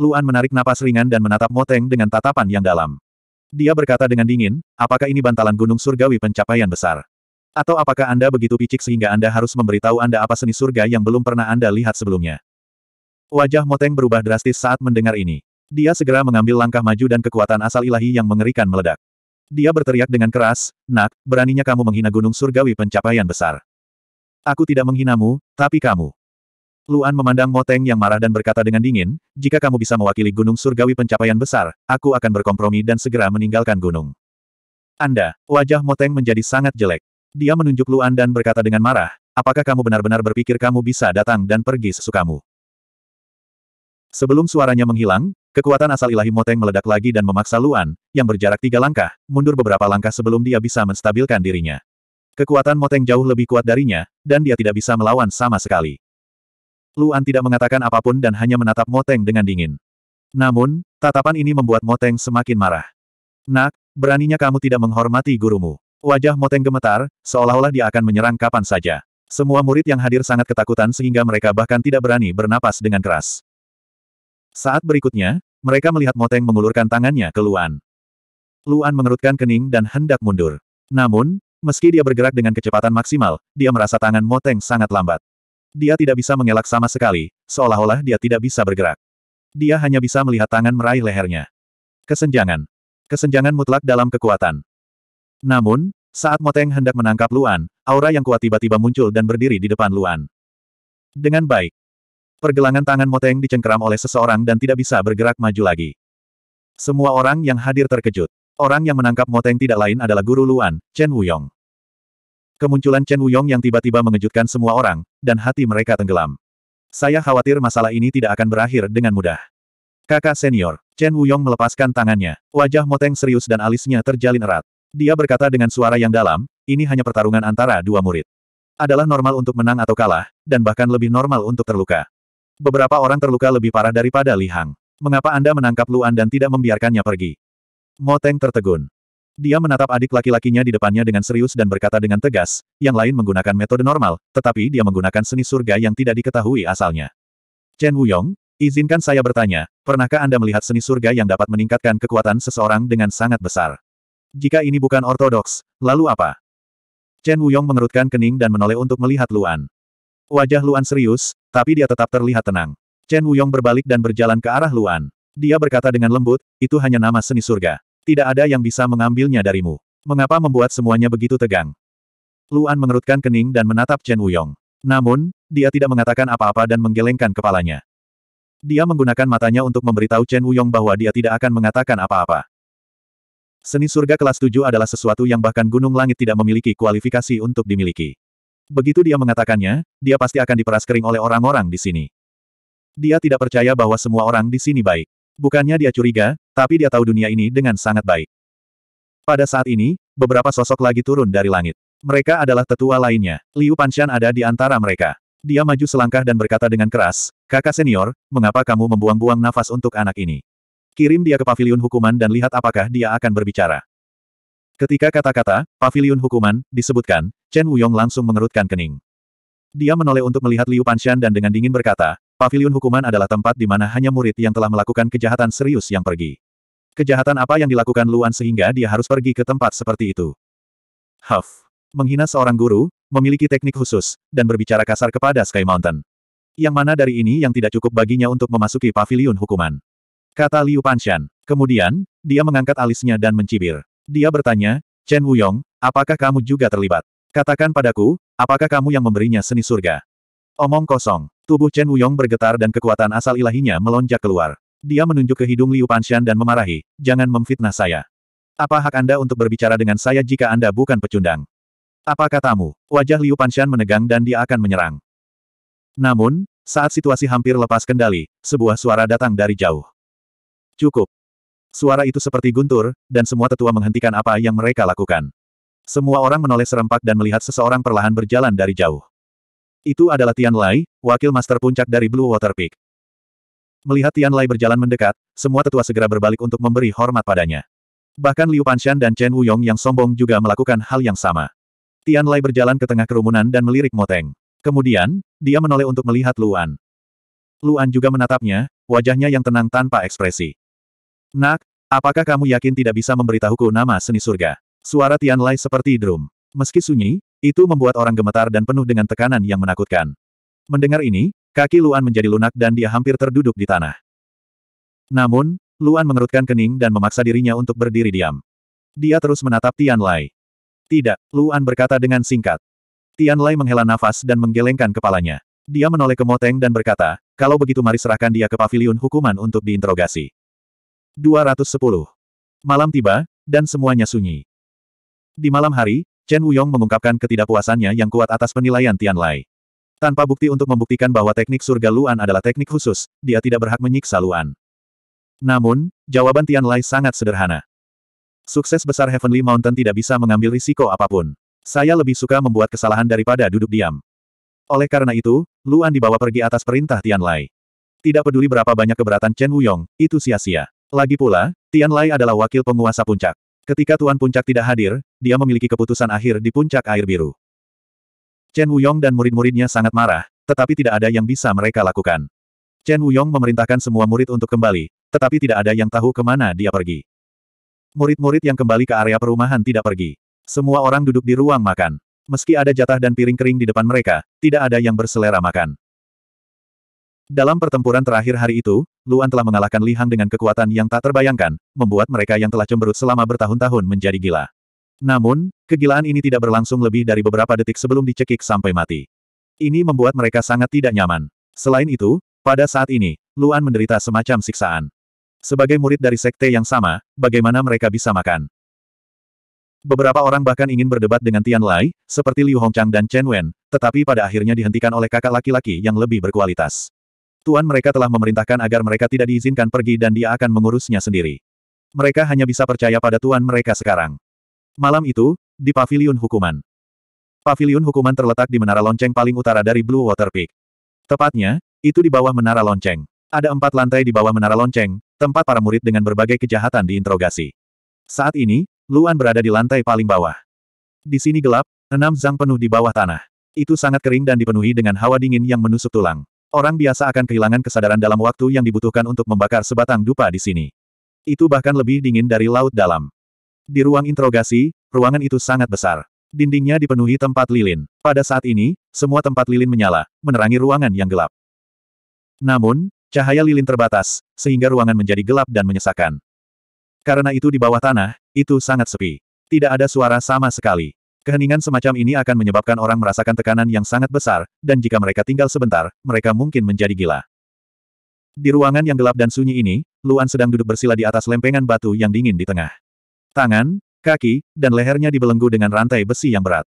Luan menarik napas ringan dan menatap Moteng dengan tatapan yang dalam. Dia berkata dengan dingin, apakah ini bantalan gunung surgawi pencapaian besar? Atau apakah Anda begitu picik sehingga Anda harus memberitahu Anda apa seni surga yang belum pernah Anda lihat sebelumnya? Wajah Moteng berubah drastis saat mendengar ini. Dia segera mengambil langkah maju dan kekuatan asal ilahi yang mengerikan meledak. Dia berteriak dengan keras, Nak, beraninya kamu menghina gunung surgawi pencapaian besar. Aku tidak menghinamu, tapi kamu. Luan memandang Moteng yang marah dan berkata dengan dingin, jika kamu bisa mewakili gunung surgawi pencapaian besar, aku akan berkompromi dan segera meninggalkan gunung. Anda, wajah Moteng menjadi sangat jelek. Dia menunjuk Luan dan berkata dengan marah, apakah kamu benar-benar berpikir kamu bisa datang dan pergi sesukamu? Sebelum suaranya menghilang, kekuatan asal ilahi Moteng meledak lagi dan memaksa Luan, yang berjarak tiga langkah, mundur beberapa langkah sebelum dia bisa menstabilkan dirinya. Kekuatan Moteng jauh lebih kuat darinya, dan dia tidak bisa melawan sama sekali. Luan tidak mengatakan apapun dan hanya menatap Moteng dengan dingin. Namun, tatapan ini membuat Moteng semakin marah. Nak, beraninya kamu tidak menghormati gurumu. Wajah Moteng gemetar, seolah-olah dia akan menyerang kapan saja. Semua murid yang hadir sangat ketakutan sehingga mereka bahkan tidak berani bernapas dengan keras. Saat berikutnya, mereka melihat Moteng mengulurkan tangannya ke Luan. Luan mengerutkan kening dan hendak mundur. Namun, meski dia bergerak dengan kecepatan maksimal, dia merasa tangan Moteng sangat lambat. Dia tidak bisa mengelak sama sekali, seolah-olah dia tidak bisa bergerak. Dia hanya bisa melihat tangan meraih lehernya. Kesenjangan. Kesenjangan mutlak dalam kekuatan. Namun, saat Moteng hendak menangkap Luan, aura yang kuat tiba-tiba muncul dan berdiri di depan Luan. Dengan baik. Pergelangan tangan Moteng dicengkeram oleh seseorang dan tidak bisa bergerak maju lagi. Semua orang yang hadir terkejut. Orang yang menangkap Moteng tidak lain adalah guru Luan, Chen Wuyong. Kemunculan Chen Wuyong yang tiba-tiba mengejutkan semua orang, dan hati mereka tenggelam. Saya khawatir masalah ini tidak akan berakhir dengan mudah. Kakak senior, Chen Wuyong melepaskan tangannya. Wajah Moteng serius dan alisnya terjalin erat. Dia berkata dengan suara yang dalam, ini hanya pertarungan antara dua murid. Adalah normal untuk menang atau kalah, dan bahkan lebih normal untuk terluka. Beberapa orang terluka lebih parah daripada Li Hang. Mengapa Anda menangkap Luan dan tidak membiarkannya pergi? Moteng tertegun. Dia menatap adik laki-lakinya di depannya dengan serius dan berkata dengan tegas, yang lain menggunakan metode normal, tetapi dia menggunakan seni surga yang tidak diketahui asalnya. Chen Wuyong, izinkan saya bertanya, pernahkah Anda melihat seni surga yang dapat meningkatkan kekuatan seseorang dengan sangat besar? Jika ini bukan ortodoks, lalu apa? Chen Wuyong mengerutkan kening dan menoleh untuk melihat Luan. Wajah Luan serius, tapi dia tetap terlihat tenang. Chen Wuyong berbalik dan berjalan ke arah Luan. Dia berkata dengan lembut, itu hanya nama seni surga. Tidak ada yang bisa mengambilnya darimu. Mengapa membuat semuanya begitu tegang? Luan mengerutkan kening dan menatap Chen Wuyong. Namun, dia tidak mengatakan apa-apa dan menggelengkan kepalanya. Dia menggunakan matanya untuk memberitahu Chen Wuyong bahwa dia tidak akan mengatakan apa-apa. Seni surga kelas 7 adalah sesuatu yang bahkan gunung langit tidak memiliki kualifikasi untuk dimiliki. Begitu dia mengatakannya, dia pasti akan diperas kering oleh orang-orang di sini. Dia tidak percaya bahwa semua orang di sini baik. Bukannya dia curiga, tapi dia tahu dunia ini dengan sangat baik. Pada saat ini, beberapa sosok lagi turun dari langit. Mereka adalah tetua lainnya. Liu Panshan ada di antara mereka. Dia maju selangkah dan berkata dengan keras, Kakak senior, mengapa kamu membuang-buang nafas untuk anak ini? Kirim dia ke pavilion hukuman dan lihat apakah dia akan berbicara. Ketika kata-kata, pavilion hukuman, disebutkan, Chen Wuyong langsung mengerutkan kening. Dia menoleh untuk melihat Liu Panshan dan dengan dingin berkata, Pavilion hukuman adalah tempat di mana hanya murid yang telah melakukan kejahatan serius yang pergi. Kejahatan apa yang dilakukan Luan sehingga dia harus pergi ke tempat seperti itu? Huff. Menghina seorang guru, memiliki teknik khusus, dan berbicara kasar kepada Sky Mountain. Yang mana dari ini yang tidak cukup baginya untuk memasuki pavilion hukuman. Kata Liu Panshan. Kemudian, dia mengangkat alisnya dan mencibir. Dia bertanya, Chen Wuyong, apakah kamu juga terlibat? Katakan padaku, apakah kamu yang memberinya seni surga? Omong kosong. Tubuh Chen Wuyong bergetar dan kekuatan asal ilahinya melonjak keluar. Dia menunjuk ke hidung Liu Panshan dan memarahi, jangan memfitnah saya. Apa hak Anda untuk berbicara dengan saya jika Anda bukan pecundang? Apa katamu? Wajah Liu Panshan menegang dan dia akan menyerang. Namun, saat situasi hampir lepas kendali, sebuah suara datang dari jauh. Cukup. Suara itu seperti guntur, dan semua tetua menghentikan apa yang mereka lakukan. Semua orang menoleh serempak dan melihat seseorang perlahan berjalan dari jauh. Itu adalah Tian Lai, wakil master puncak dari Blue Water Peak. Melihat Tian Lai berjalan mendekat, semua tetua segera berbalik untuk memberi hormat padanya. Bahkan Liu Panshan dan Chen Wuyong yang sombong juga melakukan hal yang sama. Tian Lai berjalan ke tengah kerumunan dan melirik Moteng. Kemudian, dia menoleh untuk melihat Luan. Luan juga menatapnya, wajahnya yang tenang tanpa ekspresi. Nak, apakah kamu yakin tidak bisa memberitahuku nama seni surga? Suara Tian Lai seperti drum. Meski sunyi, itu membuat orang gemetar dan penuh dengan tekanan yang menakutkan. Mendengar ini, kaki Luan menjadi lunak dan dia hampir terduduk di tanah. Namun, Luan mengerutkan kening dan memaksa dirinya untuk berdiri diam. Dia terus menatap Tian Lai. Tidak, Luan berkata dengan singkat. Tian Lai menghela nafas dan menggelengkan kepalanya. Dia menoleh ke Moteng dan berkata, kalau begitu mari serahkan dia ke paviliun hukuman untuk diinterogasi. 210. Malam tiba, dan semuanya sunyi. Di malam hari, Chen Wuyong mengungkapkan ketidakpuasannya yang kuat atas penilaian Tian Lai. Tanpa bukti untuk membuktikan bahwa teknik surga Luan adalah teknik khusus, dia tidak berhak menyiksa Luan. Namun, jawaban Tian Lai sangat sederhana. Sukses besar Heavenly Mountain tidak bisa mengambil risiko apapun. Saya lebih suka membuat kesalahan daripada duduk diam. Oleh karena itu, Luan dibawa pergi atas perintah Tian Lai. Tidak peduli berapa banyak keberatan Chen Wuyong, itu sia-sia. Lagi pula, Tian Lai adalah wakil penguasa puncak. Ketika Tuan Puncak tidak hadir, dia memiliki keputusan akhir di puncak air biru. Chen Wuyong dan murid-muridnya sangat marah, tetapi tidak ada yang bisa mereka lakukan. Chen Wuyong memerintahkan semua murid untuk kembali, tetapi tidak ada yang tahu kemana dia pergi. Murid-murid yang kembali ke area perumahan tidak pergi. Semua orang duduk di ruang makan. Meski ada jatah dan piring kering di depan mereka, tidak ada yang berselera makan. Dalam pertempuran terakhir hari itu, Luan telah mengalahkan Li Hang dengan kekuatan yang tak terbayangkan, membuat mereka yang telah cemberut selama bertahun-tahun menjadi gila. Namun, kegilaan ini tidak berlangsung lebih dari beberapa detik sebelum dicekik sampai mati. Ini membuat mereka sangat tidak nyaman. Selain itu, pada saat ini, Luan menderita semacam siksaan. Sebagai murid dari sekte yang sama, bagaimana mereka bisa makan? Beberapa orang bahkan ingin berdebat dengan Tian Lai, seperti Liu Hongchang dan Chen Wen, tetapi pada akhirnya dihentikan oleh kakak laki-laki yang lebih berkualitas. Tuan mereka telah memerintahkan agar mereka tidak diizinkan pergi dan dia akan mengurusnya sendiri. Mereka hanya bisa percaya pada tuan mereka sekarang. Malam itu, di Paviliun Hukuman. Paviliun Hukuman terletak di menara lonceng paling utara dari Blue Water Peak. Tepatnya, itu di bawah menara lonceng. Ada empat lantai di bawah menara lonceng, tempat para murid dengan berbagai kejahatan diinterogasi. Saat ini, Luan berada di lantai paling bawah. Di sini gelap, enam zang penuh di bawah tanah. Itu sangat kering dan dipenuhi dengan hawa dingin yang menusuk tulang. Orang biasa akan kehilangan kesadaran dalam waktu yang dibutuhkan untuk membakar sebatang dupa di sini. Itu bahkan lebih dingin dari laut dalam. Di ruang interogasi, ruangan itu sangat besar. Dindingnya dipenuhi tempat lilin. Pada saat ini, semua tempat lilin menyala, menerangi ruangan yang gelap. Namun, cahaya lilin terbatas, sehingga ruangan menjadi gelap dan menyesakan. Karena itu di bawah tanah, itu sangat sepi. Tidak ada suara sama sekali. Keheningan semacam ini akan menyebabkan orang merasakan tekanan yang sangat besar, dan jika mereka tinggal sebentar, mereka mungkin menjadi gila. Di ruangan yang gelap dan sunyi ini, Luan sedang duduk bersila di atas lempengan batu yang dingin di tengah. Tangan, kaki, dan lehernya dibelenggu dengan rantai besi yang berat.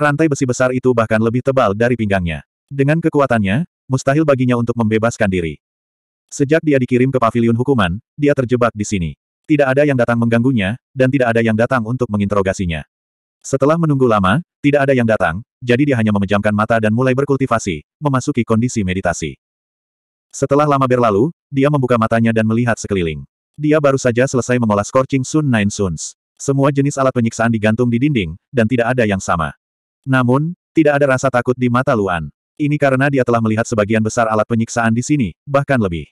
Rantai besi besar itu bahkan lebih tebal dari pinggangnya. Dengan kekuatannya, mustahil baginya untuk membebaskan diri. Sejak dia dikirim ke pavilion hukuman, dia terjebak di sini. Tidak ada yang datang mengganggunya, dan tidak ada yang datang untuk menginterogasinya. Setelah menunggu lama, tidak ada yang datang, jadi dia hanya memejamkan mata dan mulai berkultivasi, memasuki kondisi meditasi. Setelah lama berlalu, dia membuka matanya dan melihat sekeliling. Dia baru saja selesai mengolah scorching sun nine suns. Semua jenis alat penyiksaan digantung di dinding, dan tidak ada yang sama. Namun, tidak ada rasa takut di mata Luan. Ini karena dia telah melihat sebagian besar alat penyiksaan di sini, bahkan lebih.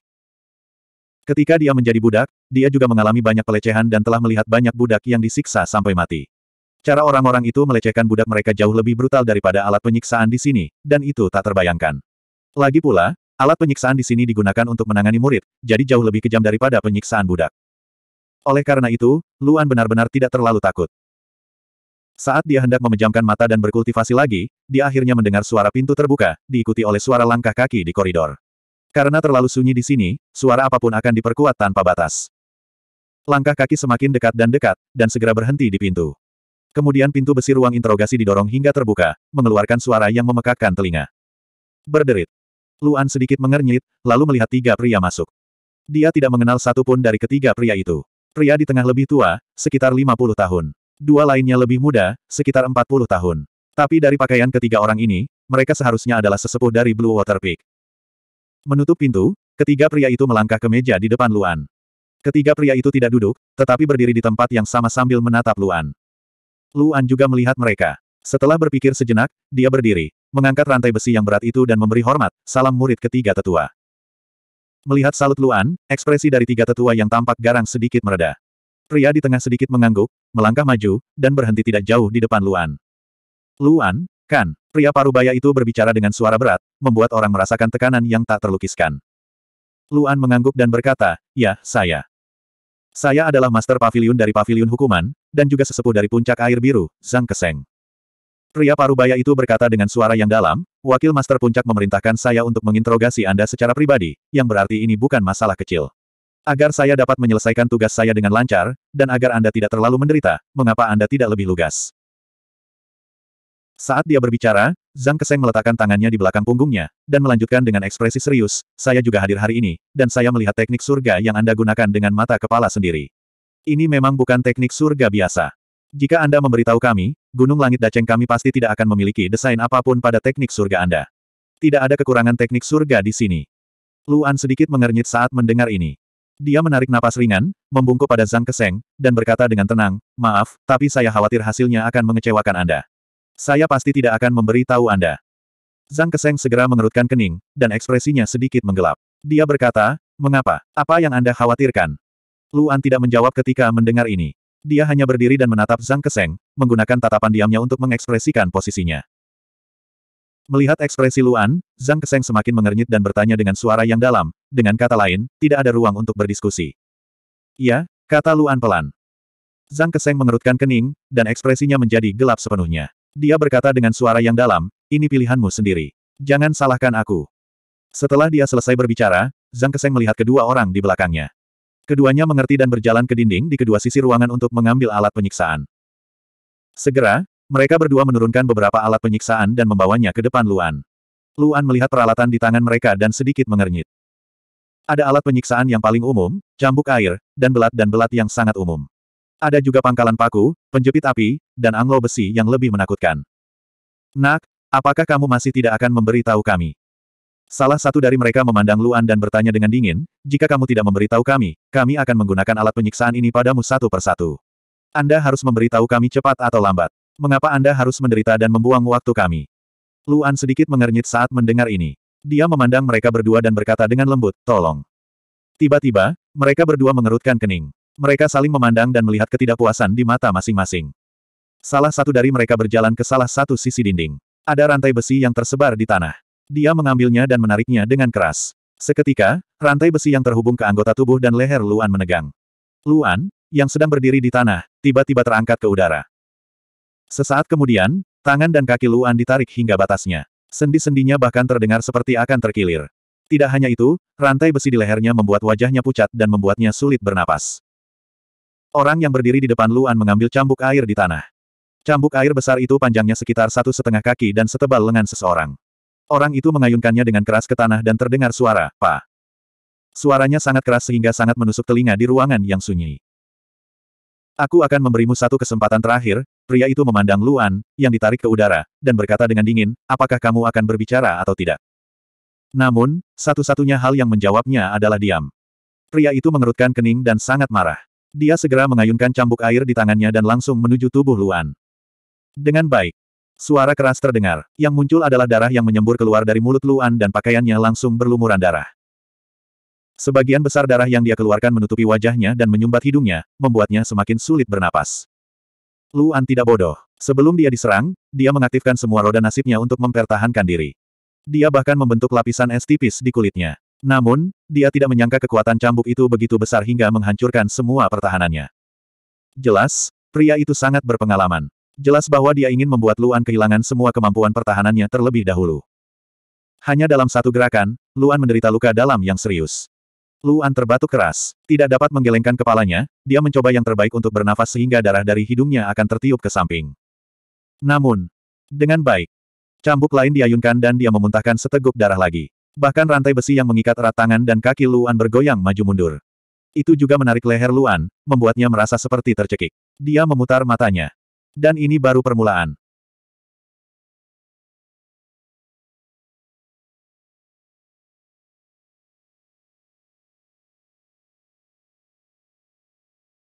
Ketika dia menjadi budak, dia juga mengalami banyak pelecehan dan telah melihat banyak budak yang disiksa sampai mati. Cara orang-orang itu melecehkan budak mereka jauh lebih brutal daripada alat penyiksaan di sini, dan itu tak terbayangkan. Lagi pula, alat penyiksaan di sini digunakan untuk menangani murid, jadi jauh lebih kejam daripada penyiksaan budak. Oleh karena itu, Luan benar-benar tidak terlalu takut. Saat dia hendak memejamkan mata dan berkultivasi lagi, dia akhirnya mendengar suara pintu terbuka, diikuti oleh suara langkah kaki di koridor. Karena terlalu sunyi di sini, suara apapun akan diperkuat tanpa batas. Langkah kaki semakin dekat dan dekat, dan segera berhenti di pintu. Kemudian pintu besi ruang interogasi didorong hingga terbuka, mengeluarkan suara yang memekakkan telinga. Berderit. Luan sedikit mengernyit, lalu melihat tiga pria masuk. Dia tidak mengenal satupun dari ketiga pria itu. Pria di tengah lebih tua, sekitar 50 tahun. Dua lainnya lebih muda, sekitar 40 tahun. Tapi dari pakaian ketiga orang ini, mereka seharusnya adalah sesepuh dari Blue Water Peak. Menutup pintu, ketiga pria itu melangkah ke meja di depan Luan. Ketiga pria itu tidak duduk, tetapi berdiri di tempat yang sama sambil menatap Luan. Luan juga melihat mereka. Setelah berpikir sejenak, dia berdiri, mengangkat rantai besi yang berat itu dan memberi hormat, salam murid ketiga tetua. Melihat salut Luan, ekspresi dari tiga tetua yang tampak garang sedikit mereda. Pria di tengah sedikit mengangguk, melangkah maju, dan berhenti tidak jauh di depan Luan. Luan, kan, pria parubaya itu berbicara dengan suara berat, membuat orang merasakan tekanan yang tak terlukiskan. Luan mengangguk dan berkata, ya, saya. Saya adalah Master Pavilion dari Pavilion Hukuman, dan juga sesepuh dari puncak air biru, Zhang Keseng. Pria parubaya itu berkata dengan suara yang dalam, wakil master puncak memerintahkan saya untuk menginterogasi Anda secara pribadi, yang berarti ini bukan masalah kecil. Agar saya dapat menyelesaikan tugas saya dengan lancar, dan agar Anda tidak terlalu menderita, mengapa Anda tidak lebih lugas? Saat dia berbicara, Zhang Keseng meletakkan tangannya di belakang punggungnya, dan melanjutkan dengan ekspresi serius, saya juga hadir hari ini, dan saya melihat teknik surga yang Anda gunakan dengan mata kepala sendiri. Ini memang bukan teknik surga biasa. Jika Anda memberitahu kami, Gunung Langit Daceng kami pasti tidak akan memiliki desain apapun pada teknik surga Anda. Tidak ada kekurangan teknik surga di sini. Luan sedikit mengernyit saat mendengar ini. Dia menarik napas ringan, membungkuk pada Zhang Keseng, dan berkata dengan tenang, maaf, tapi saya khawatir hasilnya akan mengecewakan Anda. Saya pasti tidak akan memberitahu Anda. Zhang Keseng segera mengerutkan kening, dan ekspresinya sedikit menggelap. Dia berkata, mengapa? Apa yang Anda khawatirkan? Luan tidak menjawab ketika mendengar ini. Dia hanya berdiri dan menatap Zhang Keseng, menggunakan tatapan diamnya untuk mengekspresikan posisinya. Melihat ekspresi Luan, Zhang Keseng semakin mengernyit dan bertanya dengan suara yang dalam, dengan kata lain, tidak ada ruang untuk berdiskusi. Ya, kata Luan pelan. Zhang Keseng mengerutkan kening, dan ekspresinya menjadi gelap sepenuhnya. Dia berkata dengan suara yang dalam, ini pilihanmu sendiri. Jangan salahkan aku. Setelah dia selesai berbicara, Zhang Keseng melihat kedua orang di belakangnya. Keduanya mengerti dan berjalan ke dinding di kedua sisi ruangan untuk mengambil alat penyiksaan. Segera, mereka berdua menurunkan beberapa alat penyiksaan dan membawanya ke depan Luan. Luan melihat peralatan di tangan mereka dan sedikit mengernyit. Ada alat penyiksaan yang paling umum, cambuk air, dan belat dan belat yang sangat umum. Ada juga pangkalan paku, penjepit api, dan anglo besi yang lebih menakutkan. Nak, apakah kamu masih tidak akan memberitahu kami? Salah satu dari mereka memandang Luan dan bertanya dengan dingin, jika kamu tidak memberitahu kami, kami akan menggunakan alat penyiksaan ini padamu satu persatu. Anda harus memberitahu kami cepat atau lambat. Mengapa Anda harus menderita dan membuang waktu kami? Luan sedikit mengernyit saat mendengar ini. Dia memandang mereka berdua dan berkata dengan lembut, tolong. Tiba-tiba, mereka berdua mengerutkan kening. Mereka saling memandang dan melihat ketidakpuasan di mata masing-masing. Salah satu dari mereka berjalan ke salah satu sisi dinding. Ada rantai besi yang tersebar di tanah. Dia mengambilnya dan menariknya dengan keras. Seketika, rantai besi yang terhubung ke anggota tubuh dan leher Luan menegang. Luan, yang sedang berdiri di tanah, tiba-tiba terangkat ke udara. Sesaat kemudian, tangan dan kaki Luan ditarik hingga batasnya. Sendi-sendinya bahkan terdengar seperti akan terkilir. Tidak hanya itu, rantai besi di lehernya membuat wajahnya pucat dan membuatnya sulit bernapas. Orang yang berdiri di depan Luan mengambil cambuk air di tanah. Cambuk air besar itu panjangnya sekitar satu setengah kaki dan setebal lengan seseorang. Orang itu mengayunkannya dengan keras ke tanah dan terdengar suara, pa. Suaranya sangat keras sehingga sangat menusuk telinga di ruangan yang sunyi. Aku akan memberimu satu kesempatan terakhir, pria itu memandang Luan, yang ditarik ke udara, dan berkata dengan dingin, apakah kamu akan berbicara atau tidak? Namun, satu-satunya hal yang menjawabnya adalah diam. Pria itu mengerutkan kening dan sangat marah. Dia segera mengayunkan cambuk air di tangannya dan langsung menuju tubuh Luan. Dengan baik, Suara keras terdengar. Yang muncul adalah darah yang menyembur keluar dari mulut Luan dan pakaiannya langsung berlumuran darah. Sebagian besar darah yang dia keluarkan menutupi wajahnya dan menyumbat hidungnya, membuatnya semakin sulit bernapas. Luan tidak bodoh. Sebelum dia diserang, dia mengaktifkan semua roda nasibnya untuk mempertahankan diri. Dia bahkan membentuk lapisan es tipis di kulitnya. Namun, dia tidak menyangka kekuatan cambuk itu begitu besar hingga menghancurkan semua pertahanannya. Jelas, pria itu sangat berpengalaman. Jelas bahwa dia ingin membuat Luan kehilangan semua kemampuan pertahanannya terlebih dahulu. Hanya dalam satu gerakan, Luan menderita luka dalam yang serius. Luan terbatuk keras. Tidak dapat menggelengkan kepalanya, dia mencoba yang terbaik untuk bernafas sehingga darah dari hidungnya akan tertiup ke samping. Namun, dengan baik, cambuk lain diayunkan dan dia memuntahkan seteguk darah lagi. Bahkan rantai besi yang mengikat erat tangan dan kaki Luan bergoyang maju-mundur. Itu juga menarik leher Luan, membuatnya merasa seperti tercekik. Dia memutar matanya. Dan ini baru permulaan.